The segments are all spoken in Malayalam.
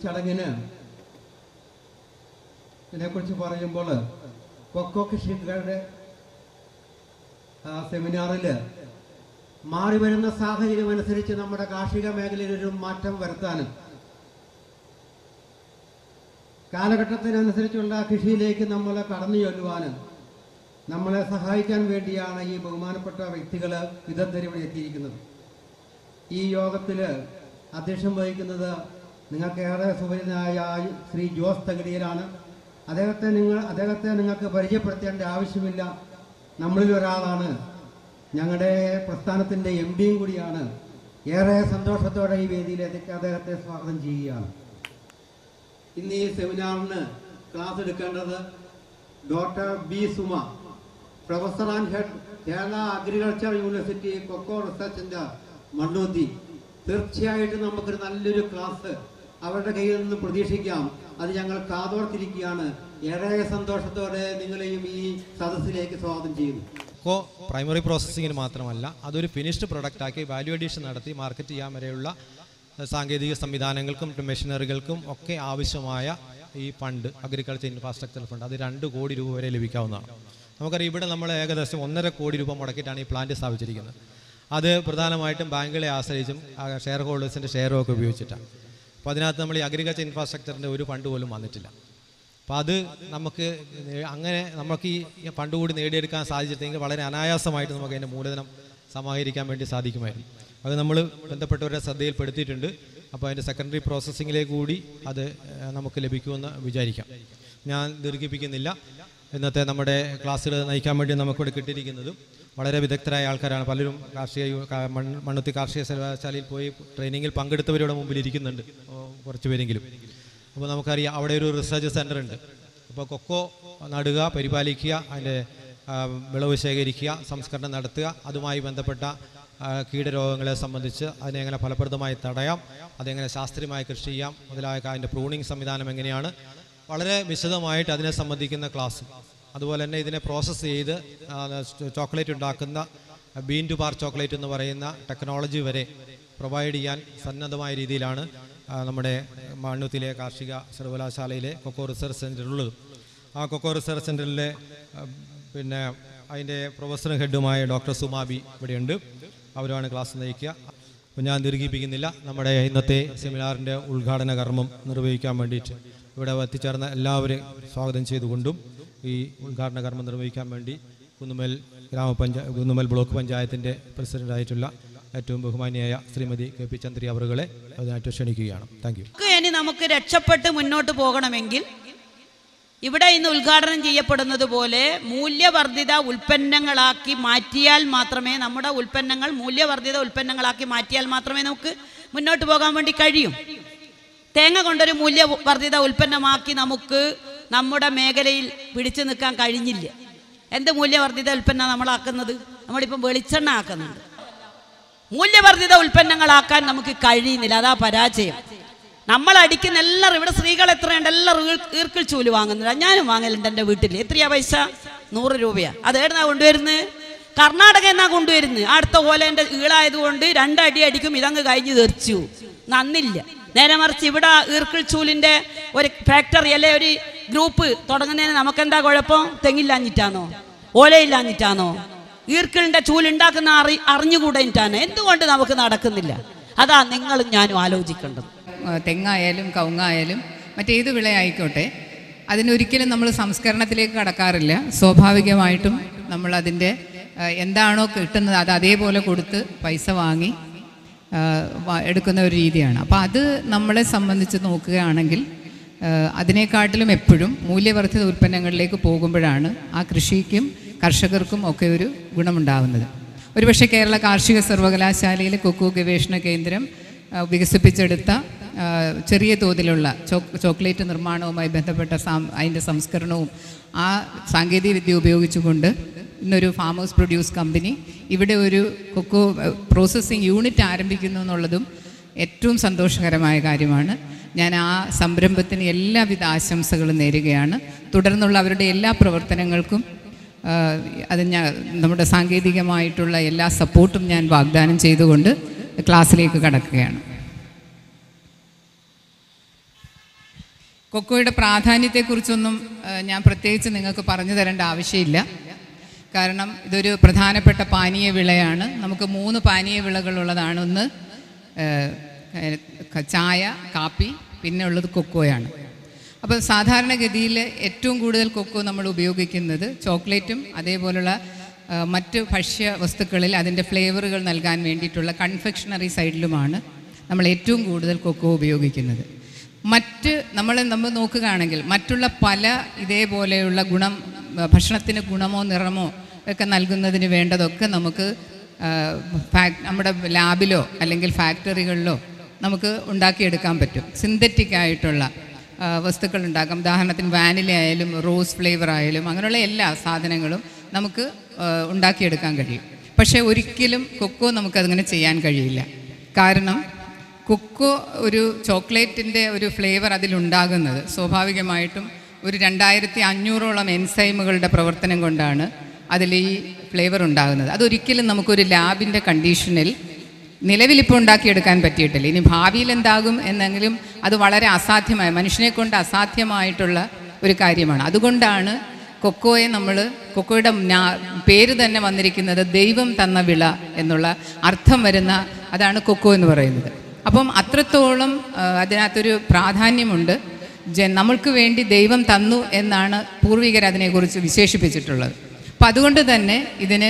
ചടങ്ങിന് ഇതിനെ ഇതിനെക്കുറിച്ച് പറയുമ്പോൾ കൊക്കോ കൃഷിക്കാരുടെ സെമിനാറിൽ മാറി വരുന്ന സാഹചര്യം അനുസരിച്ച് നമ്മുടെ കാർഷിക മേഖലയിൽ ഒരു മാറ്റം വരുത്താനും കാലഘട്ടത്തിനനുസരിച്ചുള്ള കൃഷിയിലേക്ക് നമ്മളെ കടന്നു ചൊല്ലുവാനും നമ്മളെ സഹായിക്കാൻ വേണ്ടിയാണ് ഈ ബഹുമാനപ്പെട്ട വ്യക്തികൾ വിദഗ്ധരിവിടെ എത്തിയിരിക്കുന്നത് ഈ യോഗത്തിൽ അധ്യക്ഷം വഹിക്കുന്നത് നിങ്ങൾക്കേറെ സുപരിതനായ ശ്രീ ജോസ് തകടിയിലാണ് അദ്ദേഹത്തെ നിങ്ങൾ അദ്ദേഹത്തെ നിങ്ങൾക്ക് പരിചയപ്പെടുത്തേണ്ട ആവശ്യമില്ല നമ്മളിൽ ഒരാളാണ് ഞങ്ങളുടെ പ്രസ്ഥാനത്തിൻ്റെ എം ഡിയും കൂടിയാണ് ഏറെ സന്തോഷത്തോടെ ഈ വേദിയിലേക്ക് അദ്ദേഹത്തെ സ്വാഗതം ചെയ്യുകയാണ് ഇന്ന് ഈ സെമിനാറിന് ക്ലാസ് എടുക്കേണ്ടത് doctor B Suma professor and head Kerala agriculture university cocoa research centre Mannuthy തീർച്ചയായിട്ടും നമുക്കൊരു നല്ലൊരു ക്ലാസ് അവരുടെ കയ്യിൽ നിന്ന് പ്രതീക്ഷിക്കാം അത് ഞങ്ങൾ കാതോർത്തിരിക്കുകയാണ് ഏറെ സന്തോഷത്തോടെ നിങ്ങളെയും ഈ സദസ്സിലേക്ക് സ്വാഗതം ചെയ്യുന്നു കോ പ്രൈമറി പ്രോസസ്സിങ്ങിന് മാത്രമല്ല അതൊരു ഫിനിഷ്ഡ് ആക്കി വാല്യൂ അഡീഷൻ നടത്തി മാർക്കറ്റ് ചെയ്യാൻ വരെയുള്ള സാങ്കേതിക സംവിധാനങ്ങൾക്കും മെഷീനറികൾക്കും ഒക്കെ ആവശ്യമായ ഈ ഫണ്ട് അഗ്രികൾച്ചർ ഇൻഫ്രാസ്ട്രക്ചർ ഫണ്ട് അത് രണ്ട് കോടി രൂപ വരെ ലഭിക്കാവുന്നതാണ് നമുക്കറിയാം ഇവിടെ നമ്മൾ ഏകദേശം ഒന്നര കോടി രൂപ മുടക്കിയിട്ടാണ് ഈ പ്ലാന്റ് സ്ഥാപിച്ചിരിക്കുന്നത് അത് പ്രധാനമായിട്ടും ബാങ്കുകളെ ആശ്രയിച്ചും ഷെയർ ഹോൾഡേഴ്സിൻ്റെ ഷെയറും ഒക്കെ ഉപയോഗിച്ചിട്ടാണ് അപ്പോൾ അതിനകത്ത് നമ്മൾ ഈ അഗ്രികൾച്ചർ ഇൻഫ്രാസ്ട്രക്ചറിൻ്റെ ഒരു ഫണ്ട് പോലും വന്നിട്ടില്ല അപ്പോൾ അത് നമുക്ക് അങ്ങനെ നമുക്ക് ഈ ഫണ്ട് കൂടി നേടിയെടുക്കാൻ സാധിച്ചിട്ടെങ്കിൽ വളരെ അനായാസമായിട്ട് നമുക്ക് അതിൻ്റെ മൂലധനം സമാഹരിക്കാൻ വേണ്ടി സാധിക്കുമായിരുന്നു അത് നമ്മൾ ബന്ധപ്പെട്ടവരുടെ ശ്രദ്ധയിൽപ്പെടുത്തിയിട്ടുണ്ട് അപ്പോൾ അതിൻ്റെ സെക്കൻഡറി പ്രോസസ്സിങ്ങിലേക്ക് കൂടി അത് നമുക്ക് ലഭിക്കുമെന്ന് വിചാരിക്കാം ഞാൻ ദീർഘിപ്പിക്കുന്നില്ല ഇന്നത്തെ നമ്മുടെ ക്ലാസ്സുകൾ നയിക്കാൻ വേണ്ടി നമുക്കിവിടെ കിട്ടിയിരിക്കുന്നതും വളരെ വിദഗ്ധരായ ആൾക്കാരാണ് പലരും കാർഷിക മണ്ണുത്തി കാർഷിക സർവകലാശാലയിൽ പോയി ട്രെയിനിങ്ങിൽ പങ്കെടുത്തവരുടെ മുമ്പിൽ ഇരിക്കുന്നുണ്ട് കുറച്ച് പേരെങ്കിലും അപ്പോൾ നമുക്കറിയാം അവിടെ ഒരു റിസർച്ച് സെൻ്റർ ഉണ്ട് അപ്പോൾ കൊക്കോ നടുക പരിപാലിക്കുക അതിൻ്റെ വിളവ് ശേഖരിക്കുക സംസ്കരണം നടത്തുക അതുമായി ബന്ധപ്പെട്ട കീടരോഗങ്ങളെ സംബന്ധിച്ച് അതിനെ എങ്ങനെ ഫലപ്രദമായി തടയാം അതെങ്ങനെ ശാസ്ത്രീയമായി കൃഷി ചെയ്യാം മുതലായ അതിൻ്റെ പ്രൂണിങ് സംവിധാനം എങ്ങനെയാണ് വളരെ വിശദമായിട്ട് അതിനെ സംബന്ധിക്കുന്ന ക്ലാസ് അതുപോലെ തന്നെ ഇതിനെ പ്രോസസ്സ് ചെയ്ത് ചോക്ലേറ്റ് ഉണ്ടാക്കുന്ന ബീൻ ടു ബാർ ചോക്ലേറ്റ് എന്ന് പറയുന്ന ടെക്നോളജി വരെ പ്രൊവൈഡ് ചെയ്യാൻ സന്നദ്ധമായ രീതിയിലാണ് നമ്മുടെ മണ്ണൂത്തിലെ കാർഷിക സർവകലാശാലയിലെ കൊക്കോ റിസർച്ച് സെൻ്ററുള്ളത് ആ കൊക്കോ റിസർച്ച് സെൻറ്ററിലെ പിന്നെ അതിൻ്റെ പ്രൊഫസർ ഹെഡുമായ ഡോക്ടർ സുമാബി ഇവിടെയുണ്ട് അവരാണ് ക്ലാസ് നയിക്കുക അപ്പം ഞാൻ ദീർഘിപ്പിക്കുന്നില്ല നമ്മുടെ ഇന്നത്തെ സെമിനാറിൻ്റെ ഉദ്ഘാടന കർമ്മം നിർവഹിക്കാൻ വേണ്ടിയിട്ട് ഇവിടെ എത്തിച്ചേർന്ന എല്ലാവരെയും സ്വാഗതം ചെയ്തുകൊണ്ടും ഈ ഉദ്ഘാടന കർമ്മം നിർവഹിക്കാൻ വേണ്ടി കുന്നുമൽ ഗ്രാമപഞ്ചായ കുന്നുമൽ ബ്ലോക്ക് പഞ്ചായത്തിൻ്റെ പ്രസിഡന്റായിട്ടുള്ള ഏറ്റവും ബഹുമാനിയായ ശ്രീമതി കെ പി ചന്ദ്രി അവറുകളെ അതിനായിട്ട് ക്ഷണിക്കുകയാണ് താങ്ക് യു ഇനി നമുക്ക് രക്ഷപ്പെട്ട് മുന്നോട്ട് പോകണമെങ്കിൽ ഇവിടെ ഇന്ന് ഉദ്ഘാടനം ചെയ്യപ്പെടുന്നത് പോലെ മൂല്യവർദ്ധിത ഉൽപ്പന്നങ്ങളാക്കി മാറ്റിയാൽ മാത്രമേ നമ്മുടെ ഉൽപ്പന്നങ്ങൾ മൂല്യവർദ്ധിത ഉൽപ്പന്നങ്ങളാക്കി മാറ്റിയാൽ മാത്രമേ നമുക്ക് മുന്നോട്ട് പോകാൻ വേണ്ടി കഴിയും തേങ്ങ കൊണ്ടൊരു മൂല്യവർദ്ധിത ഉൽപ്പന്നമാക്കി നമുക്ക് നമ്മുടെ മേഖലയിൽ പിടിച്ചു നിൽക്കാൻ കഴിഞ്ഞില്ല എന്ത് മൂല്യവർദ്ധിത ഉൽപ്പന്നം നമ്മളാക്കുന്നത് നമ്മളിപ്പം വെളിച്ചെണ്ണ ആക്കുന്നുണ്ട് മൂല്യവർദ്ധിത ഉൽപ്പന്നങ്ങളാക്കാൻ നമുക്ക് കഴിയുന്നില്ല അതാ പരാജയം നമ്മൾ അടിക്കുന്ന എല്ലാവരും ഇവിടെ സ്ത്രീകൾ എത്രയുണ്ട് എല്ലാം ഈർക്കിൾ ചൂല് വാങ്ങുന്നുണ്ട് ഞാനും വാങ്ങലുണ്ട് എൻ്റെ വീട്ടിൽ എത്രയാ പൈസ നൂറ് രൂപയാ അത് എവിടെന്നാ കൊണ്ടുവരുന്നത് കർണാടക എന്നാ കൊണ്ടുവരുന്നത് അടുത്ത പോലെ എൻ്റെ ഈളായതുകൊണ്ട് രണ്ടടി അടിക്കും ഇതങ്ങ് കഴിഞ്ഞ് തെറിച്ചു നന്നില്ല നേരെ മറിച്ച് ഇവിടെ ഈർക്കിൾ ചൂലിന്റെ ഒരു ഫാക്ടറി അല്ലെ ഒരു ഗ്രൂപ്പ് തുടങ്ങുന്നതിന് നമുക്കെന്താ കുഴപ്പം തെങ്ങില്ലാഞ്ഞിട്ടാണോ ഓലയില്ലാഞ്ഞിട്ടാണോ ഈർക്കിളിൻ്റെ ചൂലുണ്ടാക്കുന്ന അറി അറിഞ്ഞുകൂടാനിട്ടാണ് എന്തുകൊണ്ട് നമുക്ക് നടക്കുന്നില്ല അതാ നിങ്ങളും ഞാനും ആലോചിക്കേണ്ടത് തെങ്ങായാലും കവുങ്ങായാലും മറ്റേത് വിളയായിക്കോട്ടെ അതിനൊരിക്കലും നമ്മൾ സംസ്കരണത്തിലേക്ക് കടക്കാറില്ല സ്വാഭാവികമായിട്ടും നമ്മൾ അതിൻ്റെ എന്താണോ കിട്ടുന്നത് അത് അതേപോലെ കൊടുത്ത് പൈസ വാങ്ങി എടുക്കുന്ന ഒരു രീതിയാണ് അപ്പോൾ അത് നമ്മളെ സംബന്ധിച്ച് നോക്കുകയാണെങ്കിൽ അതിനേക്കാട്ടിലും എപ്പോഴും മൂല്യവർദ്ധിത ഉൽപ്പന്നങ്ങളിലേക്ക് പോകുമ്പോഴാണ് ആ കൃഷിക്കും കർഷകർക്കും ഒക്കെ ഒരു ഗുണമുണ്ടാവുന്നത് ഒരുപക്ഷെ കേരള കാർഷിക സർവകലാശാലയിലെ കൊക്കു ഗവേഷണ കേന്ദ്രം വികസിപ്പിച്ചെടുത്ത ചെറിയ തോതിലുള്ള ചോക്ലേറ്റ് നിർമ്മാണവുമായി ബന്ധപ്പെട്ട സാം അതിൻ്റെ സംസ്കരണവും ആ സാങ്കേതിക വിദ്യ ഉപയോഗിച്ചുകൊണ്ട് ഇന്നൊരു ഫാം ഹൗസ് പ്രൊഡ്യൂസ് കമ്പനി ഇവിടെ ഒരു കൊക്കോ പ്രോസസ്സിംഗ് യൂണിറ്റ് ആരംഭിക്കുന്നു എന്നുള്ളതും ഏറ്റവും സന്തോഷകരമായ കാര്യമാണ് ഞാൻ ആ സംരംഭത്തിന് എല്ലാവിധ ആശംസകളും നേരുകയാണ് തുടർന്നുള്ള അവരുടെ എല്ലാ പ്രവർത്തനങ്ങൾക്കും അത് ഞാൻ നമ്മുടെ സാങ്കേതികമായിട്ടുള്ള എല്ലാ സപ്പോർട്ടും ഞാൻ വാഗ്ദാനം ചെയ്തുകൊണ്ട് ക്ലാസ്സിലേക്ക് കടക്കുകയാണ് കൊക്കോയുടെ പ്രാധാന്യത്തെക്കുറിച്ചൊന്നും ഞാൻ പ്രത്യേകിച്ച് നിങ്ങൾക്ക് പറഞ്ഞു തരേണ്ട ആവശ്യമില്ല കാരണം ഇതൊരു പ്രധാനപ്പെട്ട പാനീയ വിളയാണ് നമുക്ക് മൂന്ന് പാനീയ വിളകളുള്ളതാണ് ഒന്ന് ചായ കാപ്പി പിന്നെ ഉള്ളത് കൊക്കോയാണ് അപ്പോൾ സാധാരണഗതിയിൽ ഏറ്റവും കൂടുതൽ കൊക്കോ നമ്മൾ ഉപയോഗിക്കുന്നത് ചോക്ലേറ്റും അതേപോലുള്ള മറ്റ് ഭക്ഷ്യ വസ്തുക്കളിൽ അതിൻ്റെ ഫ്ലേവറുകൾ നൽകാൻ വേണ്ടിയിട്ടുള്ള കൺഫെക്ഷണറി സൈഡിലുമാണ് നമ്മൾ ഏറ്റവും കൂടുതൽ കൊക്കോ ഉപയോഗിക്കുന്നത് മറ്റ് നമ്മൾ നമ്മൾ നോക്കുകയാണെങ്കിൽ മറ്റുള്ള പല ഇതേപോലെയുള്ള ഗുണം ഭക്ഷണത്തിന് ഗുണമോ നിറമോ ഒക്കെ നൽകുന്നതിന് വേണ്ടതൊക്കെ നമുക്ക് നമ്മുടെ ലാബിലോ അല്ലെങ്കിൽ ഫാക്ടറികളിലോ നമുക്ക് ഉണ്ടാക്കിയെടുക്കാൻ പറ്റും സിന്തറ്റിക് ആയിട്ടുള്ള വസ്തുക്കൾ ഉണ്ടാക്കാം ഉദാഹരണത്തിന് വാനില ആയാലും റോസ് ഫ്ലേവർ ആയാലും അങ്ങനെയുള്ള എല്ലാ സാധനങ്ങളും നമുക്ക് ഉണ്ടാക്കിയെടുക്കാൻ കഴിയും പക്ഷേ ഒരിക്കലും കൊക്കോ നമുക്കതിങ്ങനെ ചെയ്യാൻ കഴിയില്ല കാരണം കൊക്കോ ഒരു ചോക്ലേറ്റിൻ്റെ ഒരു ഫ്ലേവർ അതിലുണ്ടാകുന്നത് സ്വാഭാവികമായിട്ടും ഒരു രണ്ടായിരത്തി അഞ്ഞൂറോളം എൻസൈമുകളുടെ പ്രവർത്തനം കൊണ്ടാണ് അതിൽ ഈ ഫ്ലേവർ ഉണ്ടാകുന്നത് അതൊരിക്കലും നമുക്കൊരു ലാബിൻ്റെ കണ്ടീഷനിൽ നിലവിലിപ്പോൾ ഉണ്ടാക്കിയെടുക്കാൻ പറ്റിയിട്ടില്ല ഇനി ഭാവിയിൽ എന്താകും എന്നെങ്കിലും അത് വളരെ അസാധ്യമായ മനുഷ്യനെ കൊണ്ട് അസാധ്യമായിട്ടുള്ള ഒരു കാര്യമാണ് അതുകൊണ്ടാണ് കൊക്കോയെ നമ്മൾ കൊക്കോയുടെ പേര് തന്നെ വന്നിരിക്കുന്നത് ദൈവം തന്ന വിള എന്നുള്ള അർത്ഥം വരുന്ന അതാണ് കൊക്കോ എന്ന് പറയുന്നത് അപ്പം അത്രത്തോളം അതിനകത്തൊരു പ്രാധാന്യമുണ്ട് ജ നമ്മൾക്ക് വേണ്ടി ദൈവം തന്നു എന്നാണ് പൂർവികർ അതിനെക്കുറിച്ച് വിശേഷിപ്പിച്ചിട്ടുള്ളത് അപ്പം അതുകൊണ്ട് തന്നെ ഇതിന്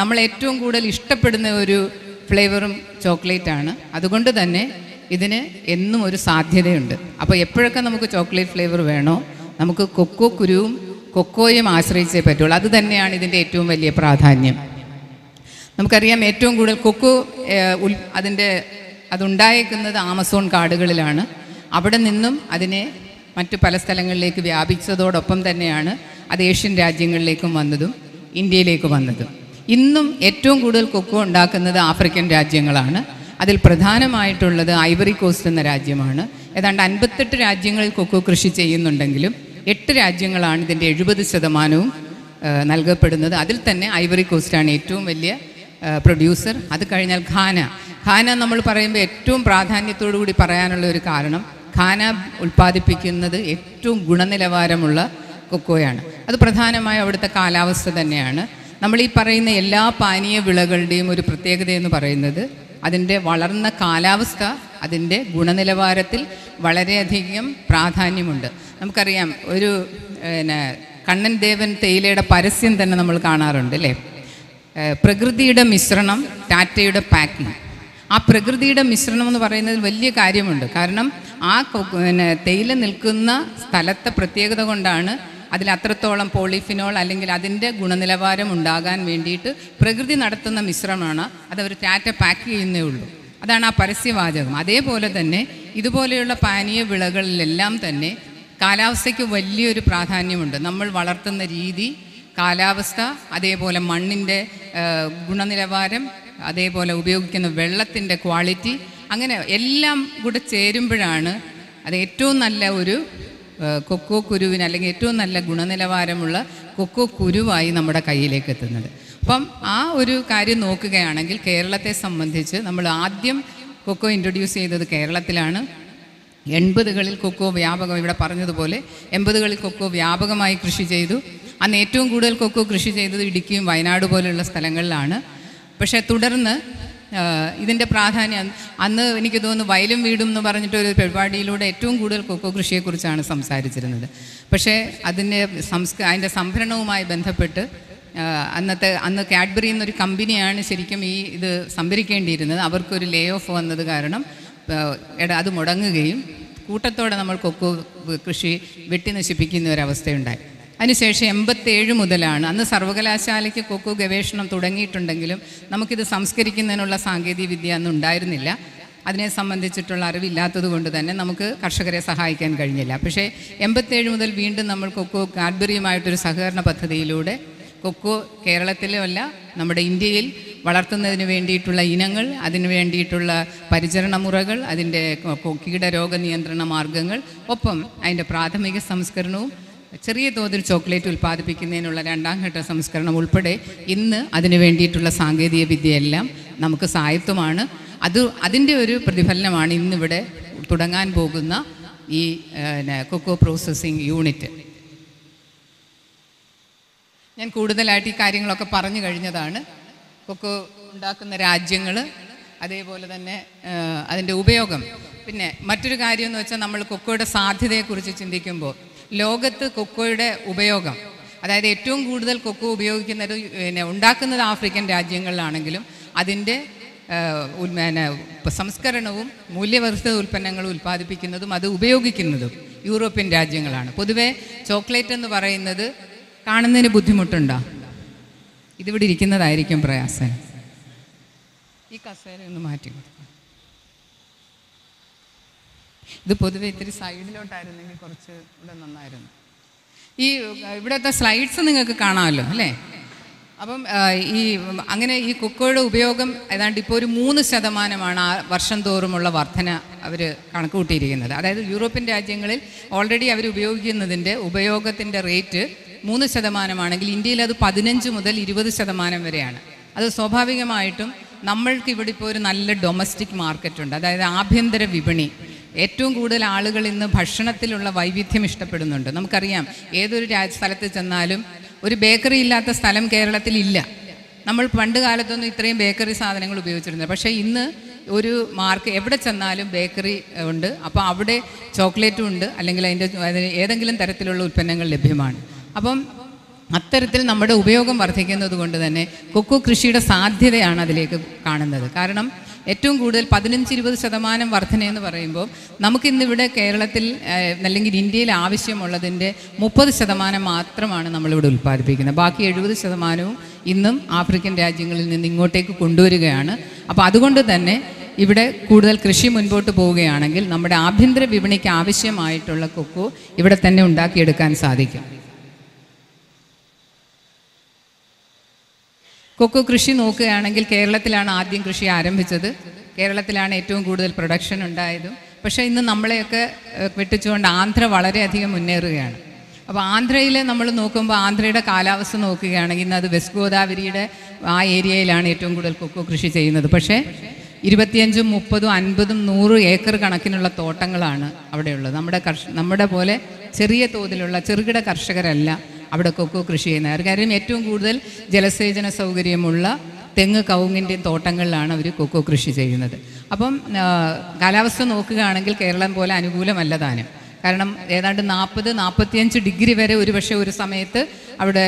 നമ്മൾ ഏറ്റവും കൂടുതൽ ഇഷ്ടപ്പെടുന്ന ഒരു ഫ്ലേവറും ചോക്ലേറ്റാണ് അതുകൊണ്ട് തന്നെ ഇതിന് എന്നും ഒരു സാധ്യതയുണ്ട് അപ്പോൾ എപ്പോഴൊക്കെ നമുക്ക് ചോക്ലേറ്റ് ഫ്ലേവർ വേണോ നമുക്ക് കൊക്കോ കുരുവും കൊക്കോയും ആശ്രയിച്ചേ പറ്റുള്ളൂ അത് തന്നെയാണ് ഇതിൻ്റെ ഏറ്റവും വലിയ പ്രാധാന്യം നമുക്കറിയാം ഏറ്റവും കൂടുതൽ കൊക്കോ ഉൽ അതിൻ്റെ അതുണ്ടായേക്കുന്നത് ആമസോൺ കാടുകളിലാണ് അവിടെ നിന്നും അതിനെ മറ്റു പല സ്ഥലങ്ങളിലേക്ക് വ്യാപിച്ചതോടൊപ്പം തന്നെയാണ് അത് ഏഷ്യൻ രാജ്യങ്ങളിലേക്കും വന്നതും ഇന്ത്യയിലേക്ക് വന്നതും ഇന്നും ഏറ്റവും കൂടുതൽ കൊക്കോ ഉണ്ടാക്കുന്നത് ആഫ്രിക്കൻ രാജ്യങ്ങളാണ് അതിൽ പ്രധാനമായിട്ടുള്ളത് ഐവറി കോസ്റ്റ് എന്ന രാജ്യമാണ് ഏതാണ്ട് അൻപത്തെട്ട് രാജ്യങ്ങളിൽ കൊക്കോ കൃഷി ചെയ്യുന്നുണ്ടെങ്കിലും എട്ട് രാജ്യങ്ങളാണ് ഇതിൻ്റെ എഴുപത് ശതമാനവും നൽകപ്പെടുന്നത് അതിൽ തന്നെ ഐവറി കോസ്റ്റാണ് ഏറ്റവും വലിയ പ്രൊഡ്യൂസർ അത് കഴിഞ്ഞാൽ ഖാന ഖാന നമ്മൾ പറയുമ്പോൾ ഏറ്റവും പ്രാധാന്യത്തോടു കൂടി പറയാനുള്ള ഒരു കാരണം ഖാന ഉൽപ്പാദിപ്പിക്കുന്നത് ഏറ്റവും ഗുണനിലവാരമുള്ള കൊക്കോയാണ് അത് പ്രധാനമായും അവിടുത്തെ കാലാവസ്ഥ തന്നെയാണ് നമ്മൾ ഈ പറയുന്ന എല്ലാ പാനീയ വിളകളുടെയും ഒരു പ്രത്യേകത എന്ന് പറയുന്നത് അതിൻ്റെ വളർന്ന കാലാവസ്ഥ അതിൻ്റെ ഗുണനിലവാരത്തിൽ വളരെയധികം പ്രാധാന്യമുണ്ട് നമുക്കറിയാം ഒരു പിന്നെ കണ്ണൻ ദേവൻ തേയിലയുടെ പരസ്യം തന്നെ നമ്മൾ കാണാറുണ്ട് അല്ലേ പ്രകൃതിയുടെ മിശ്രണം ടാറ്റയുടെ പാക്കിംഗ് ആ പ്രകൃതിയുടെ മിശ്രണം എന്ന് പറയുന്നതിൽ വലിയ കാര്യമുണ്ട് കാരണം ആ പിന്നെ തേയില നിൽക്കുന്ന സ്ഥലത്തെ പ്രത്യേകത കൊണ്ടാണ് അതിൽ അത്രത്തോളം പോളിഫിനോൾ അല്ലെങ്കിൽ അതിൻ്റെ ഗുണനിലവാരം ഉണ്ടാകാൻ വേണ്ടിയിട്ട് പ്രകൃതി നടത്തുന്ന മിശ്രമാണ് അതവർ ടാറ്റ പാക്ക് ചെയ്യുന്നേ ഉള്ളൂ അതാണ് ആ പരസ്യവാചകം അതേപോലെ തന്നെ ഇതുപോലെയുള്ള പാനീയ വിളകളിലെല്ലാം തന്നെ കാലാവസ്ഥയ്ക്ക് വലിയൊരു പ്രാധാന്യമുണ്ട് നമ്മൾ വളർത്തുന്ന രീതി കാലാവസ്ഥ അതേപോലെ മണ്ണിൻ്റെ ഗുണനിലവാരം അതേപോലെ ഉപയോഗിക്കുന്ന വെള്ളത്തിൻ്റെ ക്വാളിറ്റി അങ്ങനെ എല്ലാം കൂടെ ചേരുമ്പോഴാണ് അത് ഏറ്റവും നല്ല ഒരു കൊക്കോ കുരുവിന് അല്ലെങ്കിൽ ഏറ്റവും നല്ല ഗുണനിലവാരമുള്ള കൊക്കോ കുരുവായി നമ്മുടെ കയ്യിലേക്ക് എത്തുന്നത് അപ്പം ആ ഒരു കാര്യം നോക്കുകയാണെങ്കിൽ കേരളത്തെ സംബന്ധിച്ച് നമ്മൾ ആദ്യം കൊക്കോ ഇൻട്രൊഡ്യൂസ് ചെയ്തത് കേരളത്തിലാണ് എൺപതുകളിൽ കൊക്കോ വ്യാപകം ഇവിടെ പറഞ്ഞതുപോലെ എൺപതുകളിൽ കൊക്കോ വ്യാപകമായി കൃഷി ചെയ്തു അന്ന് ഏറ്റവും കൂടുതൽ കൊക്കോ കൃഷി ചെയ്തത് ഇടുക്കിയും വയനാട് പോലെയുള്ള സ്ഥലങ്ങളിലാണ് പക്ഷേ തുടർന്ന് ഇതിൻ്റെ പ്രാധാന്യം അന്ന് എനിക്ക് തോന്നുന്നു വയലും വീടും എന്ന് പറഞ്ഞിട്ട് ഒരു പരിപാടിയിലൂടെ ഏറ്റവും കൂടുതൽ കൊക്കോ കൃഷിയെക്കുറിച്ചാണ് സംസാരിച്ചിരുന്നത് പക്ഷേ അതിൻ്റെ സംസ്ക അതിൻ്റെ സംഭരണവുമായി ബന്ധപ്പെട്ട് അന്നത്തെ അന്ന് കാഡ്ബറി എന്നൊരു കമ്പനിയാണ് ശരിക്കും ഈ ഇത് സംഭരിക്കേണ്ടിയിരുന്നത് അവർക്കൊരു ലേ ഓഫ് വന്നത് കാരണം അത് മുടങ്ങുകയും കൂട്ടത്തോടെ നമ്മൾ കൊക്കോ കൃഷി വെട്ടി നശിപ്പിക്കുന്ന ഒരവസ്ഥയുണ്ടായി അതിനുശേഷം എൺപത്തേഴ് മുതലാണ് അന്ന് സർവകലാശാലയ്ക്ക് കൊക്കു ഗവേഷണം തുടങ്ങിയിട്ടുണ്ടെങ്കിലും നമുക്കിത് സംസ്കരിക്കുന്നതിനുള്ള സാങ്കേതിക വിദ്യ അന്ന് ഉണ്ടായിരുന്നില്ല അതിനെ സംബന്ധിച്ചിട്ടുള്ള അറിവില്ലാത്തത് കൊണ്ട് തന്നെ നമുക്ക് കർഷകരെ സഹായിക്കാൻ കഴിഞ്ഞില്ല പക്ഷേ എൺപത്തേഴ് മുതൽ വീണ്ടും നമ്മൾ കൊക്കോ കാഡ്ബറിയുമായിട്ടൊരു സഹകരണ പദ്ധതിയിലൂടെ കൊക്കോ കേരളത്തിലുമല്ല നമ്മുടെ ഇന്ത്യയിൽ വളർത്തുന്നതിന് വേണ്ടിയിട്ടുള്ള ഇനങ്ങൾ അതിന് വേണ്ടിയിട്ടുള്ള പരിചരണ മുറകൾ അതിൻ്റെ കീടരോഗ നിയന്ത്രണ മാർഗങ്ങൾ ഒപ്പം അതിൻ്റെ പ്രാഥമിക സംസ്കരണവും ചെറിയ തോതിൽ ചോക്ലേറ്റ് ഉൽപ്പാദിപ്പിക്കുന്നതിനുള്ള രണ്ടാം ഘട്ട സംസ്കരണം ഉൾപ്പെടെ ഇന്ന് അതിനു വേണ്ടിയിട്ടുള്ള സാങ്കേതിക വിദ്യയെല്ലാം നമുക്ക് സായത്വമാണ് അത് അതിൻ്റെ ഒരു പ്രതിഫലനമാണ് ഇന്നിവിടെ തുടങ്ങാൻ പോകുന്ന ഈ കൊക്കോ പ്രോസസ്സിംഗ് യൂണിറ്റ് ഞാൻ കൂടുതലായിട്ട് ഈ കാര്യങ്ങളൊക്കെ പറഞ്ഞു കഴിഞ്ഞതാണ് കൊക്കോ ഉണ്ടാക്കുന്ന രാജ്യങ്ങൾ അതേപോലെ തന്നെ അതിൻ്റെ ഉപയോഗം പിന്നെ മറ്റൊരു കാര്യം എന്ന് വെച്ചാൽ നമ്മൾ കൊക്കോയുടെ സാധ്യതയെക്കുറിച്ച് ചിന്തിക്കുമ്പോൾ ലോകത്ത് കൊക്കോയുടെ ഉപയോഗം അതായത് ഏറ്റവും കൂടുതൽ കൊക്കോ ഉപയോഗിക്കുന്നത് പിന്നെ ഉണ്ടാക്കുന്നത് ആഫ്രിക്കൻ രാജ്യങ്ങളിലാണെങ്കിലും അതിൻ്റെ പിന്നെ സംസ്കരണവും മൂല്യവർദ്ധിത ഉൽപ്പന്നങ്ങൾ ഉൽപ്പാദിപ്പിക്കുന്നതും അത് ഉപയോഗിക്കുന്നതും യൂറോപ്യൻ രാജ്യങ്ങളാണ് പൊതുവേ ചോക്ലേറ്റ് എന്ന് പറയുന്നത് കാണുന്നതിന് ബുദ്ധിമുട്ടുണ്ടോ ഇതിവിടെ ഇരിക്കുന്നതായിരിക്കും പ്രയാസം ഈ കസേര ഒന്ന് മാറ്റി ഇത് പൊതുവെ ഇത്തിരി സൈഡിലോട്ടായിരുന്നെങ്കിൽ കുറച്ച് ഇവിടെ നന്നായിരുന്നു ഈ ഇവിടുത്തെ സ്ലൈഡ്സ് നിങ്ങൾക്ക് കാണാമല്ലോ അല്ലേ അപ്പം ഈ അങ്ങനെ ഈ കുക്കോയുടെ ഉപയോഗം ഏതാണ്ട് ഇപ്പോൾ ഒരു മൂന്ന് ശതമാനമാണ് ആ വർഷം തോറുമുള്ള വർധന അവർ കണക്ക് കൂട്ടിയിരിക്കുന്നത് അതായത് യൂറോപ്യൻ രാജ്യങ്ങളിൽ ഓൾറെഡി അവർ ഉപയോഗിക്കുന്നതിൻ്റെ ഉപയോഗത്തിൻ്റെ റേറ്റ് മൂന്ന് ശതമാനമാണെങ്കിൽ ഇന്ത്യയിൽ അത് പതിനഞ്ച് മുതൽ ഇരുപത് ശതമാനം വരെയാണ് അത് സ്വാഭാവികമായിട്ടും നമ്മൾക്ക് ഇവിടെ ഇപ്പോൾ ഒരു നല്ല ഡൊമസ്റ്റിക് മാർക്കറ്റുണ്ട് അതായത് ആഭ്യന്തര വിപണി ഏറ്റവും കൂടുതൽ ആളുകൾ ഇന്ന് ഭക്ഷണത്തിലുള്ള വൈവിധ്യം ഇഷ്ടപ്പെടുന്നുണ്ട് നമുക്കറിയാം ഏതൊരു രാജ സ്ഥലത്ത് ചെന്നാലും ഒരു ബേക്കറി ഇല്ലാത്ത സ്ഥലം കേരളത്തിൽ ഇല്ല നമ്മൾ പണ്ട് കാലത്തൊന്നും ഇത്രയും ബേക്കറി സാധനങ്ങൾ ഉപയോഗിച്ചിരുന്നില്ല പക്ഷേ ഇന്ന് ഒരു മാർക്ക് എവിടെ ചെന്നാലും ബേക്കറി ഉണ്ട് അപ്പോൾ അവിടെ ചോക്ലേറ്റും ഉണ്ട് അല്ലെങ്കിൽ അതിൻ്റെ ഏതെങ്കിലും തരത്തിലുള്ള ഉൽപ്പന്നങ്ങൾ ലഭ്യമാണ് അപ്പം അത്തരത്തിൽ നമ്മുടെ ഉപയോഗം വർദ്ധിക്കുന്നത് കൊണ്ട് തന്നെ കൊക്കോ കൃഷിയുടെ സാധ്യതയാണ് അതിലേക്ക് കാണുന്നത് കാരണം ഏറ്റവും കൂടുതൽ പതിനഞ്ച് ഇരുപത് ശതമാനം വർധനയെന്ന് പറയുമ്പോൾ നമുക്കിന്നിവിടെ കേരളത്തിൽ അല്ലെങ്കിൽ ഇന്ത്യയിൽ ആവശ്യമുള്ളതിൻ്റെ മുപ്പത് ശതമാനം മാത്രമാണ് നമ്മളിവിടെ ഉൽപ്പാദിപ്പിക്കുന്നത് ബാക്കി എഴുപത് ശതമാനവും ഇന്നും ആഫ്രിക്കൻ രാജ്യങ്ങളിൽ നിന്ന് ഇങ്ങോട്ടേക്ക് കൊണ്ടുവരികയാണ് അപ്പോൾ അതുകൊണ്ട് തന്നെ ഇവിടെ കൂടുതൽ കൃഷി മുൻപോട്ട് പോവുകയാണെങ്കിൽ നമ്മുടെ ആഭ്യന്തര വിപണിക്ക് ആവശ്യമായിട്ടുള്ള കൊക്കോ ഇവിടെ തന്നെ ഉണ്ടാക്കിയെടുക്കാൻ സാധിക്കും കൊക്കോ കൃഷി നോക്കുകയാണെങ്കിൽ കേരളത്തിലാണ് ആദ്യം കൃഷി ആരംഭിച്ചത് കേരളത്തിലാണ് ഏറ്റവും കൂടുതൽ പ്രൊഡക്ഷൻ ഉണ്ടായതും പക്ഷേ ഇന്ന് നമ്മളെയൊക്കെ വെട്ടിച്ചുകൊണ്ട് ആന്ധ്ര വളരെയധികം മുന്നേറുകയാണ് അപ്പോൾ ആന്ധ്രയിൽ നമ്മൾ നോക്കുമ്പോൾ ആന്ധ്രയുടെ കാലാവസ്ഥ നോക്കുകയാണെങ്കിൽ ഇന്ന് അത് വെസ്റ്റ് ഗോദാവരിയുടെ ആ ഏരിയയിലാണ് ഏറ്റവും കൂടുതൽ കൊക്കോ കൃഷി ചെയ്യുന്നത് പക്ഷേ ഇരുപത്തിയഞ്ചും മുപ്പതും അൻപതും നൂറ് ഏക്കർ കണക്കിനുള്ള തോട്ടങ്ങളാണ് അവിടെയുള്ളത് നമ്മുടെ കർഷ നമ്മുടെ പോലെ ചെറിയ തോതിലുള്ള ചെറുകിട കർഷകരല്ല അവിടെ കൊക്കോ കൃഷി ചെയ്യുന്നത് കാര്യം ഏറ്റവും കൂടുതൽ ജലസേചന സൗകര്യമുള്ള തെങ്ങ് കവുങ്ങിൻ്റെയും തോട്ടങ്ങളിലാണ് അവർ കൊക്കോ കൃഷി ചെയ്യുന്നത് അപ്പം കാലാവസ്ഥ നോക്കുകയാണെങ്കിൽ കേരളം പോലെ അനുകൂലമല്ല താനും കാരണം ഏതാണ്ട് നാൽപ്പത് നാൽപ്പത്തിയഞ്ച് ഡിഗ്രി വരെ ഒരു പക്ഷേ ഒരു സമയത്ത് അവിടെ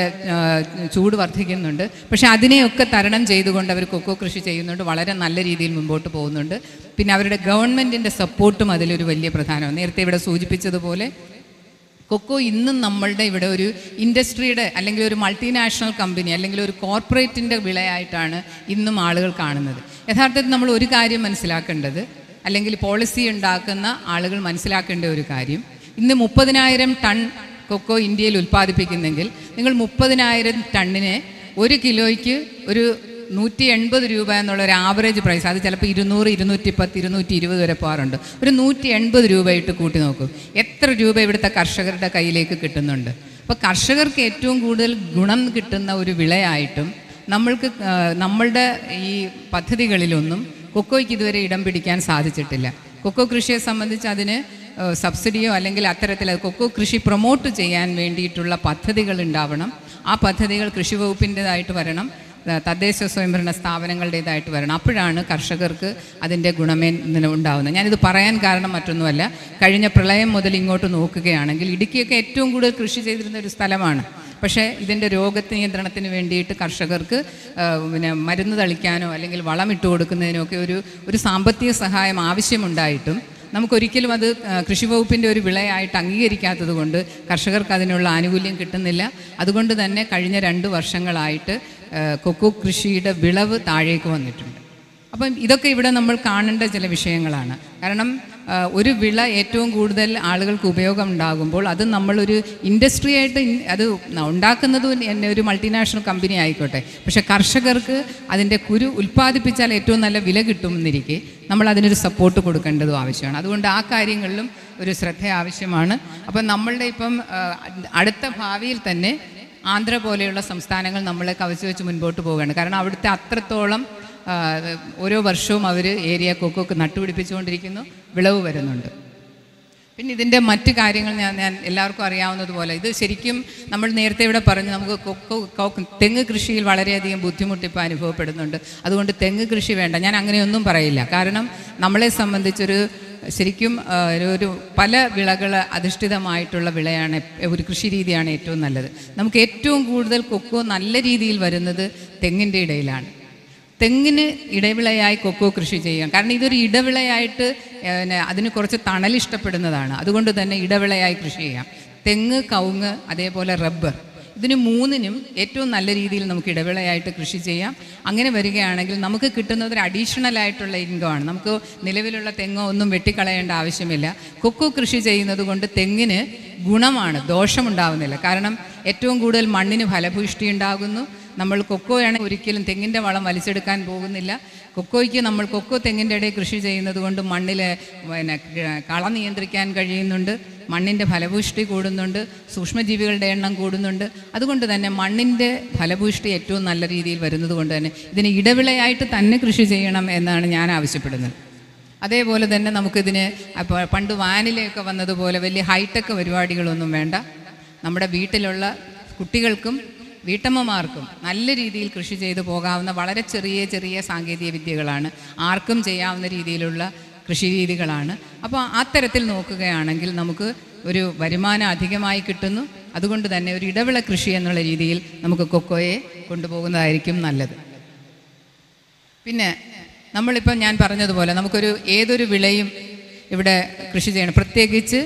ചൂട് വർദ്ധിക്കുന്നുണ്ട് പക്ഷേ അതിനെയൊക്കെ തരണം ചെയ്തുകൊണ്ട് അവർ കൊക്കോ കൃഷി ചെയ്യുന്നുണ്ട് വളരെ നല്ല രീതിയിൽ മുമ്പോട്ട് പോകുന്നുണ്ട് പിന്നെ അവരുടെ ഗവൺമെൻറ്റിൻ്റെ സപ്പോർട്ടും അതിലൊരു വലിയ പ്രധാനമാണ് നേരത്തെ ഇവിടെ സൂചിപ്പിച്ചതുപോലെ കൊക്കോ ഇന്നും നമ്മളുടെ ഇവിടെ ഒരു ഇൻഡസ്ട്രിയുടെ അല്ലെങ്കിൽ ഒരു മൾട്ടിനാഷണൽ കമ്പനി അല്ലെങ്കിൽ ഒരു കോർപ്പറേറ്റിൻ്റെ വിളയായിട്ടാണ് ഇന്നും ആളുകൾ കാണുന്നത് യഥാർത്ഥത്തിൽ നമ്മൾ ഒരു കാര്യം മനസ്സിലാക്കേണ്ടത് അല്ലെങ്കിൽ പോളിസി ഉണ്ടാക്കുന്ന ആളുകൾ മനസ്സിലാക്കേണ്ട ഒരു കാര്യം ഇന്ന് മുപ്പതിനായിരം ടൺ കൊക്കോ ഇന്ത്യയിൽ ഉൽപ്പാദിപ്പിക്കുന്നെങ്കിൽ നിങ്ങൾ മുപ്പതിനായിരം ടണ്ണിനെ ഒരു കിലോയ്ക്ക് ഒരു നൂറ്റി എൺപത് രൂപ എന്നുള്ള ഒരു ആവറേജ് പ്രൈസ് അത് ചിലപ്പോൾ ഇരുന്നൂറ് ഇരുന്നൂറ്റി പത്ത് ഇരുന്നൂറ്റി ഇരുപത് വരെ പോകാറുണ്ട് ഒരു നൂറ്റി എൺപത് രൂപയിട്ട് കൂട്ടി നോക്കൂ എത്ര രൂപ ഇവിടുത്തെ കർഷകരുടെ കയ്യിലേക്ക് കിട്ടുന്നുണ്ട് അപ്പോൾ കർഷകർക്ക് ഏറ്റവും കൂടുതൽ ഗുണം കിട്ടുന്ന ഒരു വിളയായിട്ടും നമ്മൾക്ക് നമ്മളുടെ ഈ പദ്ധതികളിലൊന്നും കൊക്കോയ്ക്ക് ഇതുവരെ ഇടം പിടിക്കാൻ സാധിച്ചിട്ടില്ല കൊക്കോ കൃഷിയെ സംബന്ധിച്ച് അതിന് സബ്സിഡിയോ അല്ലെങ്കിൽ അത്തരത്തിൽ കൊക്കോ കൃഷി പ്രൊമോട്ട് ചെയ്യാൻ വേണ്ടിയിട്ടുള്ള പദ്ധതികൾ ഉണ്ടാവണം ആ പദ്ധതികൾ കൃഷി വകുപ്പിൻ്റെതായിട്ട് വരണം തദ്ദേശ സ്വയംഭരണ സ്ഥാപനങ്ങളുടേതായിട്ട് വരണം അപ്പോഴാണ് കർഷകർക്ക് അതിൻ്റെ ഗുണമേന്മ ഉണ്ടാവുന്നത് ഞാനിത് പറയാൻ കാരണം മറ്റൊന്നുമല്ല കഴിഞ്ഞ പ്രളയം മുതൽ ഇങ്ങോട്ട് നോക്കുകയാണെങ്കിൽ ഇടുക്കിയൊക്കെ ഏറ്റവും കൂടുതൽ കൃഷി ചെയ്തിരുന്ന ഒരു സ്ഥലമാണ് പക്ഷേ ഇതിൻ്റെ രോഗ നിയന്ത്രണത്തിന് വേണ്ടിയിട്ട് കർഷകർക്ക് പിന്നെ മരുന്ന് തളിക്കാനോ അല്ലെങ്കിൽ വളം കൊടുക്കുന്നതിനോ ഒക്കെ ഒരു ഒരു സാമ്പത്തിക സഹായം ആവശ്യമുണ്ടായിട്ടും നമുക്കൊരിക്കലും അത് കൃഷി വകുപ്പിൻ്റെ ഒരു വിളയായിട്ട് അംഗീകരിക്കാത്തത് കൊണ്ട് കർഷകർക്ക് അതിനുള്ള ആനുകൂല്യം കിട്ടുന്നില്ല അതുകൊണ്ട് തന്നെ കഴിഞ്ഞ രണ്ട് വർഷങ്ങളായിട്ട് കൊക്കോ കൃഷിയുടെ വിളവ് താഴേക്ക് വന്നിട്ടുണ്ട് അപ്പം ഇതൊക്കെ ഇവിടെ നമ്മൾ കാണേണ്ട ചില വിഷയങ്ങളാണ് കാരണം ഒരു വിള ഏറ്റവും കൂടുതൽ ആളുകൾക്ക് ഉപയോഗം ഉണ്ടാകുമ്പോൾ അത് നമ്മളൊരു ഇൻഡസ്ട്രി ആയിട്ട് അത് ഉണ്ടാക്കുന്നത് എന്നെ ഒരു മൾട്ടിനാഷണൽ കമ്പനി ആയിക്കോട്ടെ പക്ഷെ കർഷകർക്ക് അതിൻ്റെ കുരു ഉൽപ്പാദിപ്പിച്ചാൽ ഏറ്റവും നല്ല വില കിട്ടുമെന്നിരിക്കെ നമ്മൾ അതിനൊരു സപ്പോർട്ട് കൊടുക്കേണ്ടതും ആവശ്യമാണ് അതുകൊണ്ട് ആ കാര്യങ്ങളിലും ഒരു ശ്രദ്ധ ആവശ്യമാണ് അപ്പം നമ്മളുടെ ഇപ്പം അടുത്ത ഭാവിയിൽ തന്നെ ആന്ധ്ര പോലെയുള്ള സംസ്ഥാനങ്ങൾ നമ്മളെ കവച്ചു വെച്ച് മുൻപോട്ട് പോവുകയാണ് കാരണം അവിടുത്തെ അത്രത്തോളം ഓരോ വർഷവും അവർ ഏരിയ കൊക്കൊക്കെ നട്ടുപിടിപ്പിച്ചുകൊണ്ടിരിക്കുന്നു വിളവ് വരുന്നുണ്ട് പിന്നെ ഇതിൻ്റെ മറ്റ് കാര്യങ്ങൾ ഞാൻ ഞാൻ എല്ലാവർക്കും അറിയാവുന്നതുപോലെ ഇത് ശരിക്കും നമ്മൾ നേരത്തെ ഇവിടെ പറഞ്ഞു നമുക്ക് കൊക്കോ തെങ്ങ് കൃഷിയിൽ വളരെയധികം ബുദ്ധിമുട്ടിപ്പോൾ അനുഭവപ്പെടുന്നുണ്ട് അതുകൊണ്ട് തെങ്ങ് കൃഷി വേണ്ട ഞാൻ അങ്ങനെയൊന്നും പറയില്ല കാരണം നമ്മളെ സംബന്ധിച്ചൊരു ശരിക്കും ഒരു പല വിളകൾ അധിഷ്ഠിതമായിട്ടുള്ള വിളയാണ് ഒരു കൃഷി രീതിയാണ് ഏറ്റവും നല്ലത് നമുക്ക് ഏറ്റവും കൂടുതൽ കൊക്കോ നല്ല രീതിയിൽ വരുന്നത് തെങ്ങിൻ്റെ ഇടയിലാണ് തെങ്ങിന് ഇടവിളയായി കൊക്കോ കൃഷി ചെയ്യാം കാരണം ഇതൊരു ഇടവിളയായിട്ട് പിന്നെ അതിന് കുറച്ച് തണലിഷ്ടപ്പെടുന്നതാണ് അതുകൊണ്ട് തന്നെ ഇടവിളയായി കൃഷി ചെയ്യാം തെങ്ങ് കവുങ്ങ് അതേപോലെ റബ്ബർ ഇതിന് മൂന്നിനും ഏറ്റവും നല്ല രീതിയിൽ നമുക്ക് ഇടവേളയായിട്ട് കൃഷി ചെയ്യാം അങ്ങനെ വരികയാണെങ്കിൽ നമുക്ക് കിട്ടുന്നത് ഒരു അഡീഷണൽ ആയിട്ടുള്ള ഇൻകമാണ് നമുക്ക് നിലവിലുള്ള തെങ്ങോ ഒന്നും വെട്ടിക്കളയേണ്ട ആവശ്യമില്ല കൊക്കോ കൃഷി ചെയ്യുന്നത് കൊണ്ട് തെങ്ങിന് ഗുണമാണ് ദോഷമുണ്ടാവുന്നില്ല കാരണം ഏറ്റവും കൂടുതൽ മണ്ണിന് ഫലഭൂഷ്ടി ഉണ്ടാകുന്നു നമ്മൾ കൊക്കോയാണ് ഒരിക്കലും തെങ്ങിൻ്റെ വളം വലിച്ചെടുക്കാൻ പോകുന്നില്ല കൊക്കോയ്ക്ക് നമ്മൾ കൊക്കോ തെങ്ങിൻ്റെ ഇടയിൽ കൃഷി ചെയ്യുന്നത് കൊണ്ട് മണ്ണിൽ പിന്നെ കള നിയന്ത്രിക്കാൻ കഴിയുന്നുണ്ട് മണ്ണിൻ്റെ ഫലഭൂഷ്ടി കൂടുന്നുണ്ട് സൂക്ഷ്മജീവികളുടെ എണ്ണം കൂടുന്നുണ്ട് അതുകൊണ്ട് തന്നെ മണ്ണിൻ്റെ ഫലഭൂഷ്ടി ഏറ്റവും നല്ല രീതിയിൽ വരുന്നത് കൊണ്ട് തന്നെ ഇതിന് ഇടവിളയായിട്ട് തന്നെ കൃഷി ചെയ്യണം എന്നാണ് ഞാൻ ആവശ്യപ്പെടുന്നത് അതേപോലെ തന്നെ നമുക്കിതിന് പണ്ട് വാനിലയൊക്കെ വന്നതുപോലെ വലിയ ഹൈടെക് പരിപാടികളൊന്നും വേണ്ട നമ്മുടെ വീട്ടിലുള്ള കുട്ടികൾക്കും വീട്ടമ്മമാർക്കും നല്ല രീതിയിൽ കൃഷി ചെയ്തു പോകാവുന്ന വളരെ ചെറിയ ചെറിയ സാങ്കേതിക വിദ്യകളാണ് ആർക്കും ചെയ്യാവുന്ന രീതിയിലുള്ള കൃഷി രീതികളാണ് അപ്പോൾ അത്തരത്തിൽ നോക്കുകയാണെങ്കിൽ നമുക്ക് ഒരു വരുമാനം അധികമായി കിട്ടുന്നു അതുകൊണ്ട് തന്നെ ഒരു ഇടവിള കൃഷി എന്നുള്ള രീതിയിൽ നമുക്ക് കൊക്കോയെ കൊണ്ടുപോകുന്നതായിരിക്കും നല്ലത് പിന്നെ നമ്മളിപ്പം ഞാൻ പറഞ്ഞതുപോലെ നമുക്കൊരു ഏതൊരു വിളയും ഇവിടെ കൃഷി ചെയ്യണം പ്രത്യേകിച്ച്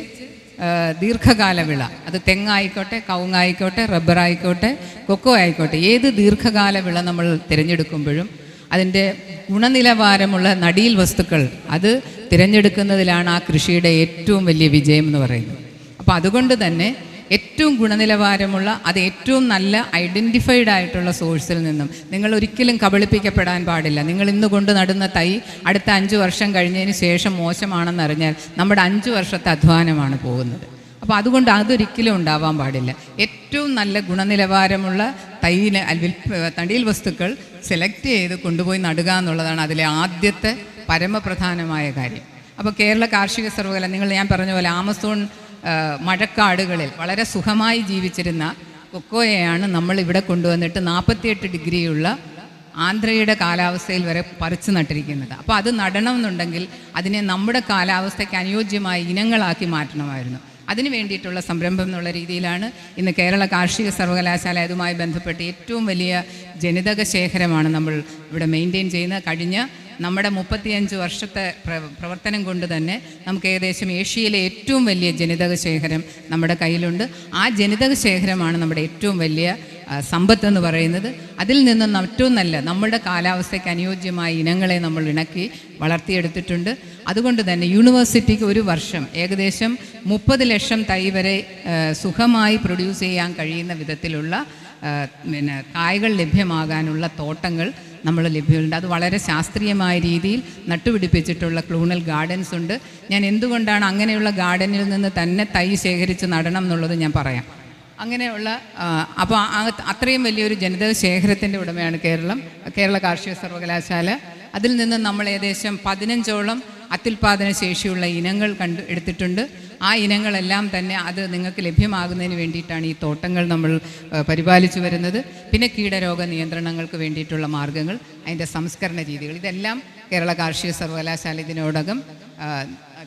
ദീർഘകാല വിള അത് തെങ്ങായിക്കോട്ടെ കവുങ്ങായിക്കോട്ടെ റബ്ബറായിക്കോട്ടെ കൊക്കോ ആയിക്കോട്ടെ ഏത് ദീർഘകാല വിള നമ്മൾ തിരഞ്ഞെടുക്കുമ്പോഴും അതിൻ്റെ ഗുണനിലവാരമുള്ള നടീൽ വസ്തുക്കൾ അത് തിരഞ്ഞെടുക്കുന്നതിലാണ് ആ കൃഷിയുടെ ഏറ്റവും വലിയ വിജയം എന്ന് പറയുന്നത് അപ്പോൾ അതുകൊണ്ട് തന്നെ ഏറ്റവും ഗുണനിലവാരമുള്ള അത് ഏറ്റവും നല്ല ഐഡൻറ്റിഫൈഡ് ആയിട്ടുള്ള സോഴ്സിൽ നിന്നും നിങ്ങൾ ഒരിക്കലും കബളിപ്പിക്കപ്പെടാൻ പാടില്ല നിങ്ങൾ ഇന്ന് കൊണ്ട് നടുന്ന തൈ അടുത്ത അഞ്ച് വർഷം കഴിഞ്ഞതിന് ശേഷം മോശമാണെന്ന് നമ്മുടെ അഞ്ച് വർഷത്തെ അധ്വാനമാണ് പോകുന്നത് അപ്പോൾ അതുകൊണ്ട് അതൊരിക്കലും ഉണ്ടാവാൻ പാടില്ല ഏറ്റവും നല്ല ഗുണനിലവാരമുള്ള തൈന് തടിയിൽ വസ്തുക്കൾ സെലക്ട് ചെയ്ത് കൊണ്ടുപോയി നടുക എന്നുള്ളതാണ് അതിലെ ആദ്യത്തെ പരമപ്രധാനമായ കാര്യം അപ്പോൾ കേരള കാർഷിക സർവകല നിങ്ങൾ ഞാൻ പറഞ്ഞ പോലെ ആമസോൺ മഴക്കാടുകളിൽ വളരെ സുഖമായി ജീവിച്ചിരുന്ന കൊക്കോയെയാണ് നമ്മൾ ഇവിടെ കൊണ്ടുവന്നിട്ട് നാൽപ്പത്തിയെട്ട് ഡിഗ്രിയുള്ള ആന്ധ്രയുടെ കാലാവസ്ഥയിൽ വരെ പറിച്ചു നട്ടിരിക്കുന്നത് അപ്പോൾ അത് നടണമെന്നുണ്ടെങ്കിൽ അതിനെ നമ്മുടെ കാലാവസ്ഥയ്ക്ക് അനുയോജ്യമായ ഇനങ്ങളാക്കി മാറ്റണമായിരുന്നു അതിന് വേണ്ടിയിട്ടുള്ള സംരംഭം എന്നുള്ള രീതിയിലാണ് ഇന്ന് കേരള കാർഷിക സർവകലാശാല അതുമായി ബന്ധപ്പെട്ട് ഏറ്റവും വലിയ ജനിതക ശേഖരമാണ് നമ്മൾ ഇവിടെ മെയിൻറ്റെയിൻ ചെയ്യുന്നത് കഴിഞ്ഞ നമ്മുടെ മുപ്പത്തിയഞ്ച് വർഷത്തെ പ്രവർത്തനം കൊണ്ട് തന്നെ നമുക്ക് ഏകദേശം ഏഷ്യയിലെ ഏറ്റവും വലിയ ജനിതക ശേഖരം നമ്മുടെ കയ്യിലുണ്ട് ആ ജനിതക ശേഖരമാണ് നമ്മുടെ ഏറ്റവും വലിയ സമ്പത്ത് എന്ന് പറയുന്നത് അതിൽ നിന്നും ഏറ്റവും നല്ല നമ്മുടെ കാലാവസ്ഥയ്ക്ക് അനുയോജ്യമായ ഇനങ്ങളെ നമ്മൾ ഇണക്കി വളർത്തിയെടുത്തിട്ടുണ്ട് അതുകൊണ്ട് തന്നെ യൂണിവേഴ്സിറ്റിക്ക് ഒരു വർഷം ഏകദേശം മുപ്പത് ലക്ഷം തൈ വരെ സുഖമായി പ്രൊഡ്യൂസ് ചെയ്യാൻ കഴിയുന്ന വിധത്തിലുള്ള പിന്നെ കായകൾ ലഭ്യമാകാനുള്ള തോട്ടങ്ങൾ നമ്മൾ ലഭ്യമുണ്ട് അത് വളരെ ശാസ്ത്രീയമായ രീതിയിൽ നട്ടുപിടിപ്പിച്ചിട്ടുള്ള ക്ലൂണൽ ഗാർഡൻസ് ഉണ്ട് ഞാൻ എന്തുകൊണ്ടാണ് അങ്ങനെയുള്ള ഗാർഡനിൽ നിന്ന് തന്നെ തൈ ശേഖരിച്ച് നടണം എന്നുള്ളത് ഞാൻ പറയാം അങ്ങനെയുള്ള അപ്പോൾ അത്രയും വലിയൊരു ജനിതക ശേഖരത്തിൻ്റെ ഉടമയാണ് കേരളം കേരള കാർഷിക സർവകലാശാല അതിൽ നിന്ന് നമ്മൾ ഏകദേശം പതിനഞ്ചോളം അത്യുൽപാദന ശേഷിയുള്ള ഇനങ്ങൾ കണ്ടു എടുത്തിട്ടുണ്ട് ആ ഇനങ്ങളെല്ലാം തന്നെ അത് നിങ്ങൾക്ക് ലഭ്യമാകുന്നതിന് വേണ്ടിയിട്ടാണ് ഈ തോട്ടങ്ങൾ നമ്മൾ പരിപാലിച്ചു വരുന്നത് പിന്നെ കീടരോഗ നിയന്ത്രണങ്ങൾക്ക് വേണ്ടിയിട്ടുള്ള മാർഗങ്ങൾ അതിൻ്റെ സംസ്കരണ രീതികൾ ഇതെല്ലാം കേരള കാർഷിക സർവകലാശാല ഇതിനോടകം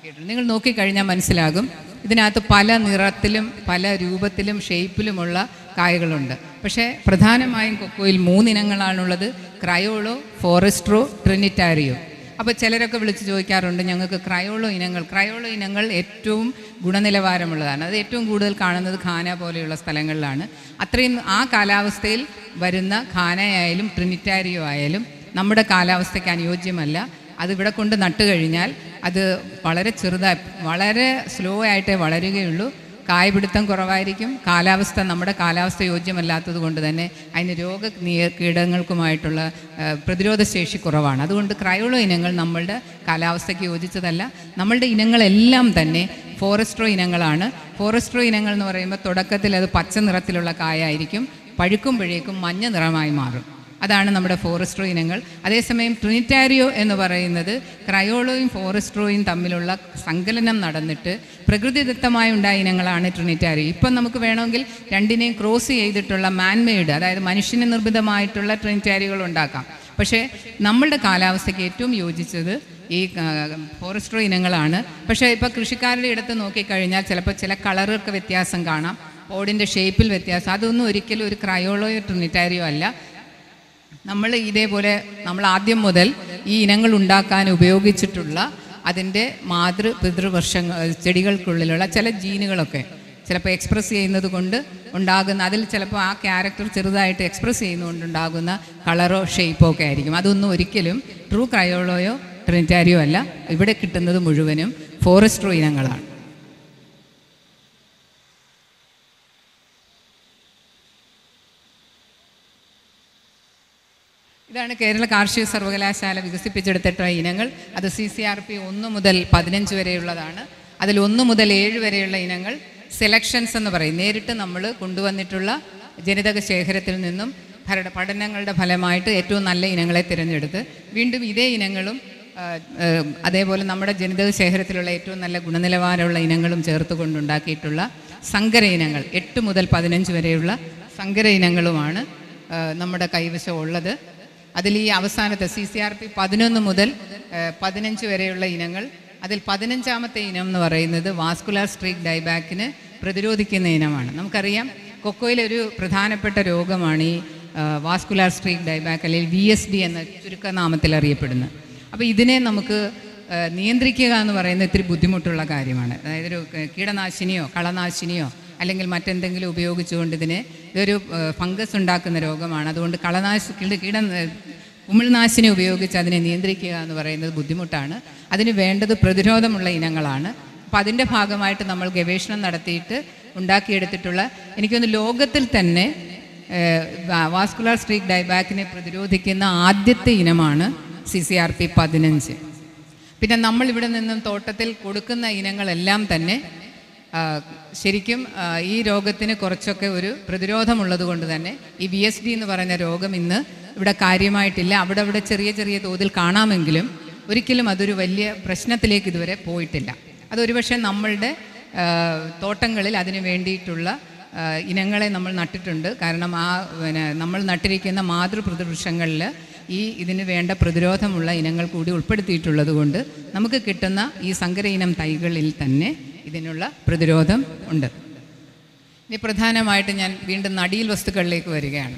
ഉണ്ടാക്കിയിട്ടുണ്ട് നിങ്ങൾ നോക്കിക്കഴിഞ്ഞാൽ മനസ്സിലാകും ഇതിനകത്ത് പല നിറത്തിലും പല രൂപത്തിലും ഷേപ്പിലുമുള്ള കായകളുണ്ട് പക്ഷേ പ്രധാനമായും കൊക്കോയിൽ മൂന്നിനങ്ങളാണുള്ളത് ക്രയോളോ ഫോറസ്ട്രോ ട്രിനിറ്റാരിയോ അപ്പോൾ ചിലരൊക്കെ വിളിച്ച് ചോദിക്കാറുണ്ട് ഞങ്ങൾക്ക് ക്രയോളോ ഇനങ്ങൾ ക്രയോളോ ഇനങ്ങൾ ഏറ്റവും ഗുണനിലവാരമുള്ളതാണ് അത് ഏറ്റവും കൂടുതൽ കാണുന്നത് ഖാന പോലെയുള്ള സ്ഥലങ്ങളിലാണ് അത്രയും ആ കാലാവസ്ഥയിൽ വരുന്ന ഖാനയായാലും ട്രിനിറ്റാരിയോ ആയാലും നമ്മുടെ കാലാവസ്ഥയ്ക്ക് അനുയോജ്യമല്ല അതിവിടെ കൊണ്ട് നട്ട് കഴിഞ്ഞാൽ അത് വളരെ ചെറുതായി വളരെ സ്ലോ ആയിട്ടേ വളരുകയുള്ളൂ കായപിടുത്തം കുറവായിരിക്കും കാലാവസ്ഥ നമ്മുടെ കാലാവസ്ഥ യോജ്യമല്ലാത്തത് കൊണ്ട് തന്നെ അതിന് രോഗ കീടങ്ങൾക്കുമായിട്ടുള്ള ശേഷി കുറവാണ് അതുകൊണ്ട് ക്രയോളോ ഇനങ്ങൾ നമ്മളുടെ കാലാവസ്ഥയ്ക്ക് യോജിച്ചതല്ല നമ്മളുടെ ഇനങ്ങളെല്ലാം തന്നെ ഫോറസ്ട്രോ ഇനങ്ങളാണ് ഫോറസ്ട്രോ ഇനങ്ങൾ എന്ന് പറയുമ്പോൾ തുടക്കത്തിൽ അത് പച്ച നിറത്തിലുള്ള കായ ആയിരിക്കും പഴുക്കുമ്പോഴേക്കും മഞ്ഞ നിറമായി മാറും അതാണ് നമ്മുടെ ഫോറസ്ട്രോ ഇനങ്ങൾ അതേസമയം ട്രിനിറ്റാരിയോ എന്ന് പറയുന്നത് ക്രയോളോയും ഫോറസ്ട്രോയും തമ്മിലുള്ള സങ്കലനം നടന്നിട്ട് പ്രകൃതിദത്തമായ ഉണ്ടായ ഇനങ്ങളാണ് ട്രിനിറ്റാരിയോ ഇപ്പം നമുക്ക് വേണമെങ്കിൽ രണ്ടിനെയും ക്രോസ് ചെയ്തിട്ടുള്ള മാൻമെയ്ഡ് അതായത് മനുഷ്യന് നിർമ്മിതമായിട്ടുള്ള ട്രിനിറ്റാരികൾ ഉണ്ടാക്കാം പക്ഷേ നമ്മളുടെ കാലാവസ്ഥയ്ക്ക് ഏറ്റവും യോജിച്ചത് ഈ ഫോറസ്ട്രോ ഇനങ്ങളാണ് പക്ഷേ ഇപ്പോൾ കൃഷിക്കാരുടെ ഇടത്ത് നോക്കിക്കഴിഞ്ഞാൽ ചിലപ്പോൾ ചില കളറൊക്കെ വ്യത്യാസം കാണാം ഓടിൻ്റെ ഷേപ്പിൽ വ്യത്യാസം അതൊന്നും ഒരിക്കലും ഒരു ക്രയോളോയോ ട്രിനിറ്റാരിയോ അല്ല നമ്മൾ ഇതേപോലെ നമ്മൾ ആദ്യം മുതൽ ഈ ഇനങ്ങൾ ഉണ്ടാക്കാൻ ഉപയോഗിച്ചിട്ടുള്ള അതിൻ്റെ മാതൃ പിതൃവർഷങ്ങൾ ചെടികൾക്കുള്ളിലുള്ള ചില ജീനുകളൊക്കെ ചിലപ്പോൾ എക്സ്പ്രസ് ചെയ്യുന്നത് കൊണ്ട് ഉണ്ടാകുന്ന അതിൽ ചിലപ്പോൾ ആ ക്യാരക്ടർ ചെറുതായിട്ട് എക്സ്പ്രസ് ചെയ്യുന്നതുകൊണ്ടുണ്ടാകുന്ന കളറോ ഷേപ്പോ ഒക്കെ ആയിരിക്കും അതൊന്നും ഒരിക്കലും ട്രൂ ക്രയോളോയോ ട്രിനിറ്റാരിയോ അല്ല ഇവിടെ കിട്ടുന്നത് മുഴുവനും ഫോറസ്ട്രോ ഇനങ്ങളാണ് ഇതാണ് കേരള കാർഷിക സർവകലാശാല വികസിപ്പിച്ചെടുത്തിട്ടുള്ള ഇനങ്ങൾ അത് സി സി ആർ പി ഒന്ന് മുതൽ പതിനഞ്ച് വരെയുള്ളതാണ് അതിൽ ഒന്ന് മുതൽ ഏഴ് വരെയുള്ള ഇനങ്ങൾ സെലക്ഷൻസ് എന്ന് പറയും നേരിട്ട് നമ്മൾ കൊണ്ടുവന്നിട്ടുള്ള ജനിതക ശേഖരത്തിൽ നിന്നും ഭരണ പഠനങ്ങളുടെ ഫലമായിട്ട് ഏറ്റവും നല്ല ഇനങ്ങളെ തിരഞ്ഞെടുത്ത് വീണ്ടും ഇതേ ഇനങ്ങളും അതേപോലെ നമ്മുടെ ജനിതക ശേഖരത്തിലുള്ള ഏറ്റവും നല്ല ഗുണനിലവാരമുള്ള ഇനങ്ങളും ചേർത്ത് കൊണ്ടുണ്ടാക്കിയിട്ടുള്ള സങ്കര ഇനങ്ങൾ എട്ട് മുതൽ പതിനഞ്ച് വരെയുള്ള സങ്കര ഇനങ്ങളുമാണ് നമ്മുടെ കൈവശം ഉള്ളത് അതിൽ ഈ അവസാനത്തെ സി സി ആർ പി പതിനൊന്ന് മുതൽ പതിനഞ്ച് വരെയുള്ള ഇനങ്ങൾ അതിൽ പതിനഞ്ചാമത്തെ ഇനം എന്ന് പറയുന്നത് വാസ്കുലാർ സ്ട്രീക്ക് ഡൈബാക്കിന് പ്രതിരോധിക്കുന്ന ഇനമാണ് നമുക്കറിയാം കൊക്കോയിലൊരു പ്രധാനപ്പെട്ട രോഗമാണ് ഈ വാസ്കുലാർ സ്ട്രീക്ക് ഡൈബാക്ക് അല്ലെങ്കിൽ വി എസ് ഡി എന്ന ചുരുക്കനാമത്തിൽ അറിയപ്പെടുന്നത് അപ്പോൾ ഇതിനെ നമുക്ക് നിയന്ത്രിക്കുക എന്ന് പറയുന്നത് ഇത്തിരി ബുദ്ധിമുട്ടുള്ള കാര്യമാണ് അതായത് ഒരു കീടനാശിനിയോ കളനാശിനിയോ അല്ലെങ്കിൽ മറ്റെന്തെങ്കിലും ഉപയോഗിച്ചുകൊണ്ട് ഇതിനെ ഇതൊരു ഫംഗസ് ഉണ്ടാക്കുന്ന രോഗമാണ് അതുകൊണ്ട് കളനാശി കീട ഉമിൾനാശിനി ഉപയോഗിച്ച് അതിനെ നിയന്ത്രിക്കുക എന്ന് പറയുന്നത് ബുദ്ധിമുട്ടാണ് അതിന് വേണ്ടത് പ്രതിരോധമുള്ള ഇനങ്ങളാണ് അപ്പം അതിൻ്റെ ഭാഗമായിട്ട് നമ്മൾ ഗവേഷണം നടത്തിയിട്ട് ഉണ്ടാക്കിയെടുത്തിട്ടുള്ള എനിക്കൊന്ന് ലോകത്തിൽ തന്നെ വാസ്കുലാർ സ്ട്രീക്ക് ഡൈബാക്കിനെ പ്രതിരോധിക്കുന്ന ആദ്യത്തെ ഇനമാണ് സി സി ആർ പി പതിനഞ്ച് പിന്നെ ഇവിടെ നിന്നും തോട്ടത്തിൽ കൊടുക്കുന്ന ഇനങ്ങളെല്ലാം തന്നെ ശരിക്കും ഈ രോഗത്തിന് കുറച്ചൊക്കെ ഒരു പ്രതിരോധമുള്ളത് കൊണ്ട് തന്നെ ഈ ബി എസ് ഡി എന്ന് പറയുന്ന രോഗം ഇന്ന് ഇവിടെ കാര്യമായിട്ടില്ല അവിടെ ഇവിടെ ചെറിയ ചെറിയ തോതിൽ കാണാമെങ്കിലും ഒരിക്കലും അതൊരു വലിയ പ്രശ്നത്തിലേക്ക് ഇതുവരെ പോയിട്ടില്ല അതൊരുപക്ഷെ നമ്മളുടെ തോട്ടങ്ങളിൽ അതിന് വേണ്ടിയിട്ടുള്ള ഇനങ്ങളെ നമ്മൾ നട്ടിട്ടുണ്ട് കാരണം ആ പിന്നെ നമ്മൾ നട്ടിരിക്കുന്ന മാതൃപ്രതിവൃക്ഷങ്ങളിൽ ഈ ഇതിന് വേണ്ട പ്രതിരോധമുള്ള ഇനങ്ങൾ കൂടി ഉൾപ്പെടുത്തിയിട്ടുള്ളത് കൊണ്ട് നമുക്ക് കിട്ടുന്ന ഈ സങ്കര ഇനം തൈകളിൽ തന്നെ ഇതിനുള്ള പ്രതിരോധം ഉണ്ട് ഇനി പ്രധാനമായിട്ട് ഞാൻ വീണ്ടും നടിയിൽ വസ്തുക്കളിലേക്ക് വരികയാണ്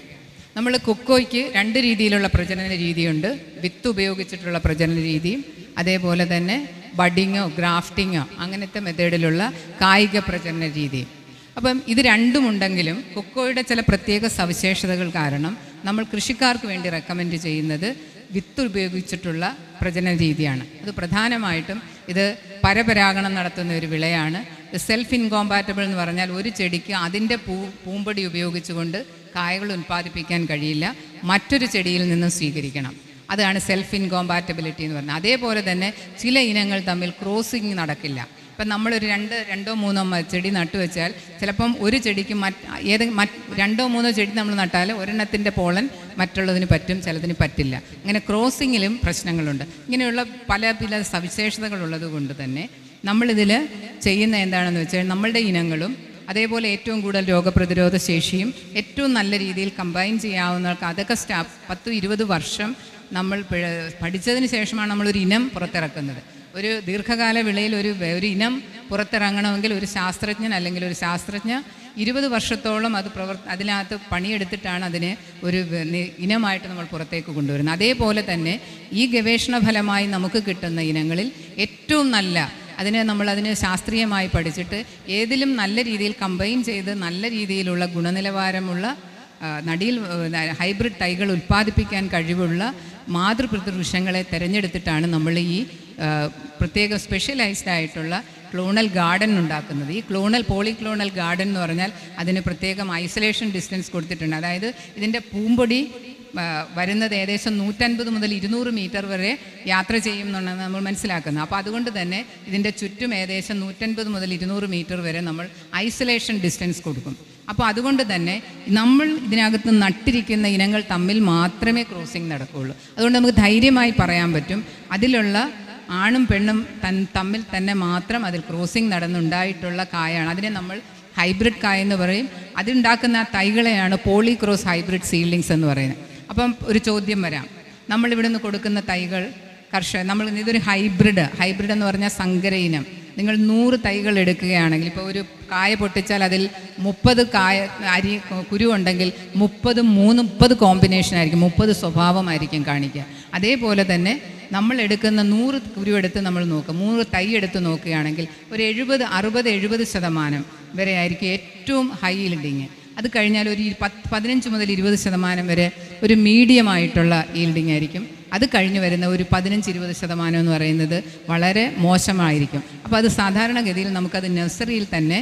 നമ്മൾ കൊക്കോയ്ക്ക് രണ്ട് രീതിയിലുള്ള പ്രജനന രീതിയുണ്ട് വിത്ത് ഉപയോഗിച്ചിട്ടുള്ള പ്രജനന രീതിയും അതേപോലെ തന്നെ ബഡിങ്ങോ ഗ്രാഫ്റ്റിങ്ങോ അങ്ങനത്തെ മെത്തേഡിലുള്ള കായിക പ്രജനന രീതിയും അപ്പം ഇത് രണ്ടുമുണ്ടെങ്കിലും കൊക്കോയുടെ ചില പ്രത്യേക സവിശേഷതകൾ കാരണം നമ്മൾ കൃഷിക്കാർക്ക് വേണ്ടി റെക്കമെൻഡ് ചെയ്യുന്നത് വിത്ത് ഉപയോഗിച്ചിട്ടുള്ള പ്രജനന രീതിയാണ് അത് പ്രധാനമായിട്ടും ഇത് പരപരാഗണം നടത്തുന്ന ഒരു വിളയാണ് സെൽഫ് ഇൻകോമ്പാറ്റബിൾ എന്ന് പറഞ്ഞാൽ ഒരു ചെടിക്ക് അതിൻ്റെ പൂ പൂമ്പടി ഉപയോഗിച്ചുകൊണ്ട് കായകൾ ഉൽപ്പാദിപ്പിക്കാൻ കഴിയില്ല മറ്റൊരു ചെടിയിൽ നിന്ന് സ്വീകരിക്കണം അതാണ് സെൽഫ് ഇൻകോമ്പാറ്റബിലിറ്റി എന്ന് പറഞ്ഞാൽ അതേപോലെ തന്നെ ചില ഇനങ്ങൾ തമ്മിൽ ക്രോസിംഗ് നടക്കില്ല ഇപ്പം നമ്മളൊരു രണ്ട് രണ്ടോ മൂന്നോ ചെടി നട്ടു വെച്ചാൽ ചിലപ്പം ഒരു ചെടിക്ക് മറ്റ് രണ്ടോ മൂന്നോ ചെടി നമ്മൾ നട്ടാൽ ഒരെണ്ണത്തിൻ്റെ പോളൻ മറ്റുള്ളതിന് പറ്റും ചിലതിന് പറ്റില്ല ഇങ്ങനെ ക്രോസിങ്ങിലും പ്രശ്നങ്ങളുണ്ട് ഇങ്ങനെയുള്ള പല പല സവിശേഷതകളുള്ളത് കൊണ്ട് തന്നെ നമ്മളിതിൽ ചെയ്യുന്ന എന്താണെന്ന് വെച്ചാൽ നമ്മളുടെ ഇനങ്ങളും അതേപോലെ ഏറ്റവും കൂടുതൽ രോഗപ്രതിരോധ ശേഷിയും ഏറ്റവും നല്ല രീതിയിൽ കമ്പൈൻ ചെയ്യാവുന്ന അതൊക്കെ സ്റ്റാഫ് പത്തും ഇരുപത് വർഷം നമ്മൾ പഠിച്ചതിന് ശേഷമാണ് നമ്മളൊരു ഇനം പുറത്തിറക്കുന്നത് ഒരു ദീർഘകാല വിളയിൽ ഒരു ഒരു ഇനം പുറത്തിറങ്ങണമെങ്കിൽ ഒരു ശാസ്ത്രജ്ഞൻ അല്ലെങ്കിൽ ഒരു ശാസ്ത്രജ്ഞ ഇരുപത് വർഷത്തോളം അത് പ്രവർ അതിനകത്ത് പണിയെടുത്തിട്ടാണ് അതിനെ ഒരു ഇനമായിട്ട് നമ്മൾ പുറത്തേക്ക് കൊണ്ടുവരുന്നത് അതേപോലെ തന്നെ ഈ ഗവേഷണ ഫലമായി നമുക്ക് കിട്ടുന്ന ഇനങ്ങളിൽ ഏറ്റവും നല്ല അതിനെ നമ്മൾ അതിനെ ശാസ്ത്രീയമായി പഠിച്ചിട്ട് ഏതിലും നല്ല രീതിയിൽ കമ്പൈൻ ചെയ്ത് നല്ല രീതിയിലുള്ള ഗുണനിലവാരമുള്ള നടിയിൽ ഹൈബ്രിഡ് തൈകൾ ഉൽപ്പാദിപ്പിക്കാൻ കഴിവുള്ള മാതൃപിതൃവൃക്ഷങ്ങളെ തിരഞ്ഞെടുത്തിട്ടാണ് നമ്മൾ ഈ പ്രത്യേക സ്പെഷ്യലൈസ്ഡ് ആയിട്ടുള്ള ക്ലോണൽ ഗാർഡൻ ഉണ്ടാക്കുന്നത് ഈ ക്ലോണൽ പോളിക്ലോണൽ ഗാർഡൻ എന്ന് പറഞ്ഞാൽ അതിന് പ്രത്യേകം ഐസൊലേഷൻ ഡിസ്റ്റൻസ് കൊടുത്തിട്ടുണ്ട് അതായത് ഇതിൻ്റെ പൂമ്പൊടി വരുന്നത് ഏകദേശം നൂറ്റൻപത് മുതൽ ഇരുന്നൂറ് മീറ്റർ വരെ യാത്ര ചെയ്യുമെന്നുള്ളത് നമ്മൾ മനസ്സിലാക്കുന്നത് അപ്പോൾ അതുകൊണ്ട് തന്നെ ഇതിൻ്റെ ചുറ്റും ഏകദേശം നൂറ്റൻപത് മുതൽ ഇരുന്നൂറ് മീറ്റർ വരെ നമ്മൾ ഐസൊലേഷൻ ഡിസ്റ്റൻസ് കൊടുക്കും അപ്പോൾ അതുകൊണ്ട് തന്നെ നമ്മൾ ഇതിനകത്ത് നട്ടിരിക്കുന്ന ഇനങ്ങൾ തമ്മിൽ മാത്രമേ ക്രോസിങ് നടക്കുകയുള്ളൂ അതുകൊണ്ട് നമുക്ക് ധൈര്യമായി പറയാൻ പറ്റും അതിലുള്ള ആണും പെണ്ണും തൻ തമ്മിൽ തന്നെ മാത്രം അതിൽ ക്രോസിങ് നടന്നുണ്ടായിട്ടുള്ള കായാണ് അതിനെ നമ്മൾ ഹൈബ്രിഡ് കായ എന്ന് പറയും അതുണ്ടാക്കുന്ന ആ തൈകളെയാണ് പോളി ക്രോസ് ഹൈബ്രിഡ് സീഡ്ലിങ്സ് എന്ന് പറയുന്നത് അപ്പം ഒരു ചോദ്യം വരാം നമ്മൾ ഇവിടുന്ന് കൊടുക്കുന്ന തൈകൾ കർഷകർ നമ്മൾ ഇതൊരു ഹൈബ്രിഡ് ഹൈബ്രിഡ് എന്ന് പറഞ്ഞാൽ സങ്കര ഇനം നിങ്ങൾ നൂറ് തൈകൾ എടുക്കുകയാണെങ്കിൽ ഇപ്പോൾ ഒരു കായ പൊട്ടിച്ചാൽ അതിൽ മുപ്പത് കായ അരി കുരുവുണ്ടെങ്കിൽ മുപ്പത് മൂന്ന് മുപ്പത് കോമ്പിനേഷൻ ആയിരിക്കും മുപ്പത് സ്വഭാവമായിരിക്കും കാണിക്കുക അതേപോലെ തന്നെ നമ്മൾ എടുക്കുന്ന നൂറ് കുരുവെടുത്ത് നമ്മൾ നോക്കുക നൂറ് തൈ എടുത്ത് നോക്കുകയാണെങ്കിൽ ഒരു എഴുപത് അറുപത് എഴുപത് ശതമാനം വരെ ആയിരിക്കും ഏറ്റവും ഹൈ ഈൽഡിങ് അത് കഴിഞ്ഞാൽ ഒരു പത്ത് പതിനഞ്ച് മുതൽ ഇരുപത് ശതമാനം വരെ ഒരു മീഡിയം ആയിട്ടുള്ള ഈൽഡിങ് ആയിരിക്കും അത് കഴിഞ്ഞ് വരുന്ന ഒരു പതിനഞ്ച് ഇരുപത് ശതമാനം എന്ന് പറയുന്നത് വളരെ മോശമായിരിക്കും അപ്പോൾ അത് സാധാരണഗതിയിൽ നമുക്കത് നഴ്സറിയിൽ തന്നെ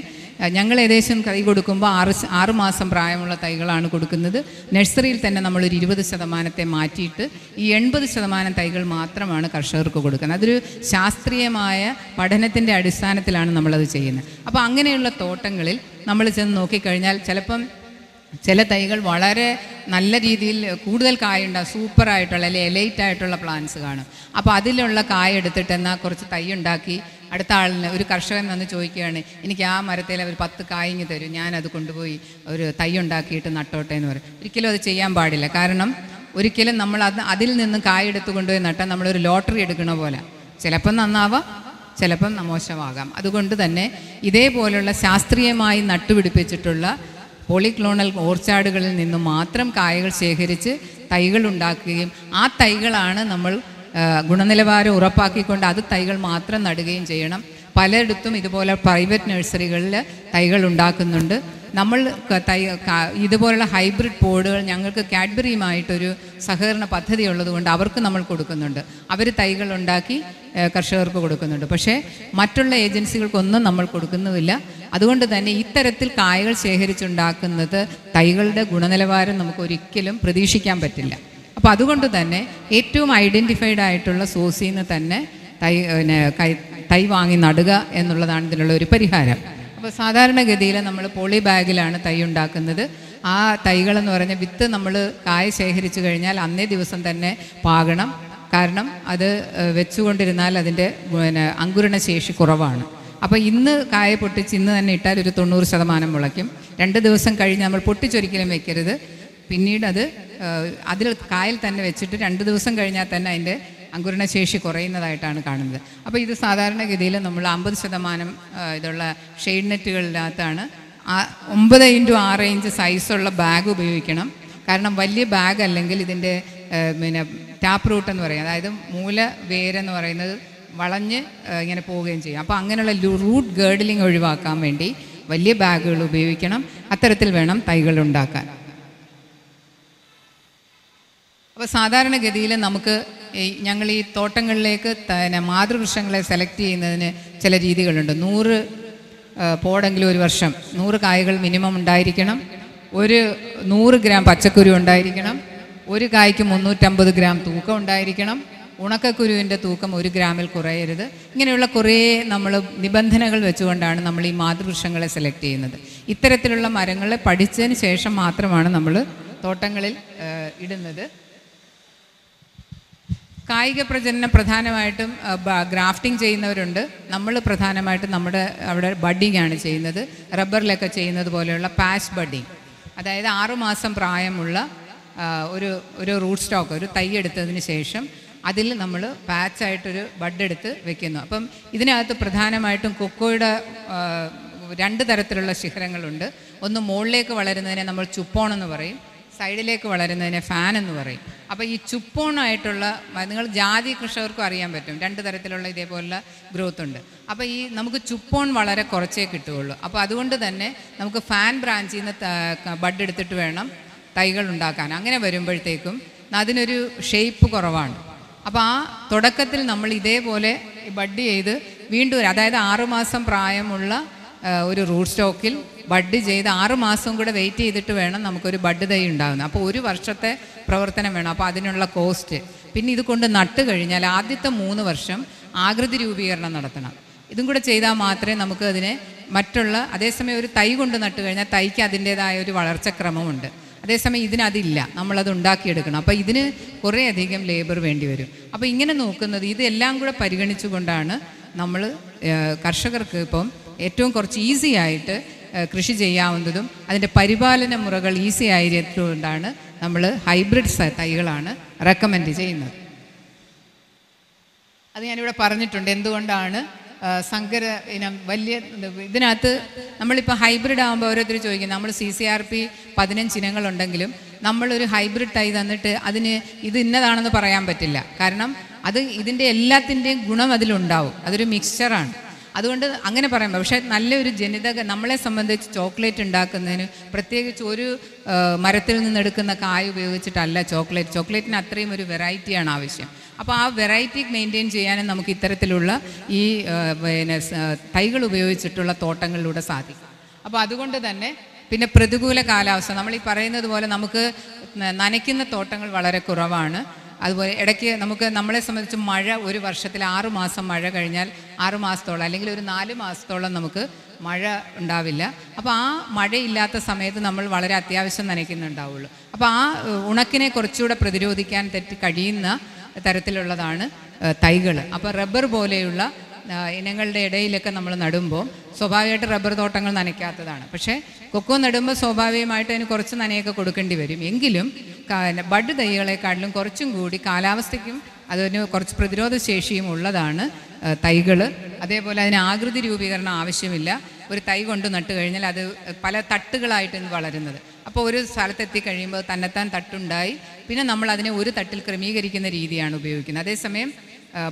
ഞങ്ങൾ ഏകദേശം കൈ കൊടുക്കുമ്പോൾ ആറ് ആറ് മാസം പ്രായമുള്ള തൈകളാണ് കൊടുക്കുന്നത് നഴ്സറിയിൽ തന്നെ നമ്മളൊരു ഇരുപത് ശതമാനത്തെ മാറ്റിയിട്ട് ഈ എൺപത് ശതമാനം തൈകൾ മാത്രമാണ് കർഷകർക്ക് കൊടുക്കുന്നത് അതൊരു ശാസ്ത്രീയമായ പഠനത്തിൻ്റെ അടിസ്ഥാനത്തിലാണ് നമ്മളത് ചെയ്യുന്നത് അപ്പോൾ അങ്ങനെയുള്ള തോട്ടങ്ങളിൽ നമ്മൾ ചെന്ന് നോക്കിക്കഴിഞ്ഞാൽ ചിലപ്പം ചില തൈകൾ വളരെ നല്ല രീതിയിൽ കൂടുതൽ കായുണ്ട സൂപ്പറായിട്ടുള്ള അല്ലെങ്കിൽ എലൈറ്റ് ആയിട്ടുള്ള പ്ലാന്റ്സ് കാണും അപ്പോൾ അതിലുള്ള കായ എടുത്തിട്ട് എന്നാൽ കുറച്ച് തൈ ഉണ്ടാക്കി അടുത്ത ആളിന് ഒരു കർഷകൻ വന്ന് ചോദിക്കുകയാണ് എനിക്ക് ആ മരത്തിൽ ഒരു പത്ത് കായിങ്ങി തരും ഞാനത് കൊണ്ടുപോയി ഒരു തൈ ഉണ്ടാക്കിയിട്ട് നട്ടോട്ടെ എന്ന് പറയും ഒരിക്കലും അത് ചെയ്യാൻ പാടില്ല കാരണം ഒരിക്കലും നമ്മൾ അത് അതിൽ നിന്ന് കായ എടുത്തു കൊണ്ടുപോയി നട്ടാൽ നമ്മളൊരു ലോട്ടറി എടുക്കണ പോലെ ചിലപ്പം നന്നാവാം ചിലപ്പം നമോശമാകാം അതുകൊണ്ട് തന്നെ ഇതേപോലുള്ള ശാസ്ത്രീയമായി നട്ടുപിടിപ്പിച്ചിട്ടുള്ള പോളിക്ലോണൽ ഓർച്ചാടുകളിൽ നിന്നും മാത്രം കായകൾ ശേഖരിച്ച് തൈകൾ ഉണ്ടാക്കുകയും ആ തൈകളാണ് നമ്മൾ ഗുണനിലവാരം ഉറപ്പാക്കിക്കൊണ്ട് അത് തൈകൾ മാത്രം നടുകയും ചെയ്യണം പലയിടത്തും ഇതുപോലെ പ്രൈവറ്റ് നഴ്സറികളിൽ തൈകൾ ഉണ്ടാക്കുന്നുണ്ട് നമ്മൾ ഇതുപോലുള്ള ഹൈബ്രിഡ് പോഡുകൾ ഞങ്ങൾക്ക് കാഡ്ബറിയുമായിട്ടൊരു സഹകരണ പദ്ധതി ഉള്ളതുകൊണ്ട് അവർക്ക് നമ്മൾ കൊടുക്കുന്നുണ്ട് അവർ തൈകൾ ഉണ്ടാക്കി കർഷകർക്ക് കൊടുക്കുന്നുണ്ട് പക്ഷേ മറ്റുള്ള ഏജൻസികൾക്കൊന്നും നമ്മൾ കൊടുക്കുന്നുമില്ല അതുകൊണ്ട് തന്നെ ഇത്തരത്തിൽ കായകൾ ശേഖരിച്ചുണ്ടാക്കുന്നത് തൈകളുടെ ഗുണനിലവാരം നമുക്ക് ഒരിക്കലും പ്രതീക്ഷിക്കാൻ പറ്റില്ല അപ്പോൾ അതുകൊണ്ട് തന്നെ ഏറ്റവും ഐഡൻറ്റിഫൈഡ് ആയിട്ടുള്ള സോസിൽ നിന്ന് തന്നെ തൈ തൈ വാങ്ങി നടുക എന്നുള്ളതാണ് ഇതിനുള്ള ഒരു പരിഹാരം അപ്പോൾ സാധാരണഗതിയിൽ നമ്മൾ പോളി ബാഗിലാണ് തൈ ഉണ്ടാക്കുന്നത് ആ തൈകളെന്ന് പറഞ്ഞാൽ വിത്ത് നമ്മൾ കായ ശേഖരിച്ചു കഴിഞ്ഞാൽ അന്നേ ദിവസം തന്നെ പാകണം കാരണം അത് വെച്ചുകൊണ്ടിരുന്നാൽ അതിൻ്റെ പിന്നെ അങ്കുരണശേഷി കുറവാണ് അപ്പോൾ ഇന്ന് കായ പൊട്ടിച്ച് ഇന്ന് തന്നെ ഇട്ടാൽ ഒരു തൊണ്ണൂറ് ശതമാനം മുളയ്ക്കും രണ്ട് ദിവസം കഴിഞ്ഞ് നമ്മൾ പൊട്ടിച്ചൊരിക്കലും വെക്കരുത് പിന്നീട് അത് അതിൽ കായൽ തന്നെ വെച്ചിട്ട് രണ്ട് ദിവസം കഴിഞ്ഞാൽ തന്നെ അതിൻ്റെ അങ്കുരണശേഷി ശേഷി കുറയുന്നതായിട്ടാണ് കാണുന്നത് അപ്പോൾ ഇത് സാധാരണഗതിയിൽ നമ്മൾ അമ്പത് ശതമാനം ഇതുള്ള ഷെയ്ഡ് നെറ്റുകളിനകത്താണ് ഒമ്പത് ഇൻറ്റു ആറ് ഇഞ്ച് സൈസുള്ള ബാഗ് ഉപയോഗിക്കണം കാരണം വലിയ ബാഗ് അല്ലെങ്കിൽ ഇതിൻ്റെ പിന്നെ ടാപ്പ് റൂട്ട് എന്ന് പറയും അതായത് മൂല വേരെന്ന് പറയുന്നത് വളഞ്ഞ് ഇങ്ങനെ പോവുകയും ചെയ്യും അപ്പോൾ അങ്ങനെയുള്ള റൂട്ട് ഗേർഡിലിംഗ് ഒഴിവാക്കാൻ വേണ്ടി വലിയ ബാഗുകൾ ഉപയോഗിക്കണം അത്തരത്തിൽ വേണം തൈകൾ ഉണ്ടാക്കാൻ അപ്പോൾ സാധാരണഗതിയിൽ നമുക്ക് ഞങ്ങൾ ഈ തോട്ടങ്ങളിലേക്ക് തന്നെ മാതൃവൃക്ഷങ്ങളെ സെലക്ട് ചെയ്യുന്നതിന് ചില രീതികളുണ്ട് നൂറ് പോടെങ്കിലും ഒരു വർഷം നൂറ് കായകൾ മിനിമം ഉണ്ടായിരിക്കണം ഒരു നൂറ് ഗ്രാം പച്ചക്കുരു ഉണ്ടായിരിക്കണം ഒരു കായ്ക്ക് മുന്നൂറ്റമ്പത് ഗ്രാം തൂക്കം ഉണ്ടായിരിക്കണം ഉണക്കക്കുരുവിൻ്റെ തൂക്കം ഒരു ഗ്രാമിൽ കുറയരുത് ഇങ്ങനെയുള്ള കുറേ നമ്മൾ നിബന്ധനകൾ വെച്ചുകൊണ്ടാണ് നമ്മൾ ഈ മാതൃവൃക്ഷങ്ങളെ സെലക്ട് ചെയ്യുന്നത് ഇത്തരത്തിലുള്ള മരങ്ങളെ പഠിച്ചതിന് ശേഷം മാത്രമാണ് നമ്മൾ തോട്ടങ്ങളിൽ ഇടുന്നത് കായിക പ്രചരണം പ്രധാനമായിട്ടും ഗ്രാഫ്റ്റിംഗ് ചെയ്യുന്നവരുണ്ട് നമ്മൾ പ്രധാനമായിട്ടും നമ്മുടെ അവിടെ ബഡിങ് ആണ് ചെയ്യുന്നത് റബ്ബറിലൊക്കെ ചെയ്യുന്നത് പോലെയുള്ള പാച്ച് ബഡിങ് അതായത് ആറുമാസം പ്രായമുള്ള ഒരു ഒരു റൂട്ട് സ്റ്റോക്ക് ഒരു തൈ എടുത്തതിന് ശേഷം അതിൽ നമ്മൾ പാച്ചായിട്ടൊരു ബഡെടുത്ത് വെക്കുന്നു അപ്പം ഇതിനകത്ത് പ്രധാനമായിട്ടും കൊക്കോയുടെ രണ്ട് തരത്തിലുള്ള ശിഖരങ്ങളുണ്ട് ഒന്ന് മുകളിലേക്ക് വളരുന്നതിനെ നമ്മൾ ചുപ്പോണെന്ന് പറയും സൈഡിലേക്ക് വളരുന്നതിനെ ഫാൻ എന്ന് പറയും അപ്പോൾ ഈ ചുപ്പോണായിട്ടുള്ള നിങ്ങൾ ജാതി കൃഷകർക്കും അറിയാൻ പറ്റും രണ്ട് തരത്തിലുള്ള ഇതേപോലുള്ള ഗ്രോത്ത് ഉണ്ട് അപ്പോൾ ഈ നമുക്ക് ചുപ്പോൺ വളരെ കുറച്ചേ കിട്ടുകയുള്ളൂ അപ്പോൾ അതുകൊണ്ട് തന്നെ നമുക്ക് ഫാൻ ബ്രാഞ്ചിൽ നിന്ന് ബഡ് എടുത്തിട്ട് വേണം തൈകൾ ഉണ്ടാക്കാൻ അങ്ങനെ വരുമ്പോഴത്തേക്കും അതിനൊരു ഷേപ്പ് കുറവാണ് അപ്പോൾ ആ തുടക്കത്തിൽ നമ്മൾ ഇതേപോലെ ബഡ് ചെയ്ത് വീണ്ടും അതായത് ആറുമാസം പ്രായമുള്ള ഒരു റൂട്ട് സ്റ്റോക്കിൽ ബഡ് ചെയ്ത് ആറ് മാസം കൂടെ വെയിറ്റ് ചെയ്തിട്ട് വേണം നമുക്കൊരു ബഡ് തൈ ഉണ്ടാകുന്നത് അപ്പോൾ ഒരു വർഷത്തെ പ്രവർത്തനം വേണം അപ്പോൾ അതിനുള്ള കോസ്റ്റ് പിന്നെ ഇത് കൊണ്ട് നട്ട് കഴിഞ്ഞാൽ ആദ്യത്തെ മൂന്ന് വർഷം ആകൃതി രൂപീകരണം നടത്തണം ഇതും കൂടെ ചെയ്താൽ മാത്രമേ നമുക്ക് അതിനെ മറ്റുള്ള അതേസമയം ഒരു തൈ കൊണ്ട് നട്ട് കഴിഞ്ഞാൽ തൈക്ക് അതിൻ്റേതായ ഒരു വളർച്ചക്രമമുണ്ട് അതേസമയം ഇതിനതില്ല നമ്മളത് ഉണ്ടാക്കിയെടുക്കണം അപ്പോൾ ഇതിന് കുറേയധികം ലേബർ വേണ്ടി വരും അപ്പോൾ ഇങ്ങനെ നോക്കുന്നത് ഇതെല്ലാം കൂടെ പരിഗണിച്ചുകൊണ്ടാണ് നമ്മൾ കർഷകർക്ക് ഇപ്പം ഏറ്റവും കുറച്ച് ഈസി ആയിട്ട് കൃഷി ചെയ്യാവുന്നതും അതിൻ്റെ പരിപാലന മുറകൾ ഈസി ആയിരുന്നതുകൊണ്ടാണ് നമ്മൾ ഹൈബ്രിഡ് തൈകളാണ് റെക്കമെൻഡ് ചെയ്യുന്നത് അത് ഞാനിവിടെ പറഞ്ഞിട്ടുണ്ട് എന്തുകൊണ്ടാണ് സങ്കര ഇനം വലിയ ഇതിനകത്ത് നമ്മളിപ്പോൾ ഹൈബ്രിഡ് ആകുമ്പോൾ ഓരോരുത്തർ ചോദിക്കും നമ്മൾ സി സി ആർ പി പതിനഞ്ച് ഇനങ്ങളുണ്ടെങ്കിലും നമ്മളൊരു ഹൈബ്രിഡ് തൈ തന്നിട്ട് അതിന് ഇത് ഇന്നതാണെന്ന് പറയാൻ പറ്റില്ല കാരണം അത് ഇതിൻ്റെ എല്ലാത്തിൻ്റെയും ഗുണം അതിലുണ്ടാവും അതൊരു മിക്സ്ചറാണ് അതുകൊണ്ട് അങ്ങനെ പറയാം പക്ഷേ നല്ലൊരു ജനിതക നമ്മളെ സംബന്ധിച്ച് ചോക്ലേറ്റ് ഉണ്ടാക്കുന്നതിന് പ്രത്യേകിച്ച് ഒരു മരത്തിൽ നിന്നെടുക്കുന്ന കായ ഉപയോഗിച്ചിട്ടല്ല ചോക്ലേറ്റ് ചോക്ലേറ്റിന് അത്രയും ഒരു വെറൈറ്റിയാണ് ആവശ്യം അപ്പോൾ ആ വെറൈറ്റി മെയിൻറ്റെയിൻ ചെയ്യാനും നമുക്ക് ഇത്തരത്തിലുള്ള ഈ പിന്നെ തൈകൾ ഉപയോഗിച്ചിട്ടുള്ള തോട്ടങ്ങളിലൂടെ സാധിക്കും അപ്പോൾ അതുകൊണ്ട് തന്നെ പിന്നെ പ്രതികൂല കാലാവസ്ഥ നമ്മൾ ഈ പറയുന്നത് പോലെ നമുക്ക് നനയ്ക്കുന്ന തോട്ടങ്ങൾ വളരെ കുറവാണ് അതുപോലെ ഇടയ്ക്ക് നമുക്ക് നമ്മളെ സംബന്ധിച്ച് മഴ ഒരു വർഷത്തിൽ ആറു മാസം മഴ കഴിഞ്ഞാൽ ആറു മാസത്തോളം അല്ലെങ്കിൽ ഒരു നാല് മാസത്തോളം നമുക്ക് മഴ ഉണ്ടാവില്ല അപ്പോൾ ആ മഴയില്ലാത്ത സമയത്ത് നമ്മൾ വളരെ അത്യാവശ്യം നനയ്ക്കുന്നുണ്ടാവുള്ളൂ അപ്പോൾ ആ ഉണക്കിനെ കുറച്ചുകൂടെ പ്രതിരോധിക്കാൻ തെറ്റി കഴിയുന്ന തരത്തിലുള്ളതാണ് തൈകൾ അപ്പോൾ റബ്ബർ പോലെയുള്ള ഇനങ്ങളുടെ ഇടയിലൊക്കെ നമ്മൾ നടുമ്പോൾ സ്വാഭാവികമായിട്ട് റബ്ബർ തോട്ടങ്ങൾ നനയ്ക്കാത്തതാണ് പക്ഷേ കൊക്കോ നടുമ്പോൾ സ്വാഭാവികമായിട്ട് അതിന് കുറച്ച് നനയൊക്കെ കൊടുക്കേണ്ടി വരും എങ്കിലും ബഡ് തൈകളെക്കാട്ടിലും കുറച്ചും കൂടി കാലാവസ്ഥയ്ക്കും അതിന് കുറച്ച് പ്രതിരോധ ശേഷിയും ഉള്ളതാണ് തൈകൾ അതേപോലെ അതിന് ആകൃതി രൂപീകരണം ആവശ്യമില്ല ഒരു തൈ കൊണ്ട് നട്ട് കഴിഞ്ഞാൽ അത് പല തട്ടുകളായിട്ടാണ് വളരുന്നത് അപ്പോൾ ഒരു സ്ഥലത്തെത്തി കഴിയുമ്പോൾ തന്നെത്താൻ തട്ടുണ്ടായി പിന്നെ നമ്മൾ അതിനെ ഒരു തട്ടിൽ ക്രമീകരിക്കുന്ന രീതിയാണ് ഉപയോഗിക്കുന്നത് അതേസമയം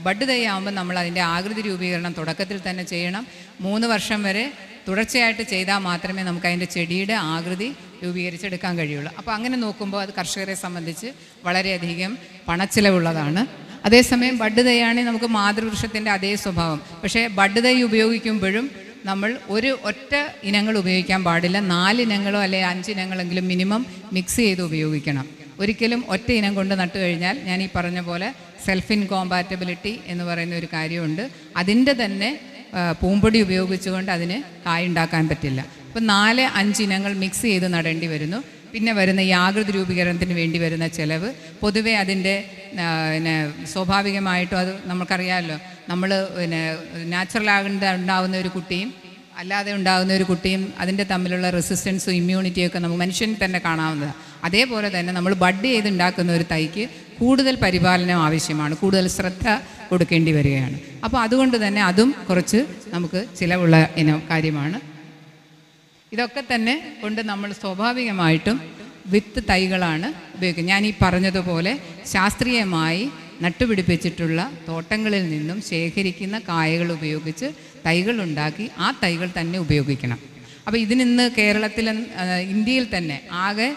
ബഡ് തൈ ആകുമ്പോൾ നമ്മൾ അതിൻ്റെ ആകൃതി രൂപീകരണം തുടക്കത്തിൽ തന്നെ ചെയ്യണം മൂന്ന് വർഷം വരെ തുടർച്ചയായിട്ട് ചെയ്താൽ മാത്രമേ നമുക്ക് അതിൻ്റെ ചെടിയുടെ ആകൃതി രൂപീകരിച്ചെടുക്കാൻ കഴിയുള്ളൂ അപ്പോൾ അങ്ങനെ നോക്കുമ്പോൾ അത് കർഷകരെ സംബന്ധിച്ച് വളരെയധികം പണച്ചിലവുള്ളതാണ് അതേസമയം ബഡ് തൈയാണെങ്കിൽ നമുക്ക് മാതൃവൃക്ഷത്തിൻ്റെ അതേ സ്വഭാവം പക്ഷേ ബഡ് തൈ ഉപയോഗിക്കുമ്പോഴും നമ്മൾ ഒരു ഒറ്റ ഇനങ്ങൾ ഉപയോഗിക്കാൻ പാടില്ല നാല് ഇനങ്ങളോ അല്ലെങ്കിൽ അഞ്ചിനങ്ങളെങ്കിലും മിനിമം മിക്സ് ചെയ്ത് ഉപയോഗിക്കണം ഒരിക്കലും ഒറ്റ ഇനം കൊണ്ട് നട്ടു കഴിഞ്ഞാൽ ഞാൻ ഈ പറഞ്ഞ പോലെ സെൽഫ് ഇൻകോമ്പാറ്റബിലിറ്റി എന്ന് പറയുന്ന ഒരു കാര്യമുണ്ട് അതിൻ്റെ തന്നെ പൂമ്പൊടി ഉപയോഗിച്ചുകൊണ്ട് അതിന് കായുണ്ടാക്കാൻ പറ്റില്ല ഇപ്പം നാല് അഞ്ച് ഇനങ്ങൾ മിക്സ് ചെയ്ത് നടേണ്ടി വരുന്നു പിന്നെ വരുന്ന ഈ ആകൃതി രൂപീകരണത്തിന് വേണ്ടി വരുന്ന ചിലവ് പൊതുവേ അതിൻ്റെ പിന്നെ സ്വാഭാവികമായിട്ടും അത് നമുക്കറിയാമല്ലോ നമ്മൾ പിന്നെ ആകേണ്ട ഉണ്ടാകുന്ന ഒരു കുട്ടിയും അല്ലാതെ ഉണ്ടാകുന്ന ഒരു കുട്ടിയും അതിൻ്റെ തമ്മിലുള്ള റെസിസ്റ്റൻസും ഇമ്മ്യൂണിറ്റിയൊക്കെ നമുക്ക് മനുഷ്യൻ തന്നെ കാണാവുന്നതാണ് അതേപോലെ തന്നെ നമ്മൾ ബഡ് ചെയ്ത് ഉണ്ടാക്കുന്ന ഒരു തൈക്ക് കൂടുതൽ പരിപാലനം ആവശ്യമാണ് കൂടുതൽ ശ്രദ്ധ കൊടുക്കേണ്ടി വരികയാണ് അപ്പോൾ അതുകൊണ്ട് തന്നെ അതും കുറച്ച് നമുക്ക് ചിലവുള്ള ഇനം കാര്യമാണ് ഇതൊക്കെ തന്നെ കൊണ്ട് നമ്മൾ സ്വാഭാവികമായിട്ടും വിത്ത് തൈകളാണ് ഉപയോഗിക്കുന്നത് ഞാൻ ഈ പറഞ്ഞതുപോലെ ശാസ്ത്രീയമായി നട്ടുപിടിപ്പിച്ചിട്ടുള്ള തോട്ടങ്ങളിൽ നിന്നും ശേഖരിക്കുന്ന കായകൾ ഉപയോഗിച്ച് തൈകൾ ഉണ്ടാക്കി ആ തൈകൾ തന്നെ ഉപയോഗിക്കണം അപ്പോൾ ഇതിനിന്ന് കേരളത്തിൽ ഇന്ത്യയിൽ തന്നെ ആകെ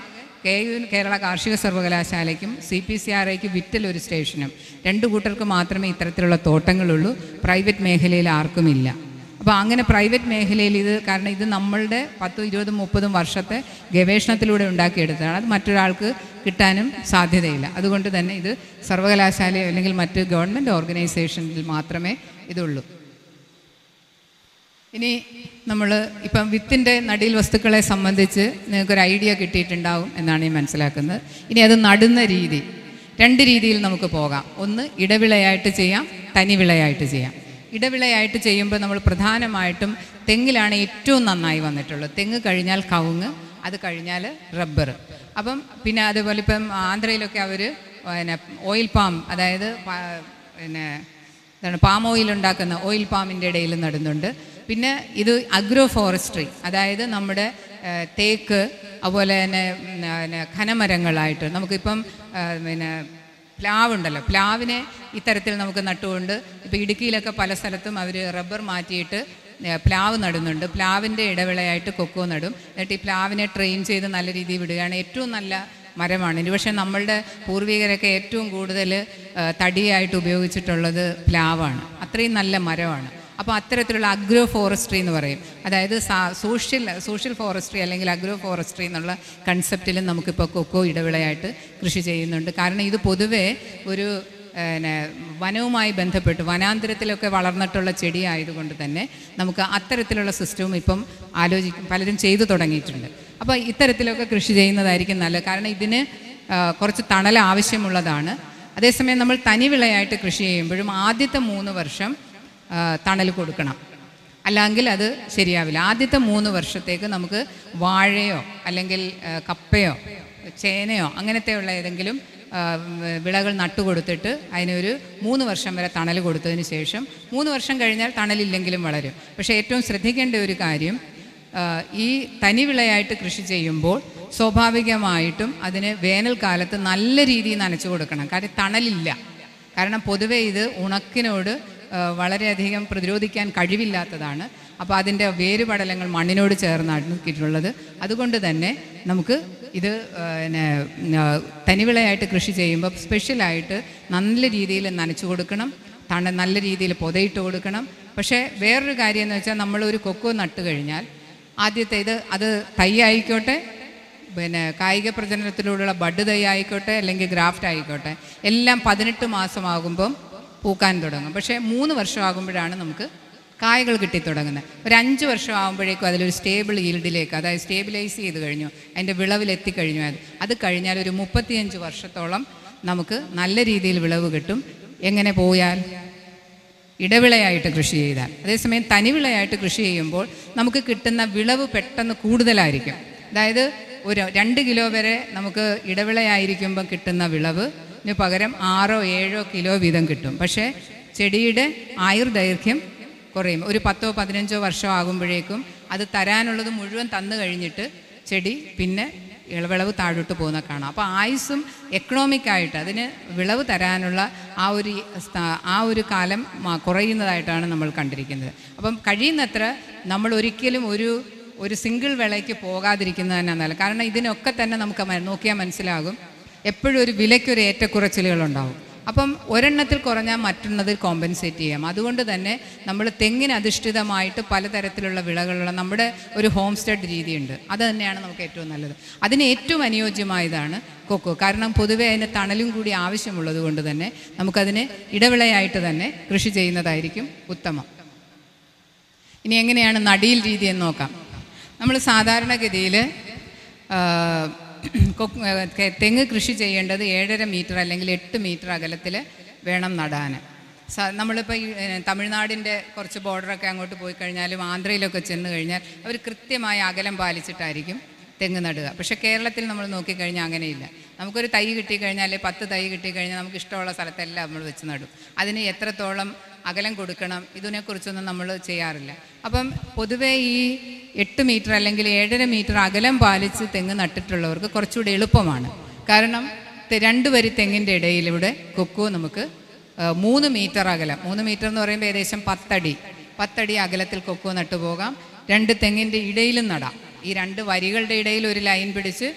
കെ യുവിൽ കേരള കാർഷിക സർവകലാശാലയ്ക്കും സി പി സി ആർ ഐക്കും വിറ്റൽ ഒരു സ്റ്റേഷനും രണ്ട് കൂട്ടർക്ക് മാത്രമേ ഇത്തരത്തിലുള്ള തോട്ടങ്ങളുള്ളൂ പ്രൈവറ്റ് മേഖലയിൽ ആർക്കുമില്ല അപ്പോൾ അങ്ങനെ പ്രൈവറ്റ് മേഖലയിൽ ഇത് കാരണം ഇത് നമ്മളുടെ പത്തും ഇരുപതും മുപ്പതും വർഷത്തെ ഗവേഷണത്തിലൂടെ ഉണ്ടാക്കിയെടുത്തതാണ് അത് മറ്റൊരാൾക്ക് കിട്ടാനും സാധ്യതയില്ല അതുകൊണ്ട് തന്നെ ഇത് സർവകലാശാലയോ അല്ലെങ്കിൽ മറ്റ് ഗവൺമെൻറ് ഓർഗനൈസേഷനിൽ മാത്രമേ ഇതുള്ളൂ ഇനി നമ്മൾ ഇപ്പം വിത്തിൻ്റെ നടീൽ വസ്തുക്കളെ സംബന്ധിച്ച് നിങ്ങൾക്കൊരു ഐഡിയ കിട്ടിയിട്ടുണ്ടാവും എന്നാണ് ഞാൻ മനസ്സിലാക്കുന്നത് ഇനി അത് നടുന്ന രീതി രണ്ട് രീതിയിൽ നമുക്ക് പോകാം ഒന്ന് ഇടവിളയായിട്ട് ചെയ്യാം തനിവിളയായിട്ട് ചെയ്യാം ഇടവിളയായിട്ട് ചെയ്യുമ്പോൾ നമ്മൾ പ്രധാനമായിട്ടും തെങ്ങിലാണ് ഏറ്റവും നന്നായി വന്നിട്ടുള്ളത് തെങ്ങ് കഴിഞ്ഞാൽ കവുങ്ങ് അത് കഴിഞ്ഞാൽ റബ്ബർ അപ്പം പിന്നെ അതുപോലെ ഇപ്പം ആന്ധ്രയിലൊക്കെ അവർ പിന്നെ ഓയിൽ പാം അതായത് പിന്നെ എന്താണ് പാം ഓയിൽ ഉണ്ടാക്കുന്ന ഓയിൽ പാമിൻ്റെ ഇടയിൽ നടുന്നുണ്ട് പിന്നെ ഇത് അഗ്രോ ഫോറസ്ട്രി അതായത് നമ്മുടെ തേക്ക് അതുപോലെ തന്നെ ഖനമരങ്ങളായിട്ട് നമുക്കിപ്പം പിന്നെ പ്ലാവ് ഉണ്ടല്ലോ പ്ലാവിനെ ഇത്തരത്തിൽ നമുക്ക് നട്ടുകൊണ്ട് ഇപ്പോൾ ഇടുക്കിയിലൊക്കെ പല സ്ഥലത്തും അവർ റബ്ബർ മാറ്റിയിട്ട് പ്ലാവ് നടുന്നുണ്ട് പ്ലാവിൻ്റെ ഇടവേളയായിട്ട് കൊക്കോ നടും എന്നിട്ട് ഈ പ്ലാവിനെ ട്രെയിൻ ചെയ്ത് നല്ല രീതിയിൽ വിടുകയാണ് ഏറ്റവും നല്ല മരമാണ് ഇനി പക്ഷേ നമ്മളുടെ പൂർവികരൊക്കെ ഏറ്റവും കൂടുതൽ തടിയായിട്ട് ഉപയോഗിച്ചിട്ടുള്ളത് പ്ലാവാണ് അത്രയും നല്ല മരമാണ് അപ്പോൾ അത്തരത്തിലുള്ള അഗ്രോ ഫോറസ്ട്രി എന്ന് പറയും അതായത് സോഷ്യൽ സോഷ്യൽ ഫോറസ്ട്രി അല്ലെങ്കിൽ അഗ്രോ ഫോറസ്ട്രി എന്നുള്ള കൺസെപ്റ്റിൽ നമുക്കിപ്പോൾ കൊക്കോ ഇടവിളയായിട്ട് കൃഷി ചെയ്യുന്നുണ്ട് കാരണം ഇത് പൊതുവേ ഒരു പിന്നെ വനവുമായി ബന്ധപ്പെട്ട് വനാന്തരത്തിലൊക്കെ വളർന്നിട്ടുള്ള ചെടിയായതുകൊണ്ട് തന്നെ നമുക്ക് അത്തരത്തിലുള്ള സിസ്റ്റവും ഇപ്പം ആലോചിക്കും പലരും ചെയ്തു തുടങ്ങിയിട്ടുണ്ട് അപ്പോൾ ഇത്തരത്തിലൊക്കെ കൃഷി ചെയ്യുന്നതായിരിക്കും നല്ലത് കാരണം ഇതിന് കുറച്ച് തണൽ ആവശ്യമുള്ളതാണ് അതേസമയം നമ്മൾ തനിവിളയായിട്ട് കൃഷി ചെയ്യുമ്പോഴും ആദ്യത്തെ മൂന്ന് വർഷം തണൽ കൊടുക്കണം അല്ലെങ്കിൽ അത് ശരിയാവില്ല ആദ്യത്തെ മൂന്ന് വർഷത്തേക്ക് നമുക്ക് വാഴയോ അല്ലെങ്കിൽ കപ്പയോ ചേനയോ അങ്ങനത്തെയുള്ള ഏതെങ്കിലും വിളകൾ നട്ടുകൊടുത്തിട്ട് അതിനൊരു മൂന്ന് വർഷം വരെ തണൽ കൊടുത്തതിന് ശേഷം മൂന്ന് വർഷം കഴിഞ്ഞാൽ തണലില്ലെങ്കിലും വളരും പക്ഷേ ഏറ്റവും ശ്രദ്ധിക്കേണ്ട ഒരു കാര്യം ഈ തനിവിളയായിട്ട് കൃഷി ചെയ്യുമ്പോൾ സ്വാഭാവികമായിട്ടും അതിന് വേനൽക്കാലത്ത് നല്ല രീതിയിൽ നനച്ചു കൊടുക്കണം കാര്യം തണലില്ല കാരണം പൊതുവേ ഇത് ഉണക്കിനോട് വളരെയധികം പ്രതിരോധിക്കാൻ കഴിവില്ലാത്തതാണ് അപ്പോൾ അതിൻ്റെ വേരുപടലങ്ങൾ മണ്ണിനോട് ചേർന്നാണ് കിട്ടിയിട്ടുള്ളത് അതുകൊണ്ട് തന്നെ നമുക്ക് ഇത് പിന്നെ തനിവിളയായിട്ട് കൃഷി ചെയ്യുമ്പോൾ സ്പെഷ്യലായിട്ട് നല്ല രീതിയിൽ നനച്ചു കൊടുക്കണം തണ നല്ല രീതിയിൽ പൊതയിട്ട് കൊടുക്കണം പക്ഷേ വേറൊരു കാര്യം എന്ന് വെച്ചാൽ നമ്മളൊരു കൊക്കോ നട്ട് കഴിഞ്ഞാൽ ആദ്യത്തെ ഇത് അത് തൈ ആയിക്കോട്ടെ പിന്നെ കായിക പ്രചരണത്തിലൂടെയുള്ള ബഡ് തൈ ആയിക്കോട്ടെ അല്ലെങ്കിൽ ഗ്രാഫ്റ്റ് ആയിക്കോട്ടെ എല്ലാം പതിനെട്ട് മാസമാകുമ്പം പൂക്കാൻ തുടങ്ങും പക്ഷേ മൂന്ന് വർഷമാകുമ്പോഴാണ് നമുക്ക് കായകൾ കിട്ടിത്തുടങ്ങുന്നത് ഒരു അഞ്ച് വർഷം ആകുമ്പോഴേക്കും അതിലൊരു സ്റ്റേബിൾ ഈൽഡിലേക്ക് അതായത് സ്റ്റേബിലൈസ് ചെയ്ത് കഴിഞ്ഞു അതിൻ്റെ വിളവിലെത്തിക്കഴിഞ്ഞു അത് അത് കഴിഞ്ഞാൽ ഒരു മുപ്പത്തിയഞ്ച് വർഷത്തോളം നമുക്ക് നല്ല രീതിയിൽ വിളവ് കിട്ടും എങ്ങനെ പോയാൽ ഇടവിളയായിട്ട് കൃഷി ചെയ്താൽ അതേസമയം തനിവിളയായിട്ട് കൃഷി ചെയ്യുമ്പോൾ നമുക്ക് കിട്ടുന്ന വിളവ് പെട്ടെന്ന് കൂടുതലായിരിക്കും അതായത് ഒരു രണ്ട് കിലോ വരെ നമുക്ക് ഇടവിളയായിരിക്കുമ്പോൾ കിട്ടുന്ന വിളവ് ഇതിന് പകരം ആറോ ഏഴോ കിലോ വീതം കിട്ടും പക്ഷേ ചെടിയുടെ ആയുർദൈർഘ്യം കുറയും ഒരു പത്തോ പതിനഞ്ചോ വർഷം ആകുമ്പോഴേക്കും അത് തരാനുള്ളത് മുഴുവൻ തന്നു കഴിഞ്ഞിട്ട് ചെടി പിന്നെ ഇളവിളവ് താഴോട്ട് പോകുന്ന കാണാം അപ്പോൾ ആയുസ്സും എക്കണോമിക്കായിട്ട് അതിന് വിളവ് തരാനുള്ള ആ ഒരു ആ ഒരു കാലം കുറയുന്നതായിട്ടാണ് നമ്മൾ കണ്ടിരിക്കുന്നത് അപ്പം കഴിയുന്നത്ര നമ്മൾ ഒരിക്കലും ഒരു ഒരു സിംഗിൾ വിളയ്ക്ക് പോകാതിരിക്കുന്നത് തന്നെ നല്ല കാരണം ഇതിനൊക്കെ തന്നെ നമുക്ക് നോക്കിയാൽ മനസ്സിലാകും എപ്പോഴും ഒരു വിലയ്ക്കൊരു ഏറ്റക്കുറച്ചിലുകളുണ്ടാവും അപ്പം ഒരെണ്ണത്തിൽ കുറഞ്ഞാൽ മറ്റുള്ളതിൽ കോമ്പൻസേറ്റ് ചെയ്യാം അതുകൊണ്ട് തന്നെ നമ്മൾ തെങ്ങിന് അധിഷ്ഠിതമായിട്ട് പലതരത്തിലുള്ള വിളകളുള്ള നമ്മുടെ ഒരു ഹോം സ്റ്റഡ് രീതിയുണ്ട് അത് തന്നെയാണ് നമുക്ക് ഏറ്റവും നല്ലത് അതിന് ഏറ്റവും അനുയോജ്യമായതാണ് കൊക്കോ കാരണം പൊതുവേ അതിന് തണലും കൂടി ആവശ്യമുള്ളത് കൊണ്ട് തന്നെ നമുക്കതിന് ഇടവിളയായിട്ട് തന്നെ കൃഷി ചെയ്യുന്നതായിരിക്കും ഉത്തമം ഇനി എങ്ങനെയാണ് നടിയിൽ രീതി എന്ന് നോക്കാം നമ്മൾ സാധാരണഗതിയിൽ തെങ്ങ് കൃഷി ചെയ്യേണ്ടത് ഏഴര മീറ്റർ അല്ലെങ്കിൽ എട്ട് മീറ്റർ അകലത്തിൽ വേണം നടാൻ നമ്മളിപ്പോൾ ഈ തമിഴ്നാടിൻ്റെ കുറച്ച് ബോർഡറൊക്കെ അങ്ങോട്ട് പോയി കഴിഞ്ഞാലും ആന്ധ്രയിലൊക്കെ ചെന്ന് കഴിഞ്ഞാൽ അവർ കൃത്യമായ അകലം പാലിച്ചിട്ടായിരിക്കും തെങ്ങ് നടുക പക്ഷേ കേരളത്തിൽ നമ്മൾ നോക്കിക്കഴിഞ്ഞാൽ അങ്ങനെയില്ല നമുക്കൊരു തൈ കിട്ടിക്കഴിഞ്ഞാൽ പത്ത് തൈ കിട്ടിക്കഴിഞ്ഞാൽ നമുക്ക് ഇഷ്ടമുള്ള സ്ഥലത്തെല്ലാം നമ്മൾ വെച്ച് നടും അതിന് എത്രത്തോളം അകലം കൊടുക്കണം ഇതിനെക്കുറിച്ചൊന്നും നമ്മൾ ചെയ്യാറില്ല അപ്പം പൊതുവേ ഈ എട്ട് മീറ്റർ അല്ലെങ്കിൽ ഏഴര മീറ്റർ അകലം പാലിച്ച് തെങ്ങ് നട്ടിട്ടുള്ളവർക്ക് കുറച്ചുകൂടി എളുപ്പമാണ് കാരണം രണ്ട് വരി തെങ്ങിൻ്റെ ഇടയിലൂടെ കൊക്കോ നമുക്ക് മൂന്ന് മീറ്റർ അകലം മൂന്ന് മീറ്റർ എന്ന് പറയുമ്പോൾ ഏകദേശം പത്തടി പത്തടി അകലത്തിൽ കൊക്കോ നട്ടു പോകാം രണ്ട് തെങ്ങിൻ്റെ ഇടയിലും നടാം ഈ രണ്ട് വരികളുടെ ഇടയിൽ ഒരു ലൈൻ പിടിച്ച്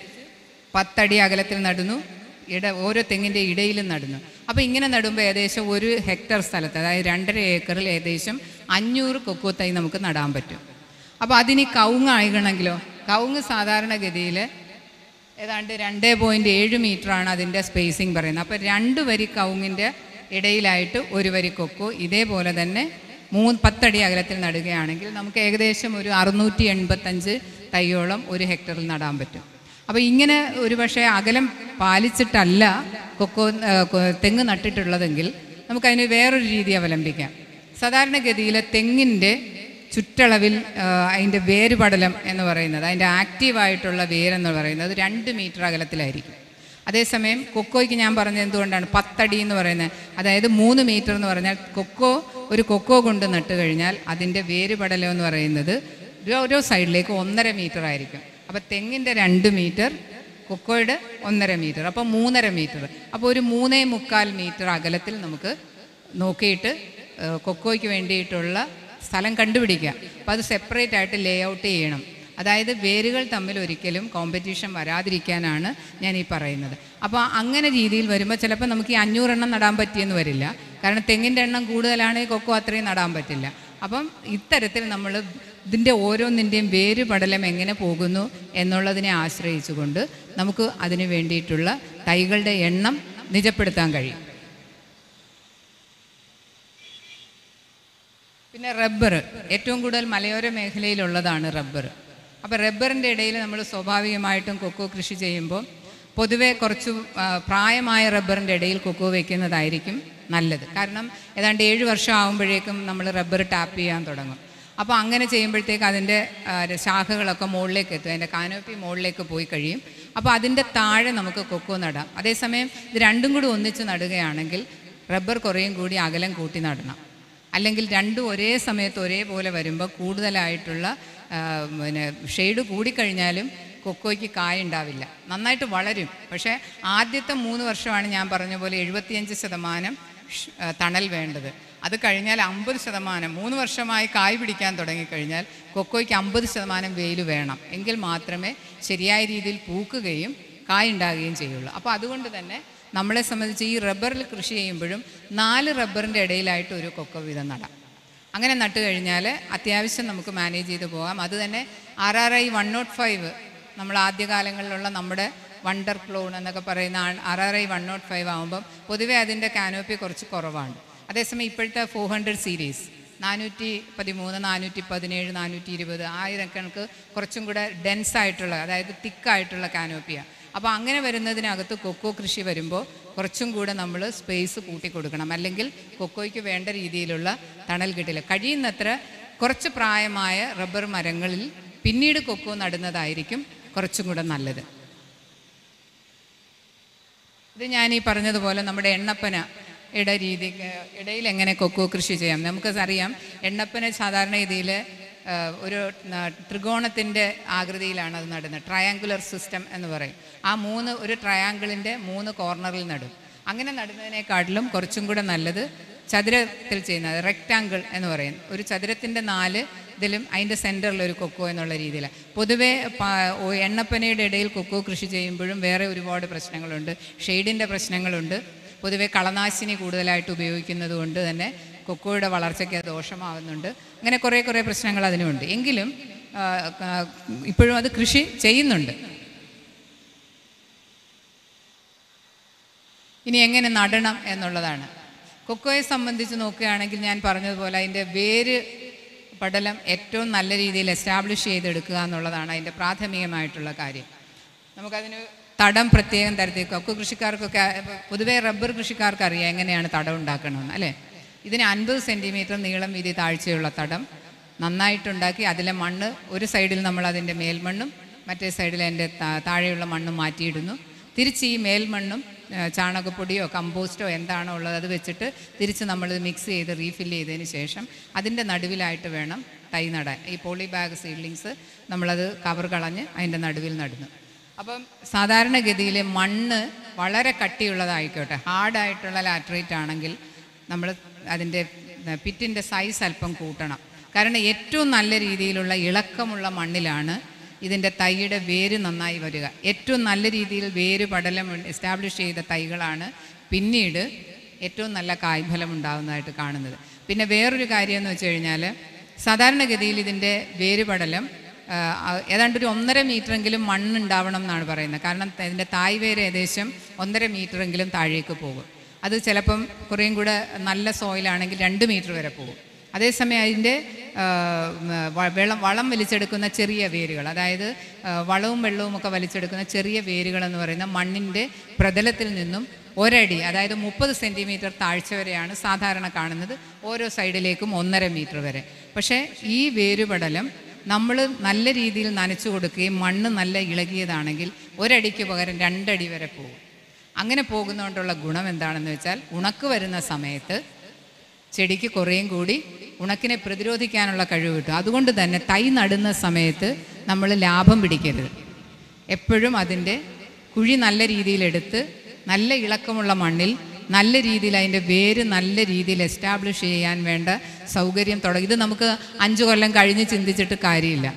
പത്തടി അകലത്തിൽ നടുന്നു ഇട ഓരോ തെങ്ങിൻ്റെ ഇടയിലും നടുന്നു അപ്പോൾ ഇങ്ങനെ നടുമ്പോൾ ഏകദേശം ഒരു ഹെക്ടർ സ്ഥലത്ത് അതായത് രണ്ടര ഏക്കറിൽ ഏകദേശം അഞ്ഞൂറ് കൊക്കോ തൈ നമുക്ക് നടാൻ പറ്റും അപ്പോൾ അതിന് കവുങ്ങ് ആയിക്കണമെങ്കിലോ കവുങ്ങ് സാധാരണഗതിയിൽ ഏതാണ്ട് രണ്ട് പോയിൻറ്റ് ഏഴ് മീറ്ററാണ് അതിൻ്റെ സ്പേസിങ് പറയുന്നത് അപ്പോൾ രണ്ട് വരി കവുങ്ങിൻ്റെ ഇടയിലായിട്ട് ഒരു വരി കൊക്കോ ഇതേപോലെ തന്നെ മൂന്ന് പത്തടി അകലത്തിൽ നടുകയാണെങ്കിൽ നമുക്ക് ഏകദേശം ഒരു അറുന്നൂറ്റി എൺപത്തഞ്ച് തൈയോളം ഒരു ഹെക്ടറിൽ നടാൻ പറ്റും അപ്പോൾ ഇങ്ങനെ ഒരുപക്ഷെ അകലം പാലിച്ചിട്ടല്ല കൊക്കോ തെങ്ങ് നട്ടിട്ടുള്ളതെങ്കിൽ നമുക്കതിന് വേറൊരു രീതി അവലംബിക്കാം സാധാരണഗതിയിൽ തെങ്ങിൻ്റെ ചുറ്റളവിൽ അതിൻ്റെ വേരുപടലം എന്ന് പറയുന്നത് അതിൻ്റെ ആക്റ്റീവായിട്ടുള്ള വേരെന്ന് പറയുന്നത് രണ്ട് മീറ്റർ അകലത്തിലായിരിക്കും അതേസമയം കൊക്കോയ്ക്ക് ഞാൻ പറഞ്ഞത് എന്തുകൊണ്ടാണ് പത്തടി എന്ന് പറയുന്നത് അതായത് മൂന്ന് മീറ്റർ എന്ന് പറഞ്ഞാൽ കൊക്കോ ഒരു കൊക്കോ കൊണ്ട് നട്ട് കഴിഞ്ഞാൽ അതിൻ്റെ വേരുപടലം എന്ന് പറയുന്നത് ഓരോ സൈഡിലേക്ക് ഒന്നര മീറ്റർ ആയിരിക്കും അപ്പോൾ തെങ്ങിൻ്റെ രണ്ട് മീറ്റർ കൊക്കോയുടെ ഒന്നര മീറ്റർ അപ്പോൾ മൂന്നര മീറ്റർ അപ്പോൾ ഒരു മൂന്നേ മുക്കാൽ മീറ്റർ അകലത്തിൽ നമുക്ക് നോക്കിയിട്ട് കൊക്കോയ്ക്ക് വേണ്ടിയിട്ടുള്ള സ്ഥലം കണ്ടുപിടിക്കുക അപ്പോൾ അത് സെപ്പറേറ്റ് ആയിട്ട് ലേ ഔട്ട് ചെയ്യണം അതായത് വേരുകൾ തമ്മിൽ ഒരിക്കലും കോമ്പറ്റീഷൻ വരാതിരിക്കാനാണ് ഞാൻ ഈ പറയുന്നത് അപ്പോൾ അങ്ങനെ രീതിയിൽ വരുമ്പോൾ ചിലപ്പോൾ നമുക്ക് ഈ അഞ്ഞൂറെണ്ണം നടാൻ പറ്റിയെന്ന് വരില്ല കാരണം തെങ്ങിൻ്റെ എണ്ണം കൂടുതലാണെങ്കിൽ കൊക്കോ അത്രയും നടാൻ പറ്റില്ല അപ്പം ഇത്തരത്തിൽ നമ്മൾ ഇതിൻ്റെ ഓരോന്നിൻ്റെയും വേര് പടലം എങ്ങനെ പോകുന്നു എന്നുള്ളതിനെ കൊണ്ട് നമുക്ക് അതിനു വേണ്ടിയിട്ടുള്ള തൈകളുടെ എണ്ണം നിജപ്പെടുത്താൻ കഴിയും പിന്നെ റബ്ബർ ഏറ്റവും കൂടുതൽ മലയോര മേഖലയിലുള്ളതാണ് റബ്ബർ അപ്പോൾ റബ്ബറിൻ്റെ ഇടയിൽ നമ്മൾ സ്വാഭാവികമായിട്ടും കൊക്കോ കൃഷി ചെയ്യുമ്പോൾ പൊതുവേ കുറച്ച് പ്രായമായ റബ്ബറിൻ്റെ ഇടയിൽ കൊക്കോ വയ്ക്കുന്നതായിരിക്കും നല്ലത് കാരണം ഏതാണ്ട് ഏഴ് വർഷം ആകുമ്പോഴേക്കും നമ്മൾ റബ്ബർ ടാപ്പ് ചെയ്യാൻ തുടങ്ങും അപ്പോൾ അങ്ങനെ ചെയ്യുമ്പോഴത്തേക്ക് അതിൻ്റെ ശാഖകളൊക്കെ മുകളിലേക്ക് എത്തും അതിൻ്റെ കാനോപ്പി മുകളിലേക്ക് പോയി കഴിയും അപ്പോൾ അതിൻ്റെ താഴെ നമുക്ക് കൊക്കോ നടാം അതേസമയം ഇത് രണ്ടും കൂടി ഒന്നിച്ച് നടുകയാണെങ്കിൽ റബ്ബർ കുറേയും കൂടി അകലം കൂട്ടി നടണം അല്ലെങ്കിൽ രണ്ടും ഒരേ സമയത്ത് ഒരേപോലെ വരുമ്പോൾ കൂടുതലായിട്ടുള്ള പിന്നെ ഷെയ്ഡ് കൂടിക്കഴിഞ്ഞാലും കൊക്കോയ്ക്ക് കായ ഉണ്ടാവില്ല നന്നായിട്ട് വളരും പക്ഷേ ആദ്യത്തെ മൂന്ന് വർഷമാണ് ഞാൻ പറഞ്ഞ പോലെ എഴുപത്തിയഞ്ച് ശതമാനം തണൽ വേണ്ടത് അത് കഴിഞ്ഞാൽ അമ്പത് ശതമാനം മൂന്ന് വർഷമായി കായ് പിടിക്കാൻ തുടങ്ങിക്കഴിഞ്ഞാൽ കൊക്കോയ്ക്ക് അമ്പത് ശതമാനം വെയിൽ വേണം എങ്കിൽ മാത്രമേ ശരിയായ രീതിയിൽ പൂക്കുകയും കായ് ഉണ്ടാകുകയും ചെയ്യുള്ളൂ അപ്പോൾ അതുകൊണ്ട് തന്നെ നമ്മളെ സംബന്ധിച്ച് ഈ റബ്ബറിൽ കൃഷി ചെയ്യുമ്പോഴും നാല് റബ്ബറിൻ്റെ ഇടയിലായിട്ട് ഒരു കൊക്കോ വിധം നടാം അങ്ങനെ നട്ട് കഴിഞ്ഞാൽ അത്യാവശ്യം നമുക്ക് മാനേജ് ചെയ്ത് പോകാം അത് തന്നെ R R I one nought five നമ്മൾ ആദ്യകാലങ്ങളിലുള്ള നമ്മുടെ വണ്ടർ ക്ലോൺ എന്നൊക്കെ പറയുന്ന R R I one nought five ആകുമ്പം പൊതുവേ അതിൻ്റെ കാനോപ്പി കുറച്ച് കുറവാണ് അതേസമയം ഇപ്പോഴത്തെ ഫോർ ഹൺഡ്രഡ് സീരീസ് നാനൂറ്റി പതിമൂന്ന് നാനൂറ്റി പതിനേഴ് നാനൂറ്റി ഇരുപത് ആയിരം കണക്ക് കുറച്ചും കൂടെ ഡെൻസ് ആയിട്ടുള്ള അതായത് തിക്കായിട്ടുള്ള കാനോപ്പിയ അപ്പോൾ അങ്ങനെ വരുന്നതിനകത്ത് കൊക്കോ കൃഷി വരുമ്പോൾ കുറച്ചും കൂടെ നമ്മൾ സ്പേസ് കൂട്ടിക്കൊടുക്കണം അല്ലെങ്കിൽ കൊക്കോയ്ക്ക് വേണ്ട രീതിയിലുള്ള തണൽ കിട്ടില്ല കഴിയുന്നത്ര കുറച്ച് പ്രായമായ റബ്ബർ മരങ്ങളിൽ പിന്നീട് കൊക്കോ നടുന്നതായിരിക്കും കുറച്ചും കൂടെ നല്ലത് ഇത് ഞാൻ ഈ പറഞ്ഞതുപോലെ നമ്മുടെ എണ്ണപ്പന ഇട രീതി ഇടയിൽ എങ്ങനെ കൊക്കോ കൃഷി ചെയ്യാം നമുക്ക് അറിയാം എണ്ണപ്പന സാധാരണ രീതിയിൽ ഒരു ത്രികോണത്തിൻ്റെ ആകൃതിയിലാണ് അത് നടുന്നത് ട്രയാങ്കുലർ സിസ്റ്റം എന്ന് പറയും ആ മൂന്ന് ഒരു ട്രയാങ്കിളിൻ്റെ മൂന്ന് കോർണറിൽ നടും അങ്ങനെ നടുന്നതിനേക്കാട്ടിലും കുറച്ചും കൂടെ നല്ലത് ചതുരത്തിൽ ചെയ്യുന്നത് റെക്റ്റാങ്കിൾ എന്ന് പറയും ഒരു ചതുരത്തിൻ്റെ നാല് ഇതിലും അതിൻ്റെ സെൻറ്ററിൽ ഒരു കൊക്കോ എന്നുള്ള രീതിയിൽ പൊതുവേ എണ്ണപ്പനയുടെ ഇടയിൽ കൊക്കോ കൃഷി ചെയ്യുമ്പോഴും വേറെ ഒരുപാട് പ്രശ്നങ്ങളുണ്ട് ഷെയ്ഡിൻ്റെ പ്രശ്നങ്ങളുണ്ട് പൊതുവെ കളനാശിനി കൂടുതലായിട്ട് ഉപയോഗിക്കുന്നത് കൊണ്ട് തന്നെ കൊക്കോയുടെ വളർച്ചയ്ക്ക് ദോഷമാകുന്നുണ്ട് അങ്ങനെ കുറേ കുറേ പ്രശ്നങ്ങൾ അതിനുണ്ട് എങ്കിലും ഇപ്പോഴും അത് കൃഷി ചെയ്യുന്നുണ്ട് ഇനി എങ്ങനെ നടണം എന്നുള്ളതാണ് കൊക്കോയെ സംബന്ധിച്ച് നോക്കുകയാണെങ്കിൽ ഞാൻ പറഞ്ഞതുപോലെ അതിൻ്റെ വേര് പടലം ഏറ്റവും നല്ല രീതിയിൽ എസ്റ്റാബ്ലിഷ് ചെയ്തെടുക്കുക എന്നുള്ളതാണ് അതിൻ്റെ പ്രാഥമികമായിട്ടുള്ള കാര്യം നമുക്കതിന് തടം പ്രത്യേകം തരത്തിൽ കൊക്കു കൃഷിക്കാർക്കൊക്കെ പൊതുവെ റബ്ബർ കൃഷിക്കാർക്ക് അറിയാം എങ്ങനെയാണ് തടം ഉണ്ടാക്കണമെന്ന് അല്ലേ ഇതിന് അൻപത് സെൻറ്റിമീറ്റർ നീളം വീതി താഴ്ചയുള്ള തടം നന്നായിട്ടുണ്ടാക്കി അതിലെ മണ്ണ് ഒരു സൈഡിൽ നമ്മൾ അതിൻ്റെ മേൽമണ്ണും മറ്റേ സൈഡിൽ അതിൻ്റെ താഴെയുള്ള മണ്ണും മാറ്റിയിടുന്നു തിരിച്ച് ഈ മേൽമണ്ണും ചാണകപ്പൊടിയോ കമ്പോസ്റ്റോ എന്താണോ ഉള്ളത് അത് വെച്ചിട്ട് തിരിച്ച് നമ്മൾ മിക്സ് ചെയ്ത് റീഫില്ല് ചെയ്തതിന് ശേഷം അതിൻ്റെ നടുവിലായിട്ട് വേണം തൈ നടാൻ ഈ പോളി ബാഗ് സീഡ്ലിങ്സ് നമ്മളത് കവർ കളഞ്ഞ് അതിൻ്റെ നടുവിൽ നടുന്നു അപ്പം സാധാരണഗതിയിൽ മണ്ണ് വളരെ കട്ടിയുള്ളതായിക്കോട്ടെ ഹാർഡായിട്ടുള്ള ലാറ്ററേറ്റ് ആണെങ്കിൽ നമ്മൾ അതിൻ്റെ പിറ്റിൻ്റെ സൈസ് അല്പം കൂട്ടണം കാരണം ഏറ്റവും നല്ല രീതിയിലുള്ള ഇളക്കമുള്ള മണ്ണിലാണ് ഇതിൻ്റെ തൈയുടെ വേര് നന്നായി വരിക ഏറ്റവും നല്ല രീതിയിൽ വേര് പടലം എസ്റ്റാബ്ലിഷ് ചെയ്ത തൈകളാണ് പിന്നീട് ഏറ്റവും നല്ല കായ്ഫലം ഉണ്ടാകുന്നതായിട്ട് കാണുന്നത് പിന്നെ വേറൊരു കാര്യം എന്ന് വെച്ച് കഴിഞ്ഞാൽ സാധാരണഗതിയിൽ ഇതിൻ്റെ വേരുപടലം ഏതാണ്ട് ഒരു ഒന്നര മീറ്ററെങ്കിലും മണ്ണുണ്ടാവണം എന്നാണ് പറയുന്നത് കാരണം ഇതിൻ്റെ തായ് വേര് ഏകദേശം ഒന്നര മീറ്ററെങ്കിലും താഴേക്ക് പോകും അത് ചിലപ്പം കുറേയും കൂടെ നല്ല സോയിലാണെങ്കിൽ രണ്ട് മീറ്റർ വരെ പോകും അതേസമയം അതിൻ്റെ വെള്ളം വളം വലിച്ചെടുക്കുന്ന ചെറിയ വേരുകൾ അതായത് വളവും വെള്ളവും ഒക്കെ വലിച്ചെടുക്കുന്ന ചെറിയ വേരുകൾ എന്ന് പറയുന്ന മണ്ണിൻ്റെ പ്രതലത്തിൽ നിന്നും ഒരടി അതായത് മുപ്പത് സെൻറ്റിമീറ്റർ താഴ്ച വരെയാണ് സാധാരണ കാണുന്നത് ഓരോ സൈഡിലേക്കും ഒന്നര മീറ്റർ വരെ പക്ഷേ ഈ വേരുപടലം നമ്മൾ നല്ല രീതിയിൽ നനച്ചു കൊടുക്കുകയും മണ്ണ് നല്ല ഇളകിയതാണെങ്കിൽ ഒരടിക്ക് പകരം രണ്ടടി വരെ പോകും അങ്ങനെ പോകുന്നതുകൊണ്ടുള്ള ഗുണം എന്താണെന്ന് വെച്ചാൽ ഉണക്ക് വരുന്ന സമയത്ത് ചെടിക്ക് കുറേയും കൂടി ഉണക്കിനെ പ്രതിരോധിക്കാനുള്ള കഴിവ് കിട്ടും അതുകൊണ്ട് തന്നെ തൈ നടുന്ന സമയത്ത് നമ്മൾ ലാഭം പിടിക്കരുത് എപ്പോഴും അതിൻ്റെ കുഴി നല്ല രീതിയിലെടുത്ത് നല്ല ഇളക്കമുള്ള മണ്ണിൽ നല്ല രീതിയിൽ അതിൻ്റെ വേര് നല്ല രീതിയിൽ എസ്റ്റാബ്ലിഷ് ചെയ്യാൻ വേണ്ട സൗകര്യം തുടങ്ങി ഇത് നമുക്ക് അഞ്ച് കൊല്ലം കഴിഞ്ഞ് ചിന്തിച്ചിട്ട് കാര്യമില്ല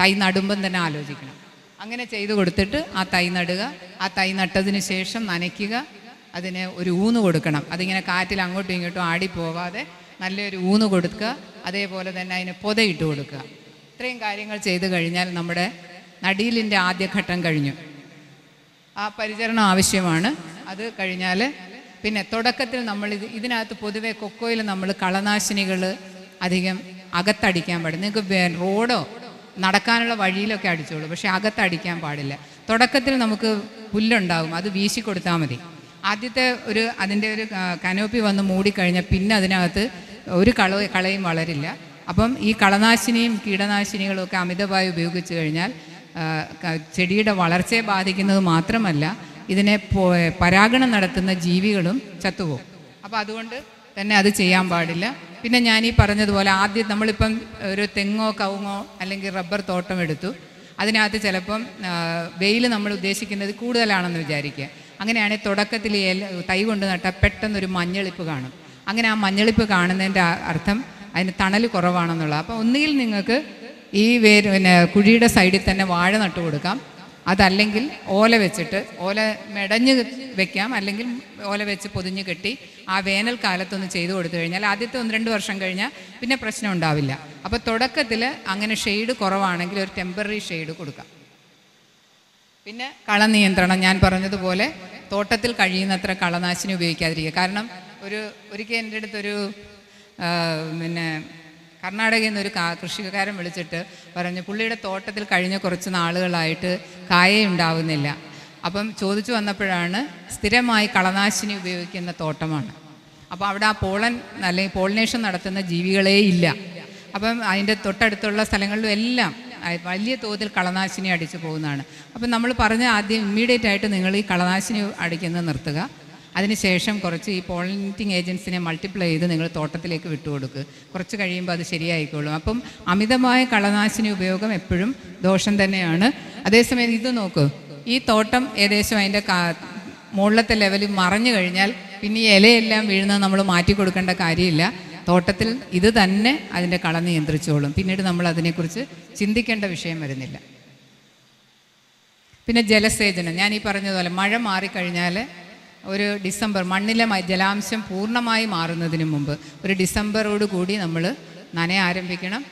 തൈ നടുമ്പം തന്നെ ആലോചിക്കണം അങ്ങനെ ചെയ്തു കൊടുത്തിട്ട് ആ തൈ നടുക ആ തൈ നട്ടതിന് ശേഷം നനയ്ക്കുക അതിന് ഒരു ഊന്ന് കൊടുക്കണം അതിങ്ങനെ കാറ്റിൽ അങ്ങോട്ടും ഇങ്ങോട്ടും ആടിപ്പോവാതെ നല്ലൊരു ഊന്ന് കൊടുക്കുക അതേപോലെ തന്നെ അതിന് പൊതയിട്ട് കൊടുക്കുക ഇത്രയും കാര്യങ്ങൾ ചെയ്തു കഴിഞ്ഞാൽ നമ്മുടെ നടീലിൻ്റെ ആദ്യഘട്ടം കഴിഞ്ഞു ആ പരിചരണം ആവശ്യമാണ് അത് കഴിഞ്ഞാൽ പിന്നെ തുടക്കത്തിൽ നമ്മൾ ഇത് ഇതിനകത്ത് പൊതുവെ കൊക്കോയിൽ നമ്മൾ കളനാശിനികൾ അധികം അകത്തടിക്കാൻ പാടില്ല നിങ്ങൾക്ക് റോഡോ നടക്കാനുള്ള വഴിയിലൊക്കെ അടിച്ചോളൂ പക്ഷേ അകത്തടിക്കാൻ പാടില്ല തുടക്കത്തിൽ നമുക്ക് പുല്ലുണ്ടാകും അത് വീശി കൊടുത്താൽ മതി ആദ്യത്തെ ഒരു അതിൻ്റെ ഒരു കനോപ്പി വന്ന് മൂടിക്കഴിഞ്ഞാൽ പിന്നെ അതിനകത്ത് ഒരു കള കളയും വളരില്ല അപ്പം ഈ കളനാശിനിയും കീടനാശിനികളും ഒക്കെ അമിതമായി ഉപയോഗിച്ച് കഴിഞ്ഞാൽ ചെടിയുടെ വളർച്ചയെ ബാധിക്കുന്നത് മാത്രമല്ല ഇതിനെ പരാഗണം നടത്തുന്ന ജീവികളും ചത്തുപോകും അപ്പോൾ അതുകൊണ്ട് തന്നെ അത് ചെയ്യാൻ പാടില്ല പിന്നെ ഞാൻ ഈ പറഞ്ഞതുപോലെ ആദ്യം നമ്മളിപ്പം ഒരു തെങ്ങോ കവുങ്ങോ അല്ലെങ്കിൽ റബ്ബർ തോട്ടം എടുത്തു അതിനകത്ത് ചിലപ്പം വെയിൽ നമ്മൾ ഉദ്ദേശിക്കുന്നത് കൂടുതലാണെന്ന് വിചാരിക്കുക അങ്ങനെയാണെങ്കിൽ തുടക്കത്തിൽ തൈ കൊണ്ട് നട്ടാൽ പെട്ടെന്നൊരു മഞ്ഞളിപ്പ് കാണും അങ്ങനെ ആ മഞ്ഞളിപ്പ് കാണുന്നതിൻ്റെ അർത്ഥം അതിന് തണൽ കുറവാണെന്നുള്ള അപ്പോൾ ഒന്നുകിൽ നിങ്ങൾക്ക് ഈ വേര് പിന്നെ കുഴിയുടെ സൈഡിൽ തന്നെ വാഴ നട്ടു കൊടുക്കാം അതല്ലെങ്കിൽ ഓല വെച്ചിട്ട് ഓല മെടഞ്ഞ് വെക്കാം അല്ലെങ്കിൽ ഓല വെച്ച് പൊതിഞ്ഞ് കെട്ടി ആ വേനൽക്കാലത്തൊന്ന് ചെയ്തു കൊടുത്തു കഴിഞ്ഞാൽ ആദ്യത്തെ ഒന്ന് രണ്ട് വർഷം കഴിഞ്ഞാൽ പിന്നെ പ്രശ്നം ഉണ്ടാവില്ല അപ്പോൾ തുടക്കത്തിൽ അങ്ങനെ ഷെയ്ഡ് കുറവാണെങ്കിൽ ഒരു ടെമ്പററി ഷെയ്ഡ് കൊടുക്കാം പിന്നെ കളനിയന്ത്രണം ഞാൻ പറഞ്ഞതുപോലെ തോട്ടത്തിൽ കഴിയുന്നത്ര കളനാശിനി ഉപയോഗിക്കാതിരിക്കുക കാരണം ഒരു ഒരിക്കൽ എൻ്റെ അടുത്തൊരു പിന്നെ കർണാടകയിൽ നിന്ന് ഒരു കൃഷിക്കാരൻ വിളിച്ചിട്ട് പറഞ്ഞു പുള്ളിയുടെ തോട്ടത്തിൽ കഴിഞ്ഞ കുറച്ച് നാളുകളായിട്ട് കായയുണ്ടാവുന്നില്ല അപ്പം ചോദിച്ചു വന്നപ്പോഴാണ് സ്ഥിരമായി കളനാശിനി ഉപയോഗിക്കുന്ന തോട്ടമാണ് അപ്പോൾ അവിടെ ആ പോളൻ അല്ലെങ്കിൽ പോളിനേഷൻ നടത്തുന്ന ജീവികളേ ഇല്ല അപ്പം അതിൻ്റെ തൊട്ടടുത്തുള്ള സ്ഥലങ്ങളിലും എല്ലാം വലിയ തോതിൽ കളനാശിനി അടിച്ചു പോകുന്നതാണ് അപ്പം നമ്മൾ പറഞ്ഞ ആദ്യം ഇമ്മീഡിയറ്റ് ആയിട്ട് നിങ്ങൾ ഈ കളനാശിനി അടിക്കുന്നത് നിർത്തുക അതിനുശേഷം കുറച്ച് ഈ പോളിനേറ്റിംഗ് ഏജൻസിനെ മൾട്ടിപ്ലൈ ചെയ്ത് നിങ്ങൾ തോട്ടത്തിലേക്ക് വിട്ടുകൊടുക്കുക കുറച്ച് കഴിയുമ്പോൾ അത് ശരിയായിക്കോളും അപ്പം അമിതമായ കളനാശിനി ഉപയോഗം എപ്പോഴും ദോഷം തന്നെയാണ് അതേസമയം ഇത് നോക്കൂ ഈ തോട്ടം ഏകദേശം അതിൻ്റെ മുകളിലത്തെ ലെവലിൽ മറഞ്ഞു കഴിഞ്ഞാൽ പിന്നെ ഈ ഇലയെല്ലാം വീഴുന്നത് നമ്മൾ മാറ്റി കൊടുക്കേണ്ട കാര്യമില്ല തോട്ടത്തിൽ ഇത് തന്നെ അതിൻ്റെ കള നിയന്ത്രിച്ചോളും പിന്നീട് നമ്മൾ അതിനെക്കുറിച്ച് ചിന്തിക്കേണ്ട വിഷയം വരുന്നില്ല പിന്നെ ജലസേചനം ഞാൻ ഈ പറഞ്ഞതുപോലെ മഴ മാറിക്കഴിഞ്ഞാൽ ഒരു ഡിസംബർ മണ്ണിലെ ജലാംശം പൂർണ്ണമായി മാറുന്നതിന് മുമ്പ് ഒരു ഡിസംബറോട് കൂടി നമ്മൾ നനയ ആരംഭിക്കണം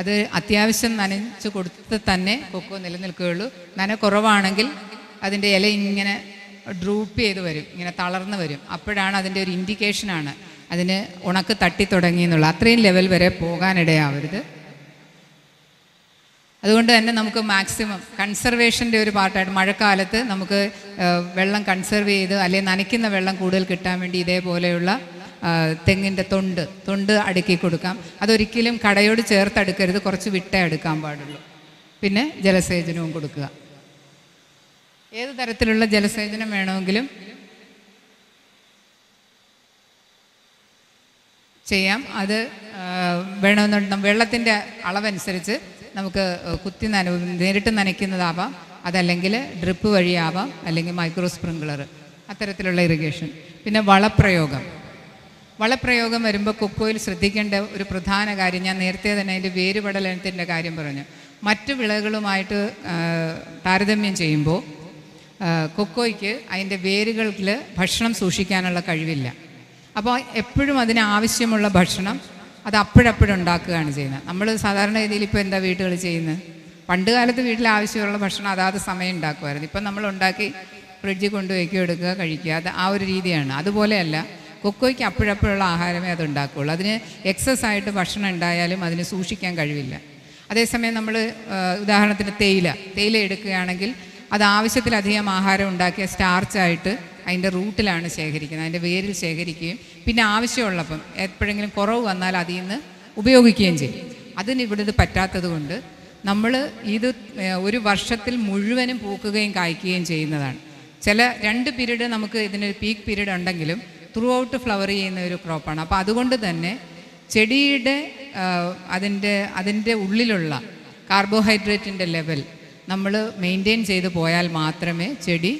അത് അത്യാവശ്യം നനച്ച് കൊടുത്ത് തന്നെ കൊക്കോ നിലനിൽക്കുകയുള്ളൂ നന കുറവാണെങ്കിൽ അതിൻ്റെ ഇല ഇങ്ങനെ ഡ്രൂപ്പ് ചെയ്ത് വരും ഇങ്ങനെ തളർന്നു വരും അപ്പോഴാണ് അതിൻ്റെ ഒരു ഇൻഡിക്കേഷനാണ് അതിന് ഉണക്ക് തട്ടി തുടങ്ങി എന്നുള്ള അത്രയും ലെവൽ വരെ പോകാനിടയാവരുത് അതുകൊണ്ട് തന്നെ നമുക്ക് മാക്സിമം കൺസർവേഷൻ്റെ ഒരു പാർട്ടായിട്ട് മഴക്കാലത്ത് നമുക്ക് വെള്ളം കൺസർവ് ചെയ്ത് അല്ലെങ്കിൽ നനയ്ക്കുന്ന വെള്ളം കൂടുതൽ കിട്ടാൻ വേണ്ടി ഇതേപോലെയുള്ള തെങ്ങിൻ്റെ തൊണ്ട് തൊണ്ട് അടുക്കി കൊടുക്കാം അതൊരിക്കലും കടയോട് അടുക്കരുത് കുറച്ച് വിട്ടേ എടുക്കാൻ പാടുള്ളൂ പിന്നെ ജലസേചനവും കൊടുക്കുക ഏത് തരത്തിലുള്ള ജലസേചനം വേണമെങ്കിലും ചെയ്യാം അത് വേണമെന്നുണ്ടെങ്കിൽ വെള്ളത്തിൻ്റെ അളവനുസരിച്ച് നമുക്ക് കുത്തി നന നേരിട്ട് നനയ്ക്കുന്നതാവാം അതല്ലെങ്കിൽ ഡ്രിപ്പ് വഴിയാവാം അല്ലെങ്കിൽ മൈക്രോ സ്പ്രിങ്ക്ലർ അത്തരത്തിലുള്ള ഇറിഗേഷൻ പിന്നെ വളപ്രയോഗം വളപ്രയോഗം വരുമ്പോൾ കൊക്കോയിൽ ശ്രദ്ധിക്കേണ്ട ഒരു പ്രധാന കാര്യം ഞാൻ നേരത്തെ തന്നെ അതിൻ്റെ വേരുപടലത്തിൻ്റെ കാര്യം പറഞ്ഞു മറ്റു വിളകളുമായിട്ട് താരതമ്യം ചെയ്യുമ്പോൾ കൊക്കോയ്ക്ക് അതിൻ്റെ വേരുകളിൽ ഭക്ഷണം സൂക്ഷിക്കാനുള്ള കഴിവില്ല അപ്പോൾ എപ്പോഴും അതിന് ആവശ്യമുള്ള ഭക്ഷണം അത് ഉണ്ടാക്കുകയാണ് ചെയ്യുന്നത് നമ്മൾ സാധാരണ രീതിയിൽ ഇപ്പോൾ എന്താ വീട്ടുകൾ ചെയ്യുന്നത് പണ്ട് കാലത്ത് വീട്ടിൽ ആവശ്യമുള്ള ഭക്ഷണം അതാത് സമയം ഉണ്ടാക്കുമായിരുന്നു ഇപ്പം നമ്മൾ ഉണ്ടാക്കി ഫ്രിഡ്ജിൽ കൊണ്ടുവയ്ക്കുക എടുക്കുക കഴിക്കുക അത് ആ ഒരു രീതിയാണ് അതുപോലെയല്ല കൊക്കോയ്ക്ക് അപ്പോഴപ്പോഴുള്ള ആഹാരമേ അത് ഉണ്ടാക്കുകയുള്ളു അതിന് എക്സസ് ആയിട്ട് ഭക്ഷണം ഉണ്ടായാലും അതിന് സൂക്ഷിക്കാൻ കഴിവില്ല അതേസമയം നമ്മൾ ഉദാഹരണത്തിന് തേയില തേയില എടുക്കുകയാണെങ്കിൽ അത് ആവശ്യത്തിലധികം ആഹാരം ഉണ്ടാക്കിയ സ്റ്റാർച്ചായിട്ട് അതിൻ്റെ റൂട്ടിലാണ് ശേഖരിക്കുന്നത് അതിൻ്റെ വേരിൽ ശേഖരിക്കുകയും പിന്നെ ആവശ്യമുള്ളപ്പം എപ്പോഴെങ്കിലും കുറവ് വന്നാൽ അതിൽ നിന്ന് ഉപയോഗിക്കുകയും ചെയ്യും അതിന് ഇത് പറ്റാത്തത് കൊണ്ട് നമ്മൾ ഇത് ഒരു വർഷത്തിൽ മുഴുവനും പൂക്കുകയും കായ്ക്കുകയും ചെയ്യുന്നതാണ് ചില രണ്ട് പീരീഡ് നമുക്ക് ഇതിനൊരു പീക്ക് പീരീഡ് ഉണ്ടെങ്കിലും ത്രൂ ഔട്ട് ഫ്ലവർ ചെയ്യുന്ന ഒരു ക്രോപ്പാണ് അപ്പോൾ അതുകൊണ്ട് തന്നെ ചെടിയുടെ അതിൻ്റെ അതിൻ്റെ ഉള്ളിലുള്ള കാർബോഹൈഡ്രേറ്റിൻ്റെ ലെവൽ നമ്മൾ മെയിൻറ്റെയിൻ ചെയ്ത് പോയാൽ മാത്രമേ ചെടി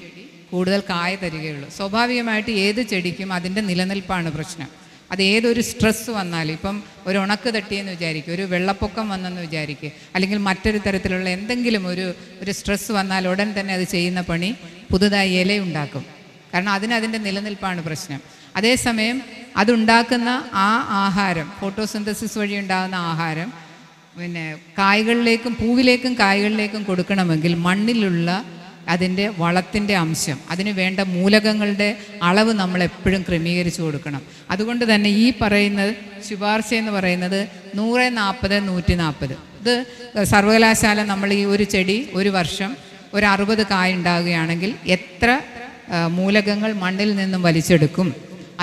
കൂടുതൽ കായ തരികയുള്ളൂ സ്വാഭാവികമായിട്ട് ഏത് ചെടിക്കും അതിൻ്റെ നിലനിൽപ്പാണ് പ്രശ്നം അത് ഏതൊരു സ്ട്രെസ് വന്നാലും ഇപ്പം ഒരു ഉണക്ക് തട്ടിയെന്ന് വിചാരിക്കുക ഒരു വെള്ളപ്പൊക്കം വന്നെന്ന് വിചാരിക്കുക അല്ലെങ്കിൽ മറ്റൊരു തരത്തിലുള്ള എന്തെങ്കിലും ഒരു ഒരു സ്ട്രെസ് വന്നാൽ ഉടൻ തന്നെ അത് ചെയ്യുന്ന പണി പുതുതായി ഇലയുണ്ടാക്കും കാരണം അതിനതിൻ്റെ നിലനിൽപ്പാണ് പ്രശ്നം അതേസമയം അതുണ്ടാക്കുന്ന ആ ആഹാരം ഫോട്ടോസിന്തസിസ് വഴി ഉണ്ടാകുന്ന ആഹാരം പിന്നെ കായകളിലേക്കും പൂവിലേക്കും കായകളിലേക്കും കൊടുക്കണമെങ്കിൽ മണ്ണിലുള്ള അതിൻ്റെ വളത്തിൻ്റെ അംശം അതിന് വേണ്ട മൂലകങ്ങളുടെ അളവ് നമ്മൾ എപ്പോഴും ക്രമീകരിച്ചു കൊടുക്കണം അതുകൊണ്ട് തന്നെ ഈ പറയുന്ന ശുപാർശ എന്ന് പറയുന്നത് നൂറ് നാൽപ്പത് നൂറ്റി നാൽപ്പത് ഇത് സർവകലാശാല നമ്മൾ ഈ ഒരു ചെടി ഒരു വർഷം ഒരു അറുപത് കായ ഉണ്ടാകുകയാണെങ്കിൽ എത്ര മൂലകങ്ങൾ മണ്ണിൽ നിന്നും വലിച്ചെടുക്കും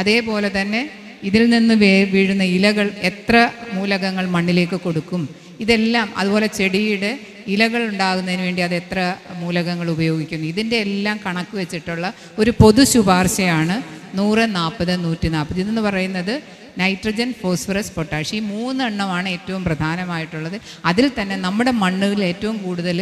അതേപോലെ തന്നെ ഇതിൽ നിന്ന് വീഴുന്ന ഇലകൾ എത്ര മൂലകങ്ങൾ മണ്ണിലേക്ക് കൊടുക്കും ഇതെല്ലാം അതുപോലെ ചെടിയുടെ ഇലകൾ ഉണ്ടാകുന്നതിന് വേണ്ടി അത് എത്ര മൂലകങ്ങൾ ഉപയോഗിക്കുന്നു ഇതിൻ്റെ എല്ലാം കണക്ക് വെച്ചിട്ടുള്ള ഒരു പൊതു ശുപാർശയാണ് നൂറ് നാൽപ്പത് നൂറ്റി നാൽപ്പത് ഇതെന്ന് പറയുന്നത് നൈട്രജൻ ഫോസ്ഫറസ് പൊട്ടാഷ് ഈ മൂന്നെണ്ണമാണ് ഏറ്റവും പ്രധാനമായിട്ടുള്ളത് അതിൽ തന്നെ നമ്മുടെ മണ്ണിൽ ഏറ്റവും കൂടുതൽ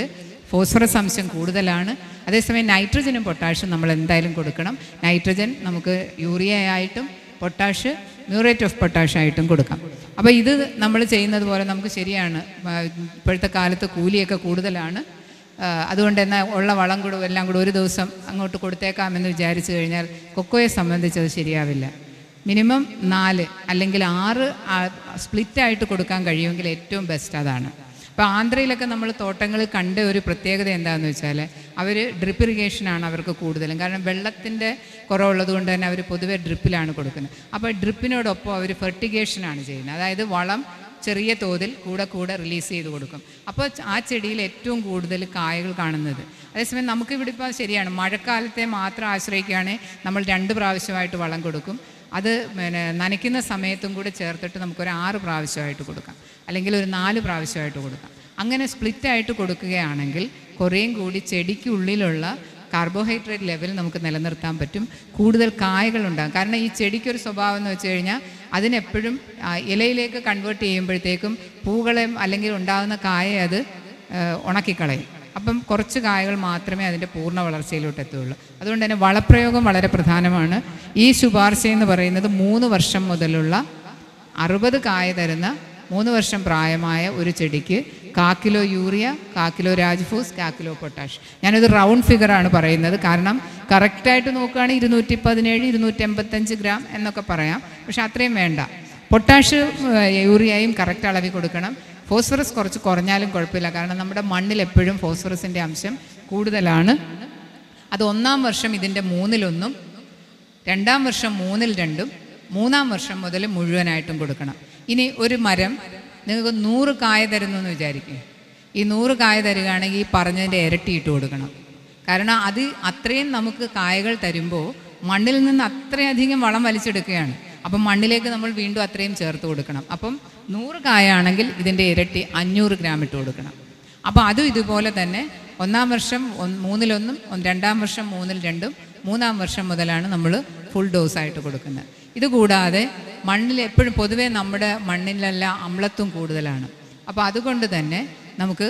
ഫോസ്ഫറസ് അംശം കൂടുതലാണ് അതേസമയം നൈട്രജനും പൊട്ടാഷും നമ്മൾ എന്തായാലും കൊടുക്കണം നൈട്രജൻ നമുക്ക് യൂറിയ ആയിട്ടും പൊട്ടാഷ് മ്യൂറേറ്റ് ഓഫ് പൊട്ടാഷ് ആയിട്ടും കൊടുക്കാം അപ്പോൾ ഇത് നമ്മൾ ചെയ്യുന്നത് പോലെ നമുക്ക് ശരിയാണ് ഇപ്പോഴത്തെ കാലത്ത് കൂലിയൊക്കെ കൂടുതലാണ് അതുകൊണ്ട് തന്നെ ഉള്ള വളം കൂടെ എല്ലാം കൂടെ ഒരു ദിവസം അങ്ങോട്ട് കൊടുത്തേക്കാമെന്ന് വിചാരിച്ചു കഴിഞ്ഞാൽ കൊക്കോയെ സംബന്ധിച്ചത് ശരിയാവില്ല മിനിമം നാല് അല്ലെങ്കിൽ ആറ് സ്പ്ലിറ്റായിട്ട് കൊടുക്കാൻ കഴിയുമെങ്കിൽ ഏറ്റവും ബെസ്റ്റ് അതാണ് അപ്പോൾ ആന്ധ്രയിലൊക്കെ നമ്മൾ തോട്ടങ്ങൾ കണ്ട ഒരു പ്രത്യേകത എന്താണെന്ന് വെച്ചാൽ അവർ ഡ്രിപ്പ് ഇറിഗേഷനാണ് അവർക്ക് കൂടുതലും കാരണം വെള്ളത്തിൻ്റെ കുറവുള്ളത് കൊണ്ട് തന്നെ അവർ പൊതുവേ ഡ്രിപ്പിലാണ് കൊടുക്കുന്നത് അപ്പോൾ ഡ്രിപ്പിനോടൊപ്പം അവർ ഫെർട്ടിഗേഷനാണ് ചെയ്യുന്നത് അതായത് വളം ചെറിയ തോതിൽ കൂടെ കൂടെ റിലീസ് ചെയ്ത് കൊടുക്കും അപ്പോൾ ആ ചെടിയിൽ ഏറ്റവും കൂടുതൽ കായകൾ കാണുന്നത് അതേസമയം നമുക്കിവിടെ ഇപ്പോൾ ശരിയാണ് മഴക്കാലത്തെ മാത്രം ആശ്രയിക്കുകയാണെങ്കിൽ നമ്മൾ രണ്ട് പ്രാവശ്യമായിട്ട് വളം കൊടുക്കും അത് പിന്നെ നനയ്ക്കുന്ന സമയത്തും കൂടെ ചേർത്തിട്ട് നമുക്കൊരു ആറ് പ്രാവശ്യമായിട്ട് കൊടുക്കാം അല്ലെങ്കിൽ ഒരു നാല് പ്രാവശ്യമായിട്ട് കൊടുക്കാം അങ്ങനെ സ്പ്ലിറ്റായിട്ട് കൊടുക്കുകയാണെങ്കിൽ കുറേയും കൂടി ചെടിക്കുള്ളിലുള്ള കാർബോഹൈഡ്രേറ്റ് ലെവൽ നമുക്ക് നിലനിർത്താൻ പറ്റും കൂടുതൽ കായകൾ ഉണ്ടാകും കാരണം ഈ ചെടിക്കൊരു സ്വഭാവം എന്ന് വെച്ച് കഴിഞ്ഞാൽ അതിനെപ്പോഴും ഇലയിലേക്ക് കൺവേർട്ട് ചെയ്യുമ്പോഴത്തേക്കും പൂകളെ അല്ലെങ്കിൽ ഉണ്ടാകുന്ന കായ അത് ഉണക്കിക്കളയും അപ്പം കുറച്ച് കായകൾ മാത്രമേ അതിൻ്റെ പൂർണ്ണ വളർച്ചയിലോട്ട് എത്തുകയുള്ളൂ അതുകൊണ്ട് തന്നെ വളപ്രയോഗം വളരെ പ്രധാനമാണ് ഈ ശുപാർശ എന്ന് പറയുന്നത് മൂന്ന് വർഷം മുതലുള്ള അറുപത് കായ തരുന്ന മൂന്ന് വർഷം പ്രായമായ ഒരു ചെടിക്ക് കാക്കിലോ കിലോ യൂറിയ കാക്കിലോ കിലോ രാജ്ഫൂസ് കാക്കിലോ കിലോ പൊട്ടാഷ് ഞാനത് റൗണ്ട് ഫിഗറാണ് പറയുന്നത് കാരണം കറക്റ്റായിട്ട് നോക്കുകയാണെങ്കിൽ ഇരുന്നൂറ്റി പതിനേഴ് ഇരുന്നൂറ്റി എൺപത്തഞ്ച് ഗ്രാം എന്നൊക്കെ പറയാം പക്ഷെ അത്രയും വേണ്ട പൊട്ടാഷ് യൂറിയയും കറക്റ്റ് അളവിൽ കൊടുക്കണം ഫോസ്ഫറസ് കുറച്ച് കുറഞ്ഞാലും കുഴപ്പമില്ല കാരണം നമ്മുടെ മണ്ണിൽ എപ്പോഴും ഫോസ്ഫറസിൻ്റെ അംശം കൂടുതലാണ് അത് ഒന്നാം വർഷം ഇതിൻ്റെ മൂന്നിലൊന്നും രണ്ടാം വർഷം മൂന്നിൽ രണ്ടും മൂന്നാം വർഷം മുതൽ മുഴുവനായിട്ടും കൊടുക്കണം ഇനി ഒരു മരം നിങ്ങൾക്ക് നൂറ് കായ തരുന്നു എന്ന് വിചാരിക്കുക ഈ നൂറ് കായ തരികയാണെങ്കിൽ ഈ പറഞ്ഞതിൻ്റെ ഇരട്ടി ഇട്ട് കൊടുക്കണം കാരണം അത് അത്രയും നമുക്ക് കായകൾ തരുമ്പോൾ മണ്ണിൽ നിന്ന് അത്രയധികം വളം വലിച്ചെടുക്കുകയാണ് അപ്പം മണ്ണിലേക്ക് നമ്മൾ വീണ്ടും അത്രയും ചേർത്ത് കൊടുക്കണം അപ്പം നൂറ് കായാണെങ്കിൽ ഇതിൻ്റെ ഇരട്ടി അഞ്ഞൂറ് ഗ്രാം ഇട്ട് കൊടുക്കണം അപ്പോൾ അതും ഇതുപോലെ തന്നെ ഒന്നാം വർഷം മൂന്നിലൊന്നും രണ്ടാം വർഷം മൂന്നിൽ രണ്ടും മൂന്നാം വർഷം മുതലാണ് നമ്മൾ ഫുൾ ഡോസായിട്ട് കൊടുക്കുന്നത് ഇതുകൂടാതെ മണ്ണിൽ എപ്പോഴും പൊതുവേ നമ്മുടെ മണ്ണിലെല്ലാം അമ്ലത്വം കൂടുതലാണ് അപ്പോൾ അതുകൊണ്ട് തന്നെ നമുക്ക്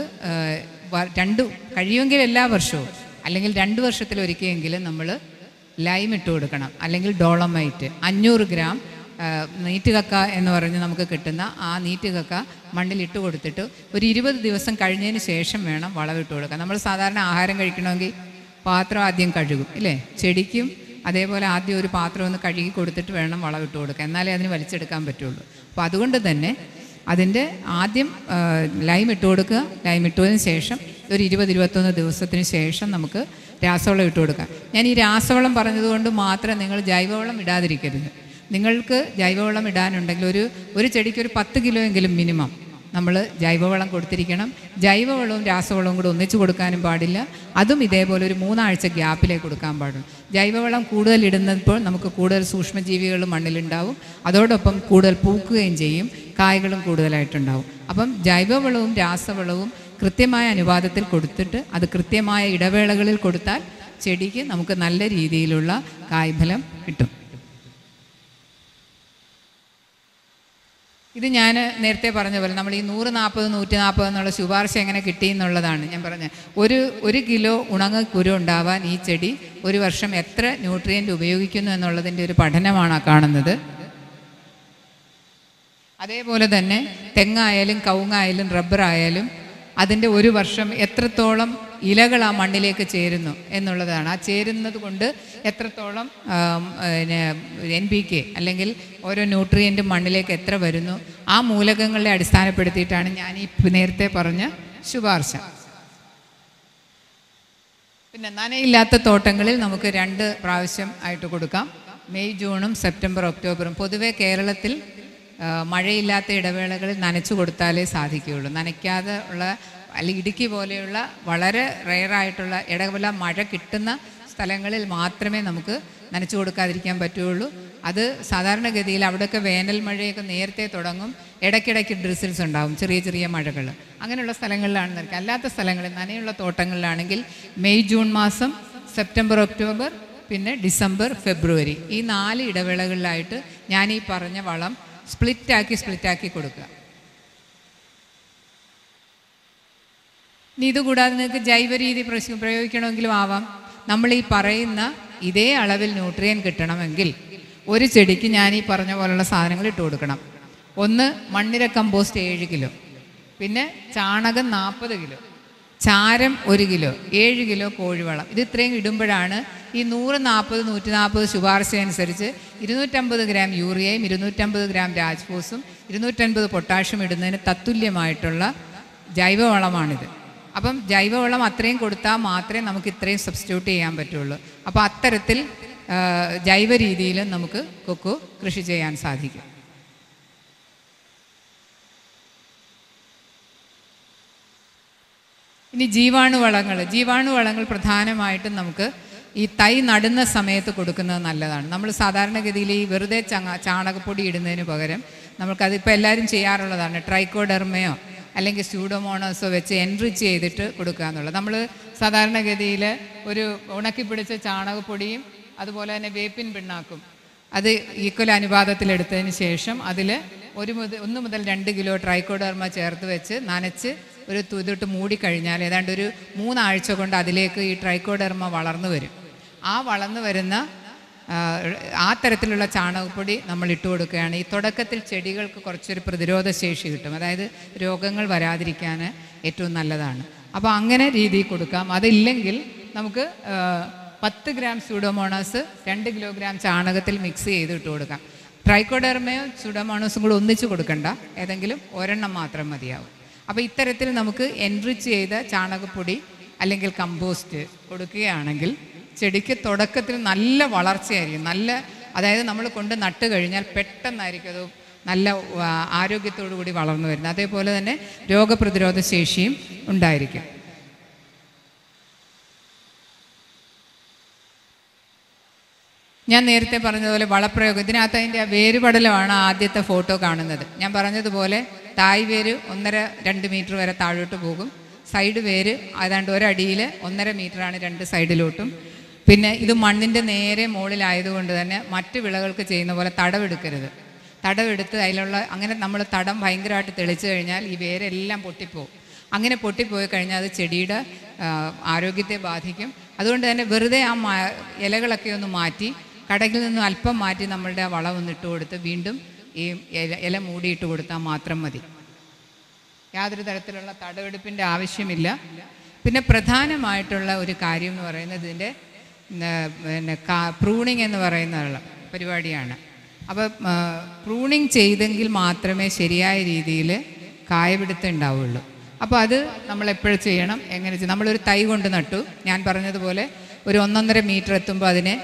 രണ്ട് കഴിയുമെങ്കിൽ എല്ലാ വർഷവും അല്ലെങ്കിൽ രണ്ട് വർഷത്തിൽ ഒരിക്കലെങ്കിലും നമ്മൾ ലൈം ഇട്ട് കൊടുക്കണം അല്ലെങ്കിൽ ഡോളമൈറ്റ് അഞ്ഞൂറ് ഗ്രാം നീറ്റുകക്ക എന്ന് പറഞ്ഞ് നമുക്ക് കിട്ടുന്ന ആ നീറ്റുകക്ക മണ്ണിൽ ഇട്ട് കൊടുത്തിട്ട് ഒരു ഇരുപത് ദിവസം കഴിഞ്ഞതിന് ശേഷം വേണം വളവിട്ട് കൊടുക്കാൻ നമ്മൾ സാധാരണ ആഹാരം കഴിക്കണമെങ്കിൽ പാത്രം ആദ്യം കഴുകും ഇല്ലേ ചെടിക്കും അതേപോലെ ആദ്യം ഒരു പാത്രം ഒന്ന് കഴുകി കൊടുത്തിട്ട് വേണം വളമിട്ട് കൊടുക്കുക എന്നാലേ അതിന് വലിച്ചെടുക്കാൻ പറ്റുള്ളൂ അപ്പോൾ അതുകൊണ്ട് തന്നെ അതിൻ്റെ ആദ്യം ലൈം ഇട്ട് കൊടുക്കുക ലൈം ഇട്ടതിന് ശേഷം ഒരു ഇരുപത് ഇരുപത്തൊന്ന് ദിവസത്തിന് ശേഷം നമുക്ക് രാസവളം ഇട്ട് കൊടുക്കാം ഞാൻ ഈ രാസവളം പറഞ്ഞതുകൊണ്ട് മാത്രം നിങ്ങൾ ജൈവവളം ഇടാതിരിക്കരുത് നിങ്ങൾക്ക് ജൈവവളം ഇടാനുണ്ടെങ്കിൽ ഒരു ഒരു ചെടിക്ക് ഒരു പത്ത് കിലോ എങ്കിലും മിനിമം നമ്മൾ ജൈവവളം കൊടുത്തിരിക്കണം ജൈവവളവും രാസവളവും കൂടെ ഒന്നിച്ചു കൊടുക്കാനും പാടില്ല അതും ഇതേപോലെ ഒരു മൂന്നാഴ്ച ഗ്യാപ്പിലേ കൊടുക്കാൻ പാടുള്ളൂ ജൈവവളം കൂടുതൽ ഇടുന്നപ്പോൾ നമുക്ക് കൂടുതൽ സൂക്ഷ്മജീവികൾ മണ്ണിലുണ്ടാവും അതോടൊപ്പം കൂടുതൽ പൂക്കുകയും ചെയ്യും കായകളും കൂടുതലായിട്ടുണ്ടാവും അപ്പം ജൈവവളവും രാസവളവും കൃത്യമായ അനുപാതത്തിൽ കൊടുത്തിട്ട് അത് കൃത്യമായ ഇടവേളകളിൽ കൊടുത്താൽ ചെടിക്ക് നമുക്ക് നല്ല രീതിയിലുള്ള കായ്ഫലം കിട്ടും ഇത് ഞാൻ നേരത്തെ പറഞ്ഞ പോലെ നമ്മൾ ഈ നൂറ് നാൽപ്പത് നൂറ്റി നാൽപ്പത് എന്നുള്ള ശുപാർശ എങ്ങനെ കിട്ടി എന്നുള്ളതാണ് ഞാൻ പറഞ്ഞത് ഒരു ഒരു കിലോ ഉണങ്ങ കുരു ഉണ്ടാവാൻ ഈ ചെടി ഒരു വർഷം എത്ര ന്യൂട്രിയൻ്റ് ഉപയോഗിക്കുന്നു എന്നുള്ളതിൻ്റെ ഒരു പഠനമാണ് കാണുന്നത് അതേപോലെ തന്നെ തെങ്ങായാലും കവുങ്ങായാലും റബ്ബറായാലും അതിൻ്റെ ഒരു വർഷം എത്രത്തോളം ഇലകൾ ആ മണ്ണിലേക്ക് ചേരുന്നു എന്നുള്ളതാണ് ആ ചേരുന്നത് കൊണ്ട് എത്രത്തോളം എൻ പി കെ അല്ലെങ്കിൽ ഓരോ ന്യൂട്രിയൻറ്റും മണ്ണിലേക്ക് എത്ര വരുന്നു ആ മൂലകങ്ങളെ അടിസ്ഥാനപ്പെടുത്തിയിട്ടാണ് ഞാൻ ഈ നേരത്തെ പറഞ്ഞ ശുപാർശ പിന്നെ നനയില്ലാത്ത തോട്ടങ്ങളിൽ നമുക്ക് രണ്ട് പ്രാവശ്യം ആയിട്ട് കൊടുക്കാം മെയ് ജൂണും സെപ്റ്റംബർ ഒക്ടോബറും പൊതുവേ കേരളത്തിൽ മഴയില്ലാത്ത ഇടവേളകളിൽ നനച്ചു കൊടുത്താലേ സാധിക്കുകയുള്ളൂ നനയ്ക്കാതെ ഉള്ള അല്ലെങ്കിൽ ഇടുക്കി പോലെയുള്ള വളരെ റെയറായിട്ടുള്ള ഇടവല മഴ കിട്ടുന്ന സ്ഥലങ്ങളിൽ മാത്രമേ നമുക്ക് നനച്ചു കൊടുക്കാതിരിക്കാൻ പറ്റുകയുള്ളൂ അത് സാധാരണഗതിയിൽ അവിടെയൊക്കെ വേനൽ മഴയൊക്കെ നേരത്തെ തുടങ്ങും ഇടയ്ക്കിടയ്ക്ക് ഡ്രിസിൽസ് ഉണ്ടാകും ചെറിയ ചെറിയ മഴകൾ അങ്ങനെയുള്ള സ്ഥലങ്ങളിലാണ് നിൽക്കുക അല്ലാത്ത സ്ഥലങ്ങളിൽ നനയുള്ള തോട്ടങ്ങളിലാണെങ്കിൽ മെയ് ജൂൺ മാസം സെപ്റ്റംബർ ഒക്ടോബർ പിന്നെ ഡിസംബർ ഫെബ്രുവരി ഈ നാല് ഇടവേളകളിലായിട്ട് ഞാൻ ഈ പറഞ്ഞ വളം സ്പ്ലിറ്റാക്കി സ്പ്ലിറ്റാക്കി കൊടുക്കുക ഇനി ഇതുകൂടാതെ നിങ്ങൾക്ക് ജൈവരീതി പ്രയോഗിക്കണമെങ്കിലും ആവാം നമ്മൾ ഈ പറയുന്ന ഇതേ അളവിൽ ന്യൂട്രിയൻ കിട്ടണമെങ്കിൽ ഒരു ചെടിക്ക് ഞാൻ ഈ പറഞ്ഞ പോലുള്ള സാധനങ്ങൾ ഇട്ട് കൊടുക്കണം ഒന്ന് മണ്ണിര കമ്പോസ്റ്റ് ഏഴ് കിലോ പിന്നെ ചാണകം നാൽപ്പത് കിലോ ചാരം ഒരു കിലോ ഏഴ് കിലോ കോഴിവളം ഇത് ഇത്രയും ഇടുമ്പോഴാണ് ഈ നൂറ് നാൽപ്പത് നൂറ്റി നാൽപ്പത് ശുപാർശ അനുസരിച്ച് ഇരുന്നൂറ്റമ്പത് ഗ്രാം യൂറിയയും ഇരുന്നൂറ്റമ്പത് ഗ്രാം രാജ്ഫോസും ഇരുന്നൂറ്റൻപത് പൊട്ടാഷ്യം ഇടുന്നതിന് തത്തുല്യമായിട്ടുള്ള ജൈവവളമാണിത് അപ്പം ജൈവവളം അത്രയും കൊടുത്താൽ മാത്രമേ നമുക്ക് ഇത്രയും സബ്സ്റ്റിറ്റ്യൂട്ട് ചെയ്യാൻ പറ്റുള്ളൂ അപ്പോൾ അത്തരത്തിൽ ജൈവ രീതിയിൽ നമുക്ക് കൊക്കു കൃഷി ചെയ്യാൻ സാധിക്കും ഇനി ജീവാണുവളങ്ങൾ ജീവാണുവളങ്ങൾ പ്രധാനമായിട്ടും നമുക്ക് ഈ തൈ നടുന്ന സമയത്ത് കൊടുക്കുന്നത് നല്ലതാണ് നമ്മൾ സാധാരണഗതിയിൽ ഈ വെറുതെ ചങ്ങ ചാണകപ്പൊടി ഇടുന്നതിന് പകരം ഇപ്പോൾ എല്ലാവരും ചെയ്യാറുള്ളതാണ് ട്രൈക്കോഡെർമയോ അല്ലെങ്കിൽ സ്യൂഡോമോണോസോ വെച്ച് എൻറിച്ച് ചെയ്തിട്ട് കൊടുക്കുക എന്നുള്ളത് നമ്മൾ സാധാരണഗതിയിൽ ഒരു ഉണക്കി പിടിച്ച ചാണകപ്പൊടിയും അതുപോലെ തന്നെ വേപ്പിൻ പിണ്ണാക്കും അത് ഈക്വൽ അനുപാതത്തിലെടുത്തതിന് ശേഷം അതിൽ ഒരു മുതൽ ഒന്ന് മുതൽ രണ്ട് കിലോ ട്രൈക്കോഡർമ ചേർത്ത് വെച്ച് നനച്ച് ഒരു തുതിട്ട് മൂടിക്കഴിഞ്ഞാൽ ഏതാണ്ട് ഒരു മൂന്നാഴ്ച കൊണ്ട് അതിലേക്ക് ഈ ട്രൈക്കോഡർമ വളർന്നു വരും ആ വളർന്നു വരുന്ന ആ തരത്തിലുള്ള ചാണകപ്പൊടി നമ്മൾ ഇട്ട് കൊടുക്കുകയാണ് ഈ തുടക്കത്തിൽ ചെടികൾക്ക് കുറച്ചൊരു പ്രതിരോധ ശേഷി കിട്ടും അതായത് രോഗങ്ങൾ വരാതിരിക്കാൻ ഏറ്റവും നല്ലതാണ് അപ്പോൾ അങ്ങനെ രീതിയിൽ കൊടുക്കാം അതില്ലെങ്കിൽ നമുക്ക് പത്ത് ഗ്രാം സ്യൂഡോമോണോസ് രണ്ട് കിലോഗ്രാം ചാണകത്തിൽ മിക്സ് ഇട്ട് കൊടുക്കാം ട്രൈക്കോഡെർമയോ സ്യൂഡോമോണോസും കൂടെ ഒന്നിച്ച് കൊടുക്കണ്ട ഏതെങ്കിലും ഒരെണ്ണം മാത്രം മതിയാവും അപ്പോൾ ഇത്തരത്തിൽ നമുക്ക് എൻറിച്ച് ചെയ്ത ചാണകപ്പൊടി അല്ലെങ്കിൽ കമ്പോസ്റ്റ് കൊടുക്കുകയാണെങ്കിൽ ചെടിക്ക് തുടക്കത്തിൽ നല്ല വളർച്ചയായിരിക്കും നല്ല അതായത് നമ്മൾ കൊണ്ട് നട്ട് കഴിഞ്ഞാൽ പെട്ടെന്നായിരിക്കും അത് നല്ല ആരോഗ്യത്തോടു കൂടി വളർന്നു വരുന്നത് അതേപോലെ തന്നെ രോഗപ്രതിരോധ ശേഷിയും ഉണ്ടായിരിക്കും ഞാൻ നേരത്തെ പറഞ്ഞതുപോലെ വളപ്രയോഗം ഇതിനകത്ത് അതിൻ്റെ വേരുപടലമാണ് ആദ്യത്തെ ഫോട്ടോ കാണുന്നത് ഞാൻ പറഞ്ഞതുപോലെ തായ് വേര് ഒന്നര രണ്ട് മീറ്റർ വരെ താഴോട്ട് പോകും സൈഡ് വേര് ഏതാണ്ട് ഒരടിയിൽ ഒന്നര മീറ്ററാണ് രണ്ട് സൈഡിലോട്ടും പിന്നെ ഇത് മണ്ണിൻ്റെ നേരെ മുകളിലായതുകൊണ്ട് തന്നെ മറ്റ് വിളകൾക്ക് ചെയ്യുന്ന പോലെ തടവെടുക്കരുത് തടവെടുത്ത് അതിലുള്ള അങ്ങനെ നമ്മൾ തടം ഭയങ്കരമായിട്ട് തെളിച്ചു കഴിഞ്ഞാൽ ഈ വേരെല്ലാം പൊട്ടിപ്പോകും അങ്ങനെ പൊട്ടിപ്പോയി കഴിഞ്ഞാൽ അത് ചെടിയുടെ ആരോഗ്യത്തെ ബാധിക്കും അതുകൊണ്ട് തന്നെ വെറുതെ ആ ഇലകളൊക്കെ ഒന്ന് മാറ്റി കടകിൽ നിന്ന് അല്പം മാറ്റി നമ്മളുടെ ആ വളമൊന്ന് ഇട്ട് കൊടുത്ത് വീണ്ടും ഈ ഇല ഇല മൂടിയിട്ട് കൊടുത്താൽ മാത്രം മതി യാതൊരു തരത്തിലുള്ള തടവെടുപ്പിൻ്റെ ആവശ്യമില്ല പിന്നെ പ്രധാനമായിട്ടുള്ള ഒരു കാര്യം എന്ന് പറയുന്നത് ഇതിൻ്റെ പിന്നെ കാ പ്രൂണിങ് എന്ന് പറയുന്ന പരിപാടിയാണ് അപ്പോൾ പ്രൂണിങ് ചെയ്തെങ്കിൽ മാത്രമേ ശരിയായ രീതിയിൽ കായപിടുത്തം ഉണ്ടാവുള്ളൂ അപ്പോൾ അത് നമ്മൾ എപ്പോഴും ചെയ്യണം എങ്ങനെ നമ്മളൊരു തൈ കൊണ്ട് നട്ടു ഞാൻ പറഞ്ഞതുപോലെ ഒരു ഒന്നൊന്നര മീറ്റർ എത്തുമ്പോൾ അതിനെ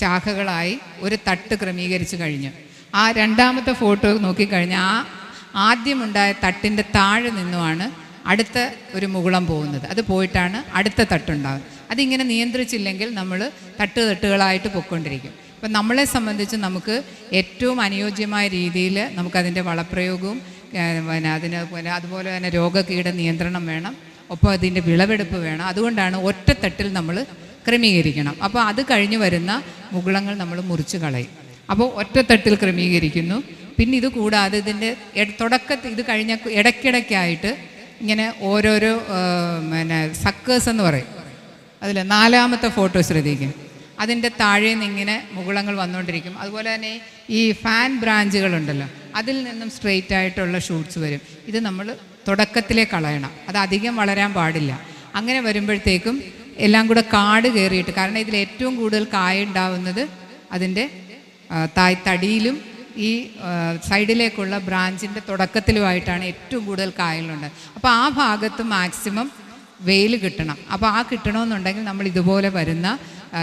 ശാഖകളായി ഒരു തട്ട് ക്രമീകരിച്ച് കഴിഞ്ഞു ആ രണ്ടാമത്തെ ഫോട്ടോ നോക്കിക്കഴിഞ്ഞാൽ ആ ആദ്യമുണ്ടായ തട്ടിൻ്റെ താഴെ നിന്നുമാണ് അടുത്ത ഒരു മുകുളം പോകുന്നത് അത് പോയിട്ടാണ് അടുത്ത തട്ടുണ്ടാകുന്നത് അതിങ്ങനെ നിയന്ത്രിച്ചില്ലെങ്കിൽ നമ്മൾ തട്ടുകളായിട്ട് പൊയ്ക്കൊണ്ടിരിക്കും അപ്പം നമ്മളെ സംബന്ധിച്ച് നമുക്ക് ഏറ്റവും അനുയോജ്യമായ രീതിയിൽ നമുക്കതിൻ്റെ വളപ്രയോഗവും പിന്നെ അതിന് പിന്നെ അതുപോലെ തന്നെ രോഗകീട നിയന്ത്രണം വേണം ഒപ്പം അതിൻ്റെ വിളവെടുപ്പ് വേണം അതുകൊണ്ടാണ് ഒറ്റത്തട്ടിൽ നമ്മൾ ക്രമീകരിക്കണം അപ്പോൾ അത് കഴിഞ്ഞ് വരുന്ന മുകുളങ്ങൾ നമ്മൾ മുറിച്ച് കളയും അപ്പോൾ ഒറ്റത്തട്ടിൽ ക്രമീകരിക്കുന്നു പിന്നെ ഇത് കൂടാതെ ഇതിൻ്റെ തുടക്കത്തിൽ ഇത് കഴിഞ്ഞ ഇടയ്ക്കിടയ്ക്കായിട്ട് ഇങ്ങനെ ഓരോരോ പിന്നെ സക്കേഴ്സ് എന്ന് പറയും അതിൽ നാലാമത്തെ ഫോട്ടോ ശ്രദ്ധിക്കും അതിൻ്റെ താഴെ നിന്ന് ഇങ്ങനെ മുകുളങ്ങൾ വന്നുകൊണ്ടിരിക്കും അതുപോലെ തന്നെ ഈ ഫാൻ ബ്രാഞ്ചുകളുണ്ടല്ലോ അതിൽ നിന്നും സ്ട്രെയിറ്റ് ആയിട്ടുള്ള ഷൂട്ട്സ് വരും ഇത് നമ്മൾ തുടക്കത്തിലേ കളയണം അത് അധികം വളരാൻ പാടില്ല അങ്ങനെ വരുമ്പോഴത്തേക്കും എല്ലാം കൂടെ കാട് കയറിയിട്ട് കാരണം ഇതിൽ ഏറ്റവും കൂടുതൽ കായ ഉണ്ടാവുന്നത് അതിൻ്റെ തായ് തടിയിലും ഈ സൈഡിലേക്കുള്ള ബ്രാഞ്ചിൻ്റെ തുടക്കത്തിലുമായിട്ടാണ് ഏറ്റവും കൂടുതൽ കായലുണ്ട് അപ്പോൾ ആ ഭാഗത്ത് മാക്സിമം വെയിൽ കിട്ടണം അപ്പോൾ ആ കിട്ടണമെന്നുണ്ടെങ്കിൽ നമ്മൾ ഇതുപോലെ വരുന്ന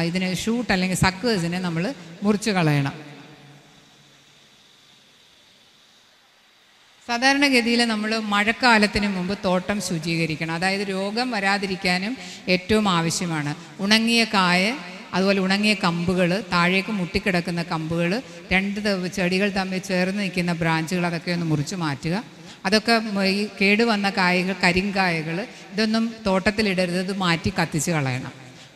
ഇതിനെ ഷൂട്ട് അല്ലെങ്കിൽ സക്കേഴ്സിനെ നമ്മൾ മുറിച്ച് കളയണം സാധാരണഗതിയിൽ നമ്മൾ മഴക്കാലത്തിന് മുമ്പ് തോട്ടം ശുചീകരിക്കണം അതായത് രോഗം വരാതിരിക്കാനും ഏറ്റവും ആവശ്യമാണ് ഉണങ്ങിയ കായ അതുപോലെ ഉണങ്ങിയ കമ്പുകൾ താഴേക്ക് മുട്ടിക്കിടക്കുന്ന കമ്പുകൾ രണ്ട് ചെടികൾ തമ്മിൽ ചേർന്ന് നിൽക്കുന്ന ബ്രാഞ്ചുകൾ അതൊക്കെ ഒന്ന് മുറിച്ച് മാറ്റുക അതൊക്കെ ഈ കേടുവന്ന കായകൾ കരിങ്കായകൾ ഇതൊന്നും തോട്ടത്തിലിടരുത് ഇത് മാറ്റി കത്തിച്ച് കളയണം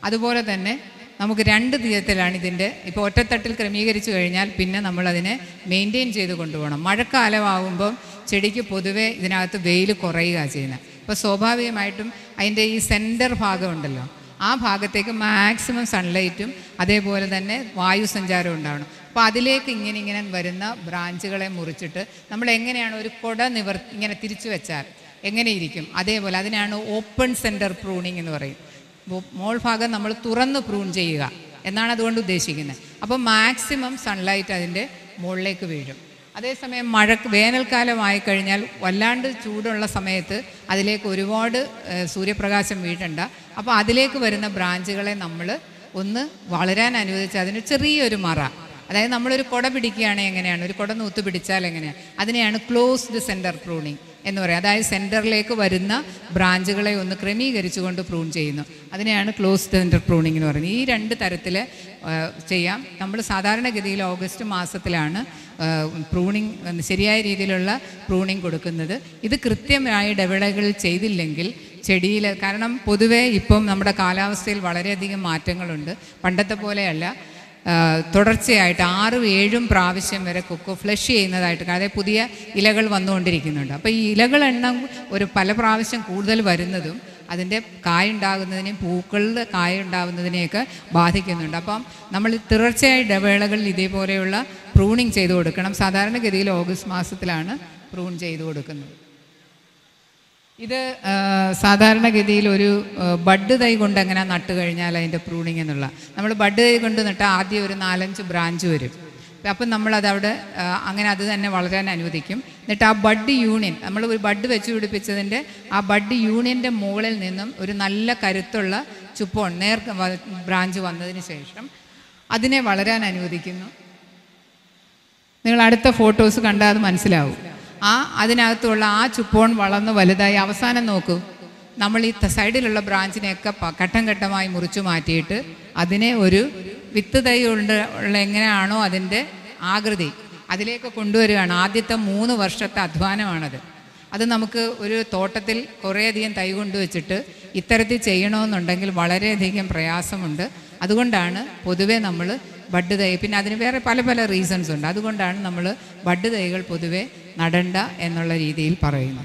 അതുപോലെ തന്നെ നമുക്ക് രണ്ട് തീരത്തിലാണ് ഇതിൻ്റെ ഇപ്പോൾ ഒറ്റത്തട്ടിൽ ക്രമീകരിച്ചു കഴിഞ്ഞാൽ പിന്നെ നമ്മളതിനെ മെയിൻറ്റെയിൻ ചെയ്ത് കൊണ്ടുപോകണം മഴക്കാലമാകുമ്പം ചെടിക്ക് പൊതുവേ ഇതിനകത്ത് വെയിൽ കുറയുക ചെയ്യുന്നത് അപ്പോൾ സ്വാഭാവികമായിട്ടും അതിൻ്റെ ഈ സെൻറ്റർ ഭാഗമുണ്ടല്ലോ ആ ഭാഗത്തേക്ക് മാക്സിമം സൺലൈറ്റും അതേപോലെ തന്നെ വായുസഞ്ചാരവും ഉണ്ടാവണം അപ്പോൾ അതിലേക്ക് ഇങ്ങനെ ഇങ്ങനെ വരുന്ന ബ്രാഞ്ചുകളെ മുറിച്ചിട്ട് നമ്മൾ എങ്ങനെയാണ് ഒരു കൊട നിവർ ഇങ്ങനെ തിരിച്ചു വെച്ചാൽ എങ്ങനെയിരിക്കും അതേപോലെ അതിനാണ് ഓപ്പൺ സെൻറ്റർ പ്രൂണിങ് എന്ന് പറയും മോൾ ഭാഗം നമ്മൾ തുറന്ന് പ്രൂൺ ചെയ്യുക എന്നാണ് അതുകൊണ്ട് ഉദ്ദേശിക്കുന്നത് അപ്പോൾ മാക്സിമം സൺലൈറ്റ് അതിൻ്റെ മുകളിലേക്ക് വീഴും അതേസമയം മഴ വേനൽക്കാലമായി കഴിഞ്ഞാൽ വല്ലാണ്ട് ചൂടുള്ള സമയത്ത് അതിലേക്ക് ഒരുപാട് സൂര്യപ്രകാശം വീഴണ്ട അപ്പോൾ അതിലേക്ക് വരുന്ന ബ്രാഞ്ചുകളെ നമ്മൾ ഒന്ന് വളരാൻ അനുവദിച്ച് അതിന് ചെറിയൊരു മറ അതായത് നമ്മളൊരു കുട പിടിക്കുകയാണെങ്കിൽ എങ്ങനെയാണ് ഒരു കുട നൂത്ത് പിടിച്ചാൽ എങ്ങനെയാണ് അതിനെയാണ് ക്ലോസ്ഡ് സെൻറ്റർ പ്രൂണിങ് എന്ന് പറയുക അതായത് സെൻറ്ററിലേക്ക് വരുന്ന ബ്രാഞ്ചുകളെ ഒന്ന് ക്രമീകരിച്ചുകൊണ്ട് പ്രൂൺ ചെയ്യുന്നു അതിനെയാണ് ക്ലോസ്ഡ് സെൻറ്റർ പ്രൂണിംഗ് എന്ന് പറയുന്നത് ഈ രണ്ട് തരത്തിൽ ചെയ്യാം നമ്മൾ സാധാരണഗതിയിൽ ഓഗസ്റ്റ് മാസത്തിലാണ് പ്രൂണിങ് ശരിയായ രീതിയിലുള്ള പ്രൂണിങ് കൊടുക്കുന്നത് ഇത് കൃത്യമായി ഇടവേളകൾ ചെയ്തില്ലെങ്കിൽ ചെടിയിൽ കാരണം പൊതുവേ ഇപ്പം നമ്മുടെ കാലാവസ്ഥയിൽ വളരെയധികം മാറ്റങ്ങളുണ്ട് പണ്ടത്തെ പോലെയല്ല തുടർച്ചയായിട്ട് ആറും ഏഴും പ്രാവശ്യം വരെ കൊക്കോ ഫ്ലഷ് ചെയ്യുന്നതായിട്ട് അതായത് പുതിയ ഇലകൾ വന്നുകൊണ്ടിരിക്കുന്നുണ്ട് അപ്പോൾ ഈ ഇലകൾ എണ്ണം ഒരു പല പ്രാവശ്യം കൂടുതൽ വരുന്നതും അതിൻ്റെ കായുണ്ടാകുന്നതിനെയും പൂക്കളിൽ കായുണ്ടാകുന്നതിനെയൊക്കെ ബാധിക്കുന്നുണ്ട് അപ്പം നമ്മൾ തുടർച്ചയായി ഇടവേളകളിൽ ഇതേപോലെയുള്ള പ്രൂണിങ് ചെയ്തു കൊടുക്കണം സാധാരണഗതിയിൽ ഓഗസ്റ്റ് മാസത്തിലാണ് പ്രൂൺ ചെയ്തു കൊടുക്കുന്നത് ഇത് സാധാരണഗതിയിൽ ഒരു ബഡ് തൈ കൊണ്ട് എങ്ങനെ നട്ട് കഴിഞ്ഞാൽ അതിൻ്റെ പ്രൂണിങ് എന്നുള്ള നമ്മൾ ബഡ് തൈ കൊണ്ട് നട്ടാൽ ആദ്യം ഒരു നാലഞ്ച് ബ്രാഞ്ച് വരും അപ്പം നമ്മളത് അവിടെ അങ്ങനെ അത് തന്നെ വളരാൻ അനുവദിക്കും എന്നിട്ട് ആ ബഡ് യൂണിയൻ നമ്മൾ ഒരു ബഡ് വെച്ച് പിടിപ്പിച്ചതിൻ്റെ ആ ബഡ് യൂണിയൻ്റെ മുകളിൽ നിന്നും ഒരു നല്ല കരുത്തുള്ള ചുപ്പോൺ നേർ ബ്രാഞ്ച് വന്നതിന് ശേഷം അതിനെ വളരാൻ അനുവദിക്കുന്നു നിങ്ങൾ അടുത്ത ഫോട്ടോസ് കണ്ടാൽ അത് മനസ്സിലാവും ആ അതിനകത്തുള്ള ആ ചുപ്പോൺ വളർന്ന് വലുതായി അവസാനം നോക്കൂ നമ്മൾ ഈ സൈഡിലുള്ള ബ്രാഞ്ചിനെയൊക്കെ ഘട്ടം ഘട്ടമായി മുറിച്ചു മാറ്റിയിട്ട് അതിനെ ഒരു വിത്ത് തൈ ഉണ്ട് ഉള്ള എങ്ങനെയാണോ അതിൻ്റെ ആകൃതി അതിലേക്ക് കൊണ്ടുവരികയാണ് ആദ്യത്തെ മൂന്ന് വർഷത്തെ അധ്വാനമാണത് അത് നമുക്ക് ഒരു തോട്ടത്തിൽ കുറേയധികം തൈ കൊണ്ടുവച്ചിട്ട് ഇത്തരത്തിൽ ചെയ്യണമെന്നുണ്ടെങ്കിൽ വളരെയധികം പ്രയാസമുണ്ട് അതുകൊണ്ടാണ് പൊതുവേ നമ്മൾ ബഡ് തൈ പിന്നെ അതിന് വേറെ പല പല റീസൺസ് ഉണ്ട് അതുകൊണ്ടാണ് നമ്മൾ ബഡ് തൈകൾ പൊതുവേ നടണ്ട എന്നുള്ള രീതിയിൽ പറയുന്നു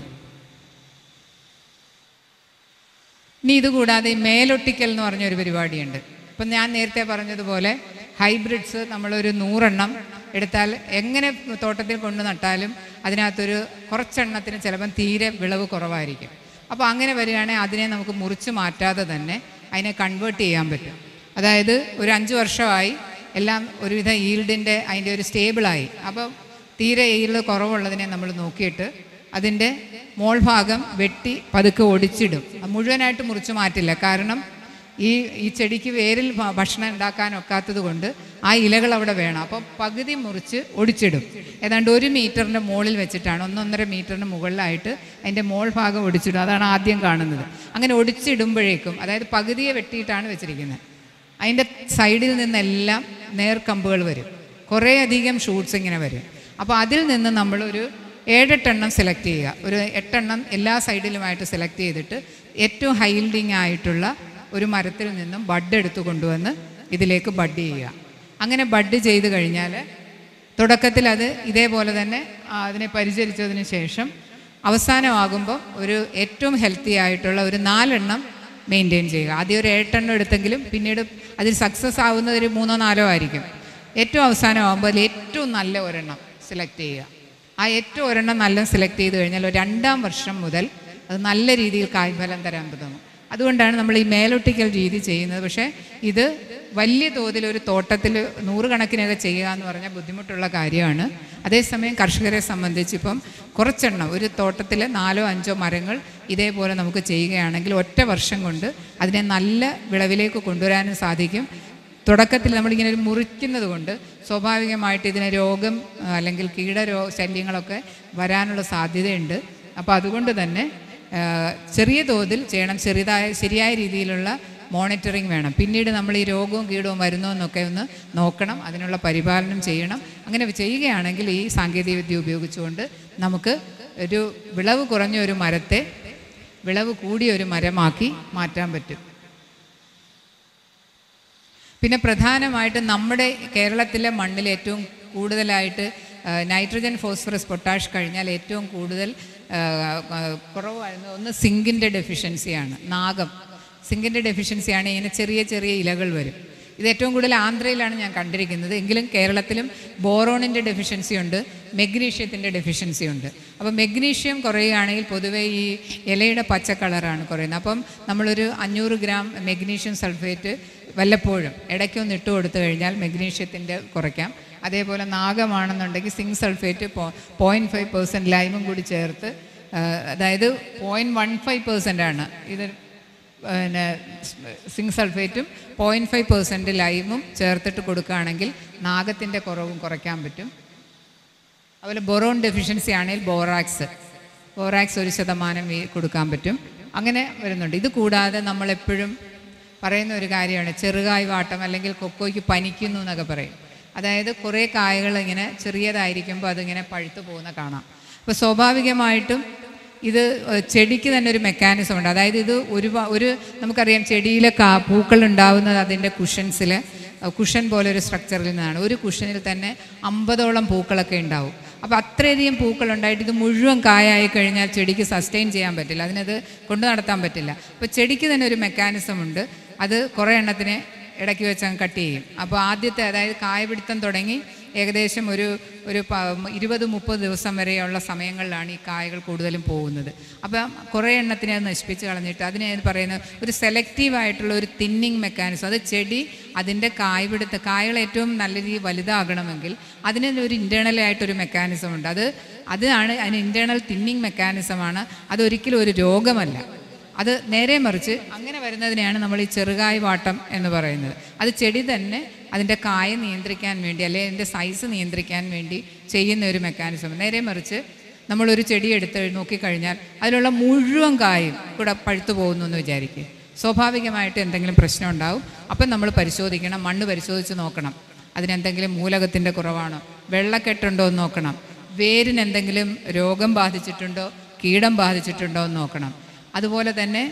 ഇനി ഇതുകൂടാതെ ഈ മേലൊട്ടിക്കൽ എന്ന് പറഞ്ഞൊരു പരിപാടിയുണ്ട് ഇപ്പം ഞാൻ നേരത്തെ പറഞ്ഞതുപോലെ ഹൈബ്രിഡ്സ് നമ്മളൊരു നൂറെണ്ണം എടുത്താൽ എങ്ങനെ തോട്ടത്തിൽ കൊണ്ട് നട്ടാലും അതിനകത്തൊരു കുറച്ചെണ്ണത്തിന് ചിലപ്പം തീരെ വിളവ് കുറവായിരിക്കും അപ്പോൾ അങ്ങനെ വരികയാണെങ്കിൽ അതിനെ നമുക്ക് മുറിച്ച് മാറ്റാതെ തന്നെ അതിനെ കൺവേർട്ട് ചെയ്യാൻ പറ്റും അതായത് ഒരു അഞ്ച് വർഷമായി എല്ലാം ഒരുവിധ ഈൽഡിൻ്റെ അതിൻ്റെ ഒരു സ്റ്റേബിളായി അപ്പം തീരെ എയിലുള്ള കുറവുള്ളതിനെ നമ്മൾ നോക്കിയിട്ട് അതിൻ്റെ ഭാഗം വെട്ടി പതുക്കെ ഒടിച്ചിടും മുഴുവനായിട്ട് മുറിച്ചു മാറ്റില്ല കാരണം ഈ ഈ ചെടിക്ക് വേരിൽ ഭക്ഷണം ഉണ്ടാക്കാൻ ഒക്കാത്തത് കൊണ്ട് ആ ഇലകൾ അവിടെ വേണം അപ്പോൾ പകുതി മുറിച്ച് ഒടിച്ചിടും ഏതാണ്ട് ഒരു മീറ്ററിൻ്റെ മുകളിൽ വെച്ചിട്ടാണ് ഒന്നൊന്നര മീറ്ററിന് മുകളിലായിട്ട് അതിൻ്റെ മോൾ ഭാഗം ഒടിച്ചിടും അതാണ് ആദ്യം കാണുന്നത് അങ്ങനെ ഒടിച്ചിടുമ്പോഴേക്കും അതായത് പകുതിയെ വെട്ടിയിട്ടാണ് വെച്ചിരിക്കുന്നത് അതിൻ്റെ സൈഡിൽ നിന്നെല്ലാം നേർക്കമ്പുകൾ വരും കുറേയധികം ഷൂട്ട്സ് ഇങ്ങനെ വരും അപ്പോൾ അതിൽ നിന്ന് നമ്മളൊരു ഏഴെട്ടെണ്ണം സെലക്ട് ചെയ്യുക ഒരു എട്ടെണ്ണം എല്ലാ സൈഡിലുമായിട്ട് സെലക്ട് ചെയ്തിട്ട് ഏറ്റവും ഹൈൽഡിങ് ആയിട്ടുള്ള ഒരു മരത്തിൽ നിന്നും ബഡ് എടുത്തു കൊണ്ടുവന്ന് ഇതിലേക്ക് ബഡ് ചെയ്യുക അങ്ങനെ ബഡ് ചെയ്ത് കഴിഞ്ഞാൽ തുടക്കത്തിൽ അത് ഇതേപോലെ തന്നെ അതിനെ പരിചരിച്ചതിന് ശേഷം അവസാനമാകുമ്പോൾ ഒരു ഏറ്റവും ഹെൽത്തി ആയിട്ടുള്ള ഒരു നാലെണ്ണം മെയിൻറ്റെയിൻ ചെയ്യുക ആദ്യം ഒരു ഏഴെണ്ണം എടുത്തെങ്കിലും പിന്നീട് അതിൽ സക്സസ് ആവുന്നത് ഒരു മൂന്നോ നാലോ ആയിരിക്കും ഏറ്റവും അവസാനമാകുമ്പോൾ അതിൽ ഏറ്റവും നല്ല ഒരെണ്ണം സെലക്ട് ചെയ്യുക ആ ഏറ്റവും ഒരെണ്ണം നല്ല സെലക്ട് ചെയ്ത് കഴിഞ്ഞാൽ ഒരു രണ്ടാം വർഷം മുതൽ അത് നല്ല രീതിയിൽ കായ്ഫലം തരാൻ തുടങ്ങും അതുകൊണ്ടാണ് നമ്മൾ ഈ മേലൊട്ടിക്കൽ രീതി ചെയ്യുന്നത് പക്ഷേ ഇത് വലിയ തോതിൽ ഒരു തോട്ടത്തിൽ നൂറുകണക്കിനൊക്കെ ചെയ്യുക എന്ന് പറഞ്ഞാൽ ബുദ്ധിമുട്ടുള്ള കാര്യമാണ് അതേസമയം കർഷകരെ സംബന്ധിച്ച് ഇപ്പം കുറച്ചെണ്ണം ഒരു തോട്ടത്തിൽ നാലോ അഞ്ചോ മരങ്ങൾ ഇതേപോലെ നമുക്ക് ചെയ്യുകയാണെങ്കിൽ ഒറ്റ വർഷം കൊണ്ട് അതിനെ നല്ല വിളവിലേക്ക് കൊണ്ടുവരാനും സാധിക്കും തുടക്കത്തിൽ നമ്മളിങ്ങനെ ഒരു മുറിക്കുന്നത് കൊണ്ട് സ്വാഭാവികമായിട്ട് ഇതിന് രോഗം അല്ലെങ്കിൽ കീടരോ ശല്യങ്ങളൊക്കെ വരാനുള്ള സാധ്യതയുണ്ട് അപ്പോൾ അതുകൊണ്ട് തന്നെ ചെറിയ തോതിൽ ചെയ്യണം ചെറിയതായ ശരിയായ രീതിയിലുള്ള മോണിറ്ററിങ് വേണം പിന്നീട് നമ്മൾ ഈ രോഗവും കീടവും വരുന്നോ എന്നൊക്കെ ഒന്ന് നോക്കണം അതിനുള്ള പരിപാലനം ചെയ്യണം അങ്ങനെ ചെയ്യുകയാണെങ്കിൽ ഈ സാങ്കേതികവിദ്യ ഉപയോഗിച്ചുകൊണ്ട് നമുക്ക് ഒരു വിളവ് കുറഞ്ഞ ഒരു മരത്തെ വിളവ് കൂടിയ ഒരു മരമാക്കി മാറ്റാൻ പറ്റും പിന്നെ പ്രധാനമായിട്ട് നമ്മുടെ കേരളത്തിലെ മണ്ണിൽ ഏറ്റവും കൂടുതലായിട്ട് നൈട്രജൻ ഫോസ്ഫറസ് പൊട്ടാഷ് കഴിഞ്ഞാൽ ഏറ്റവും കൂടുതൽ കുറവായിരുന്നു ഒന്ന് സിങ്കിൻ്റെ ഡെഫിഷ്യൻസിയാണ് നാഗം സിങ്കിൻ്റെ ഡെഫിഷ്യൻസിയാണ് ഇങ്ങനെ ചെറിയ ചെറിയ ഇലകൾ വരും ഇത് ഏറ്റവും കൂടുതൽ ആന്ധ്രയിലാണ് ഞാൻ കണ്ടിരിക്കുന്നത് എങ്കിലും കേരളത്തിലും ബോറോണിൻ്റെ ഡെഫിഷ്യൻസി ഉണ്ട് മെഗ്നീഷ്യത്തിൻ്റെ ഡെഫിഷ്യൻസി ഉണ്ട് അപ്പോൾ മെഗ്നീഷ്യം കുറയുകയാണെങ്കിൽ പൊതുവേ ഈ ഇലയുടെ പച്ച കളറാണ് കുറയുന്നത് അപ്പം നമ്മളൊരു അഞ്ഞൂറ് ഗ്രാം മെഗ്നീഷ്യം സൾഫേറ്റ് വല്ലപ്പോഴും ഇടയ്ക്കൊന്ന് ഇട്ട് കൊടുത്തു കഴിഞ്ഞാൽ മെഗ്നീഷ്യത്തിൻ്റെ കുറയ്ക്കാം അതേപോലെ നാഗമാണെന്നുണ്ടെങ്കിൽ സിങ്ക് സൾഫേറ്റ് പോ പോയിൻറ്റ് ഫൈവ് പെർസെൻറ്റ് ലൈമും കൂടി ചേർത്ത് അതായത് പോയിൻറ്റ് വൺ ഫൈവ് പെർസെൻ്റ് ആണ് ഇത് പിന്നെ സിങ്ക് സൾഫേറ്റും പോയിൻറ്റ് ഫൈവ് പെർസെൻറ്റ് ലൈമും ചേർത്തിട്ട് കൊടുക്കുകയാണെങ്കിൽ നാഗത്തിൻ്റെ കുറവും കുറയ്ക്കാൻ പറ്റും അതുപോലെ ബൊറോൺ ഡെഫിഷ്യൻസി ആണെങ്കിൽ ബോറാക്സ് ബോറാക്സ് ഒരു ശതമാനം കൊടുക്കാൻ പറ്റും അങ്ങനെ വരുന്നുണ്ട് ഇത് കൂടാതെ നമ്മളെപ്പോഴും പറയുന്ന ഒരു കാര്യമാണ് ചെറുകായ് വാട്ടം അല്ലെങ്കിൽ കൊക്കോയ്ക്ക് പനിക്കുന്നു എന്നൊക്കെ പറയും അതായത് കുറേ കായകൾ ഇങ്ങനെ ചെറിയതായിരിക്കുമ്പോൾ അതിങ്ങനെ പഴുത്തു പോകുന്ന കാണാം അപ്പോൾ സ്വാഭാവികമായിട്ടും ഇത് ചെടിക്ക് തന്നെ ഒരു മെക്കാനിസം ഉണ്ട് അതായത് ഇത് ഒരു ഒരു നമുക്കറിയാം ചെടിയിലെ കാ പൂക്കൾ ഉണ്ടാവുന്നത് അതിൻ്റെ കുഷൻസിൽ കുഷൻ പോലെ ഒരു സ്ട്രക്ചറിൽ നിന്നാണ് ഒരു കുഷനിൽ തന്നെ അമ്പതോളം പൂക്കളൊക്കെ ഉണ്ടാവും അപ്പോൾ അത്രയധികം പൂക്കൾ ഉണ്ടായിട്ട് ഇത് മുഴുവൻ കായായി കഴിഞ്ഞാൽ ചെടിക്ക് സസ്റ്റെയിൻ ചെയ്യാൻ പറ്റില്ല അതിനത് കൊണ്ടു നടത്താൻ പറ്റില്ല അപ്പോൾ ചെടിക്ക് തന്നെ ഒരു മെക്കാനിസം ഉണ്ട് അത് കുറേ എണ്ണത്തിന് ഇടയ്ക്ക് വെച്ച് അങ്ങ് കട്ട് ചെയ്യും അപ്പോൾ ആദ്യത്തെ അതായത് കായപിടുത്തം തുടങ്ങി ഏകദേശം ഒരു ഒരു ഇരുപത് മുപ്പത് ദിവസം വരെയുള്ള സമയങ്ങളിലാണ് ഈ കായകൾ കൂടുതലും പോകുന്നത് അപ്പം കുറേ എണ്ണത്തിനെ അത് നശിപ്പിച്ച് കളഞ്ഞിട്ട് അതിനെ പറയുന്നത് ഒരു സെലക്റ്റീവായിട്ടുള്ള ഒരു തിന്നിങ് മെക്കാനിസം അത് ചെടി അതിൻ്റെ കായപിടുത്ത കായകൾ ഏറ്റവും നല്ല രീതിയിൽ വലുതാകണമെങ്കിൽ അതിന് ഒരു ഇൻറ്റേണലായിട്ടൊരു മെക്കാനിസം ഉണ്ട് അത് അതാണ് അതിന് ഇൻറ്റേണൽ തിന്നിങ് മെക്കാനിസമാണ് അതൊരിക്കലും ഒരു രോഗമല്ല അത് നേരെ മറിച്ച് അങ്ങനെ വരുന്നതിനെയാണ് നമ്മൾ ഈ ചെറുകായ് വാട്ടം എന്ന് പറയുന്നത് അത് ചെടി തന്നെ അതിൻ്റെ കായ നിയന്ത്രിക്കാൻ വേണ്ടി അല്ലെങ്കിൽ അതിൻ്റെ സൈസ് നിയന്ത്രിക്കാൻ വേണ്ടി ചെയ്യുന്ന ഒരു മെക്കാനിസം നേരെ മറിച്ച് നമ്മളൊരു ചെടി എടുത്ത് നോക്കിക്കഴിഞ്ഞാൽ അതിലുള്ള മുഴുവൻ കായും കൂടെ പഴുത്തു പോകുന്നു എന്ന് വിചാരിക്കുക സ്വാഭാവികമായിട്ട് എന്തെങ്കിലും പ്രശ്നം ഉണ്ടാവും അപ്പം നമ്മൾ പരിശോധിക്കണം മണ്ണ് പരിശോധിച്ച് നോക്കണം അതിനെന്തെങ്കിലും മൂലകത്തിൻ്റെ കുറവാണോ വെള്ളക്കെട്ടുണ്ടോ എന്ന് നോക്കണം വേരിന് എന്തെങ്കിലും രോഗം ബാധിച്ചിട്ടുണ്ടോ കീടം ബാധിച്ചിട്ടുണ്ടോ എന്ന് നോക്കണം അതുപോലെ തന്നെ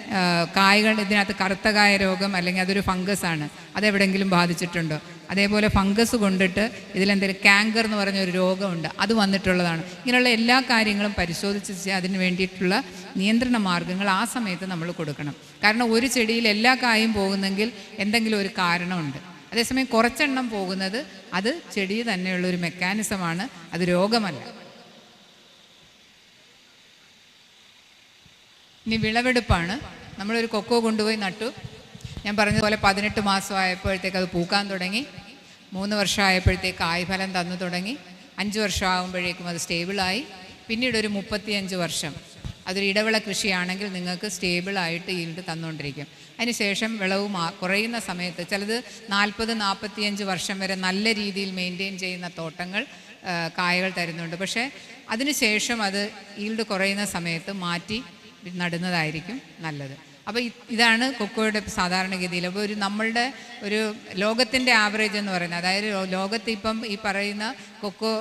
കായകൾ ഇതിനകത്ത് കറുത്ത കായ രോഗം അല്ലെങ്കിൽ അതൊരു ഫംഗസ് ആണ് അതെവിടെയെങ്കിലും ബാധിച്ചിട്ടുണ്ടോ അതേപോലെ ഫംഗസ് കൊണ്ടിട്ട് ഇതിലെന്തെങ്കിലും കാങ്കർ എന്ന് പറഞ്ഞ ഒരു രോഗമുണ്ട് അത് വന്നിട്ടുള്ളതാണ് ഇങ്ങനെയുള്ള എല്ലാ കാര്യങ്ങളും പരിശോധിച്ച് അതിന് വേണ്ടിയിട്ടുള്ള നിയന്ത്രണ മാർഗ്ഗങ്ങൾ ആ സമയത്ത് നമ്മൾ കൊടുക്കണം കാരണം ഒരു ചെടിയിൽ എല്ലാ കായും പോകുന്നെങ്കിൽ എന്തെങ്കിലും ഒരു കാരണമുണ്ട് അതേസമയം കുറച്ചെണ്ണം പോകുന്നത് അത് ചെടി തന്നെയുള്ള ഒരു മെക്കാനിസമാണ് അത് രോഗമല്ല ഇനി വിളവെടുപ്പാണ് നമ്മളൊരു കൊക്കോ കൊണ്ടുപോയി നട്ടു ഞാൻ പറഞ്ഞതുപോലെ പതിനെട്ട് മാസം ആയപ്പോഴത്തേക്ക് അത് പൂക്കാൻ തുടങ്ങി മൂന്ന് വർഷമായപ്പോഴത്തേക്ക് കായ്ഫലം തന്നു തുടങ്ങി അഞ്ച് വർഷം ആകുമ്പോഴേക്കും അത് സ്റ്റേബിളായി പിന്നീട് ഒരു മുപ്പത്തിയഞ്ച് വർഷം അതൊരു ഇടവിള കൃഷിയാണെങ്കിൽ നിങ്ങൾക്ക് സ്റ്റേബിളായിട്ട് ഈൽഡ് തന്നുകൊണ്ടിരിക്കും അതിനുശേഷം വിളവ് മാ കുറയുന്ന സമയത്ത് ചിലത് നാൽപ്പത് നാൽപ്പത്തിയഞ്ച് വർഷം വരെ നല്ല രീതിയിൽ മെയിൻറ്റെയിൻ ചെയ്യുന്ന തോട്ടങ്ങൾ കായകൾ തരുന്നുണ്ട് പക്ഷേ അതിനുശേഷം അത് ഈൽഡ് കുറയുന്ന സമയത്ത് മാറ്റി നടുന്നതായിരിക്കും നല്ലത് അപ്പോൾ ഇതാണ് കൊക്കോയുടെ സാധാരണഗതിയിൽ അപ്പോൾ ഒരു നമ്മളുടെ ഒരു ലോകത്തിൻ്റെ ആവറേജ് എന്ന് പറയുന്നത് അതായത് ലോകത്ത് ഇപ്പം ഈ പറയുന്ന കൊക്കോ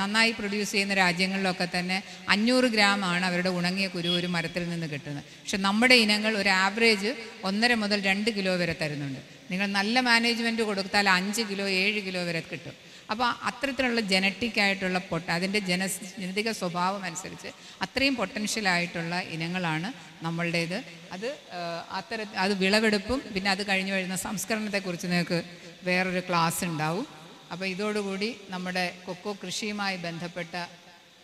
നന്നായി പ്രൊഡ്യൂസ് ചെയ്യുന്ന രാജ്യങ്ങളിലൊക്കെ തന്നെ അഞ്ഞൂറ് ഗ്രാമാണ് അവരുടെ ഉണങ്ങിയ കുരു ഒരു മരത്തിൽ നിന്ന് കിട്ടുന്നത് പക്ഷെ നമ്മുടെ ഇനങ്ങൾ ഒരു ആവറേജ് ഒന്നര മുതൽ രണ്ട് കിലോ വരെ തരുന്നുണ്ട് നിങ്ങൾ നല്ല മാനേജ്മെൻറ്റ് കൊടുത്താൽ അഞ്ച് കിലോ ഏഴ് കിലോ വരെ കിട്ടും അപ്പോൾ അത്തരത്തിലുള്ള ജനറ്റിക്കായിട്ടുള്ള ആയിട്ടുള്ള പൊട്ട അതിൻ്റെ ജന ജനതിക സ്വഭാവം അനുസരിച്ച് അത്രയും പൊട്ടൻഷ്യലായിട്ടുള്ള ഇനങ്ങളാണ് നമ്മളുടേത് അത് അത്തര അത് വിളവെടുപ്പും പിന്നെ അത് കഴിഞ്ഞു വരുന്ന സംസ്കരണത്തെക്കുറിച്ച് നിങ്ങൾക്ക് വേറൊരു ക്ലാസ് ഉണ്ടാവും അപ്പോൾ ഇതോടുകൂടി നമ്മുടെ കൊക്കോ കൃഷിയുമായി ബന്ധപ്പെട്ട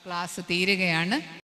ക്ലാസ് തീരുകയാണ്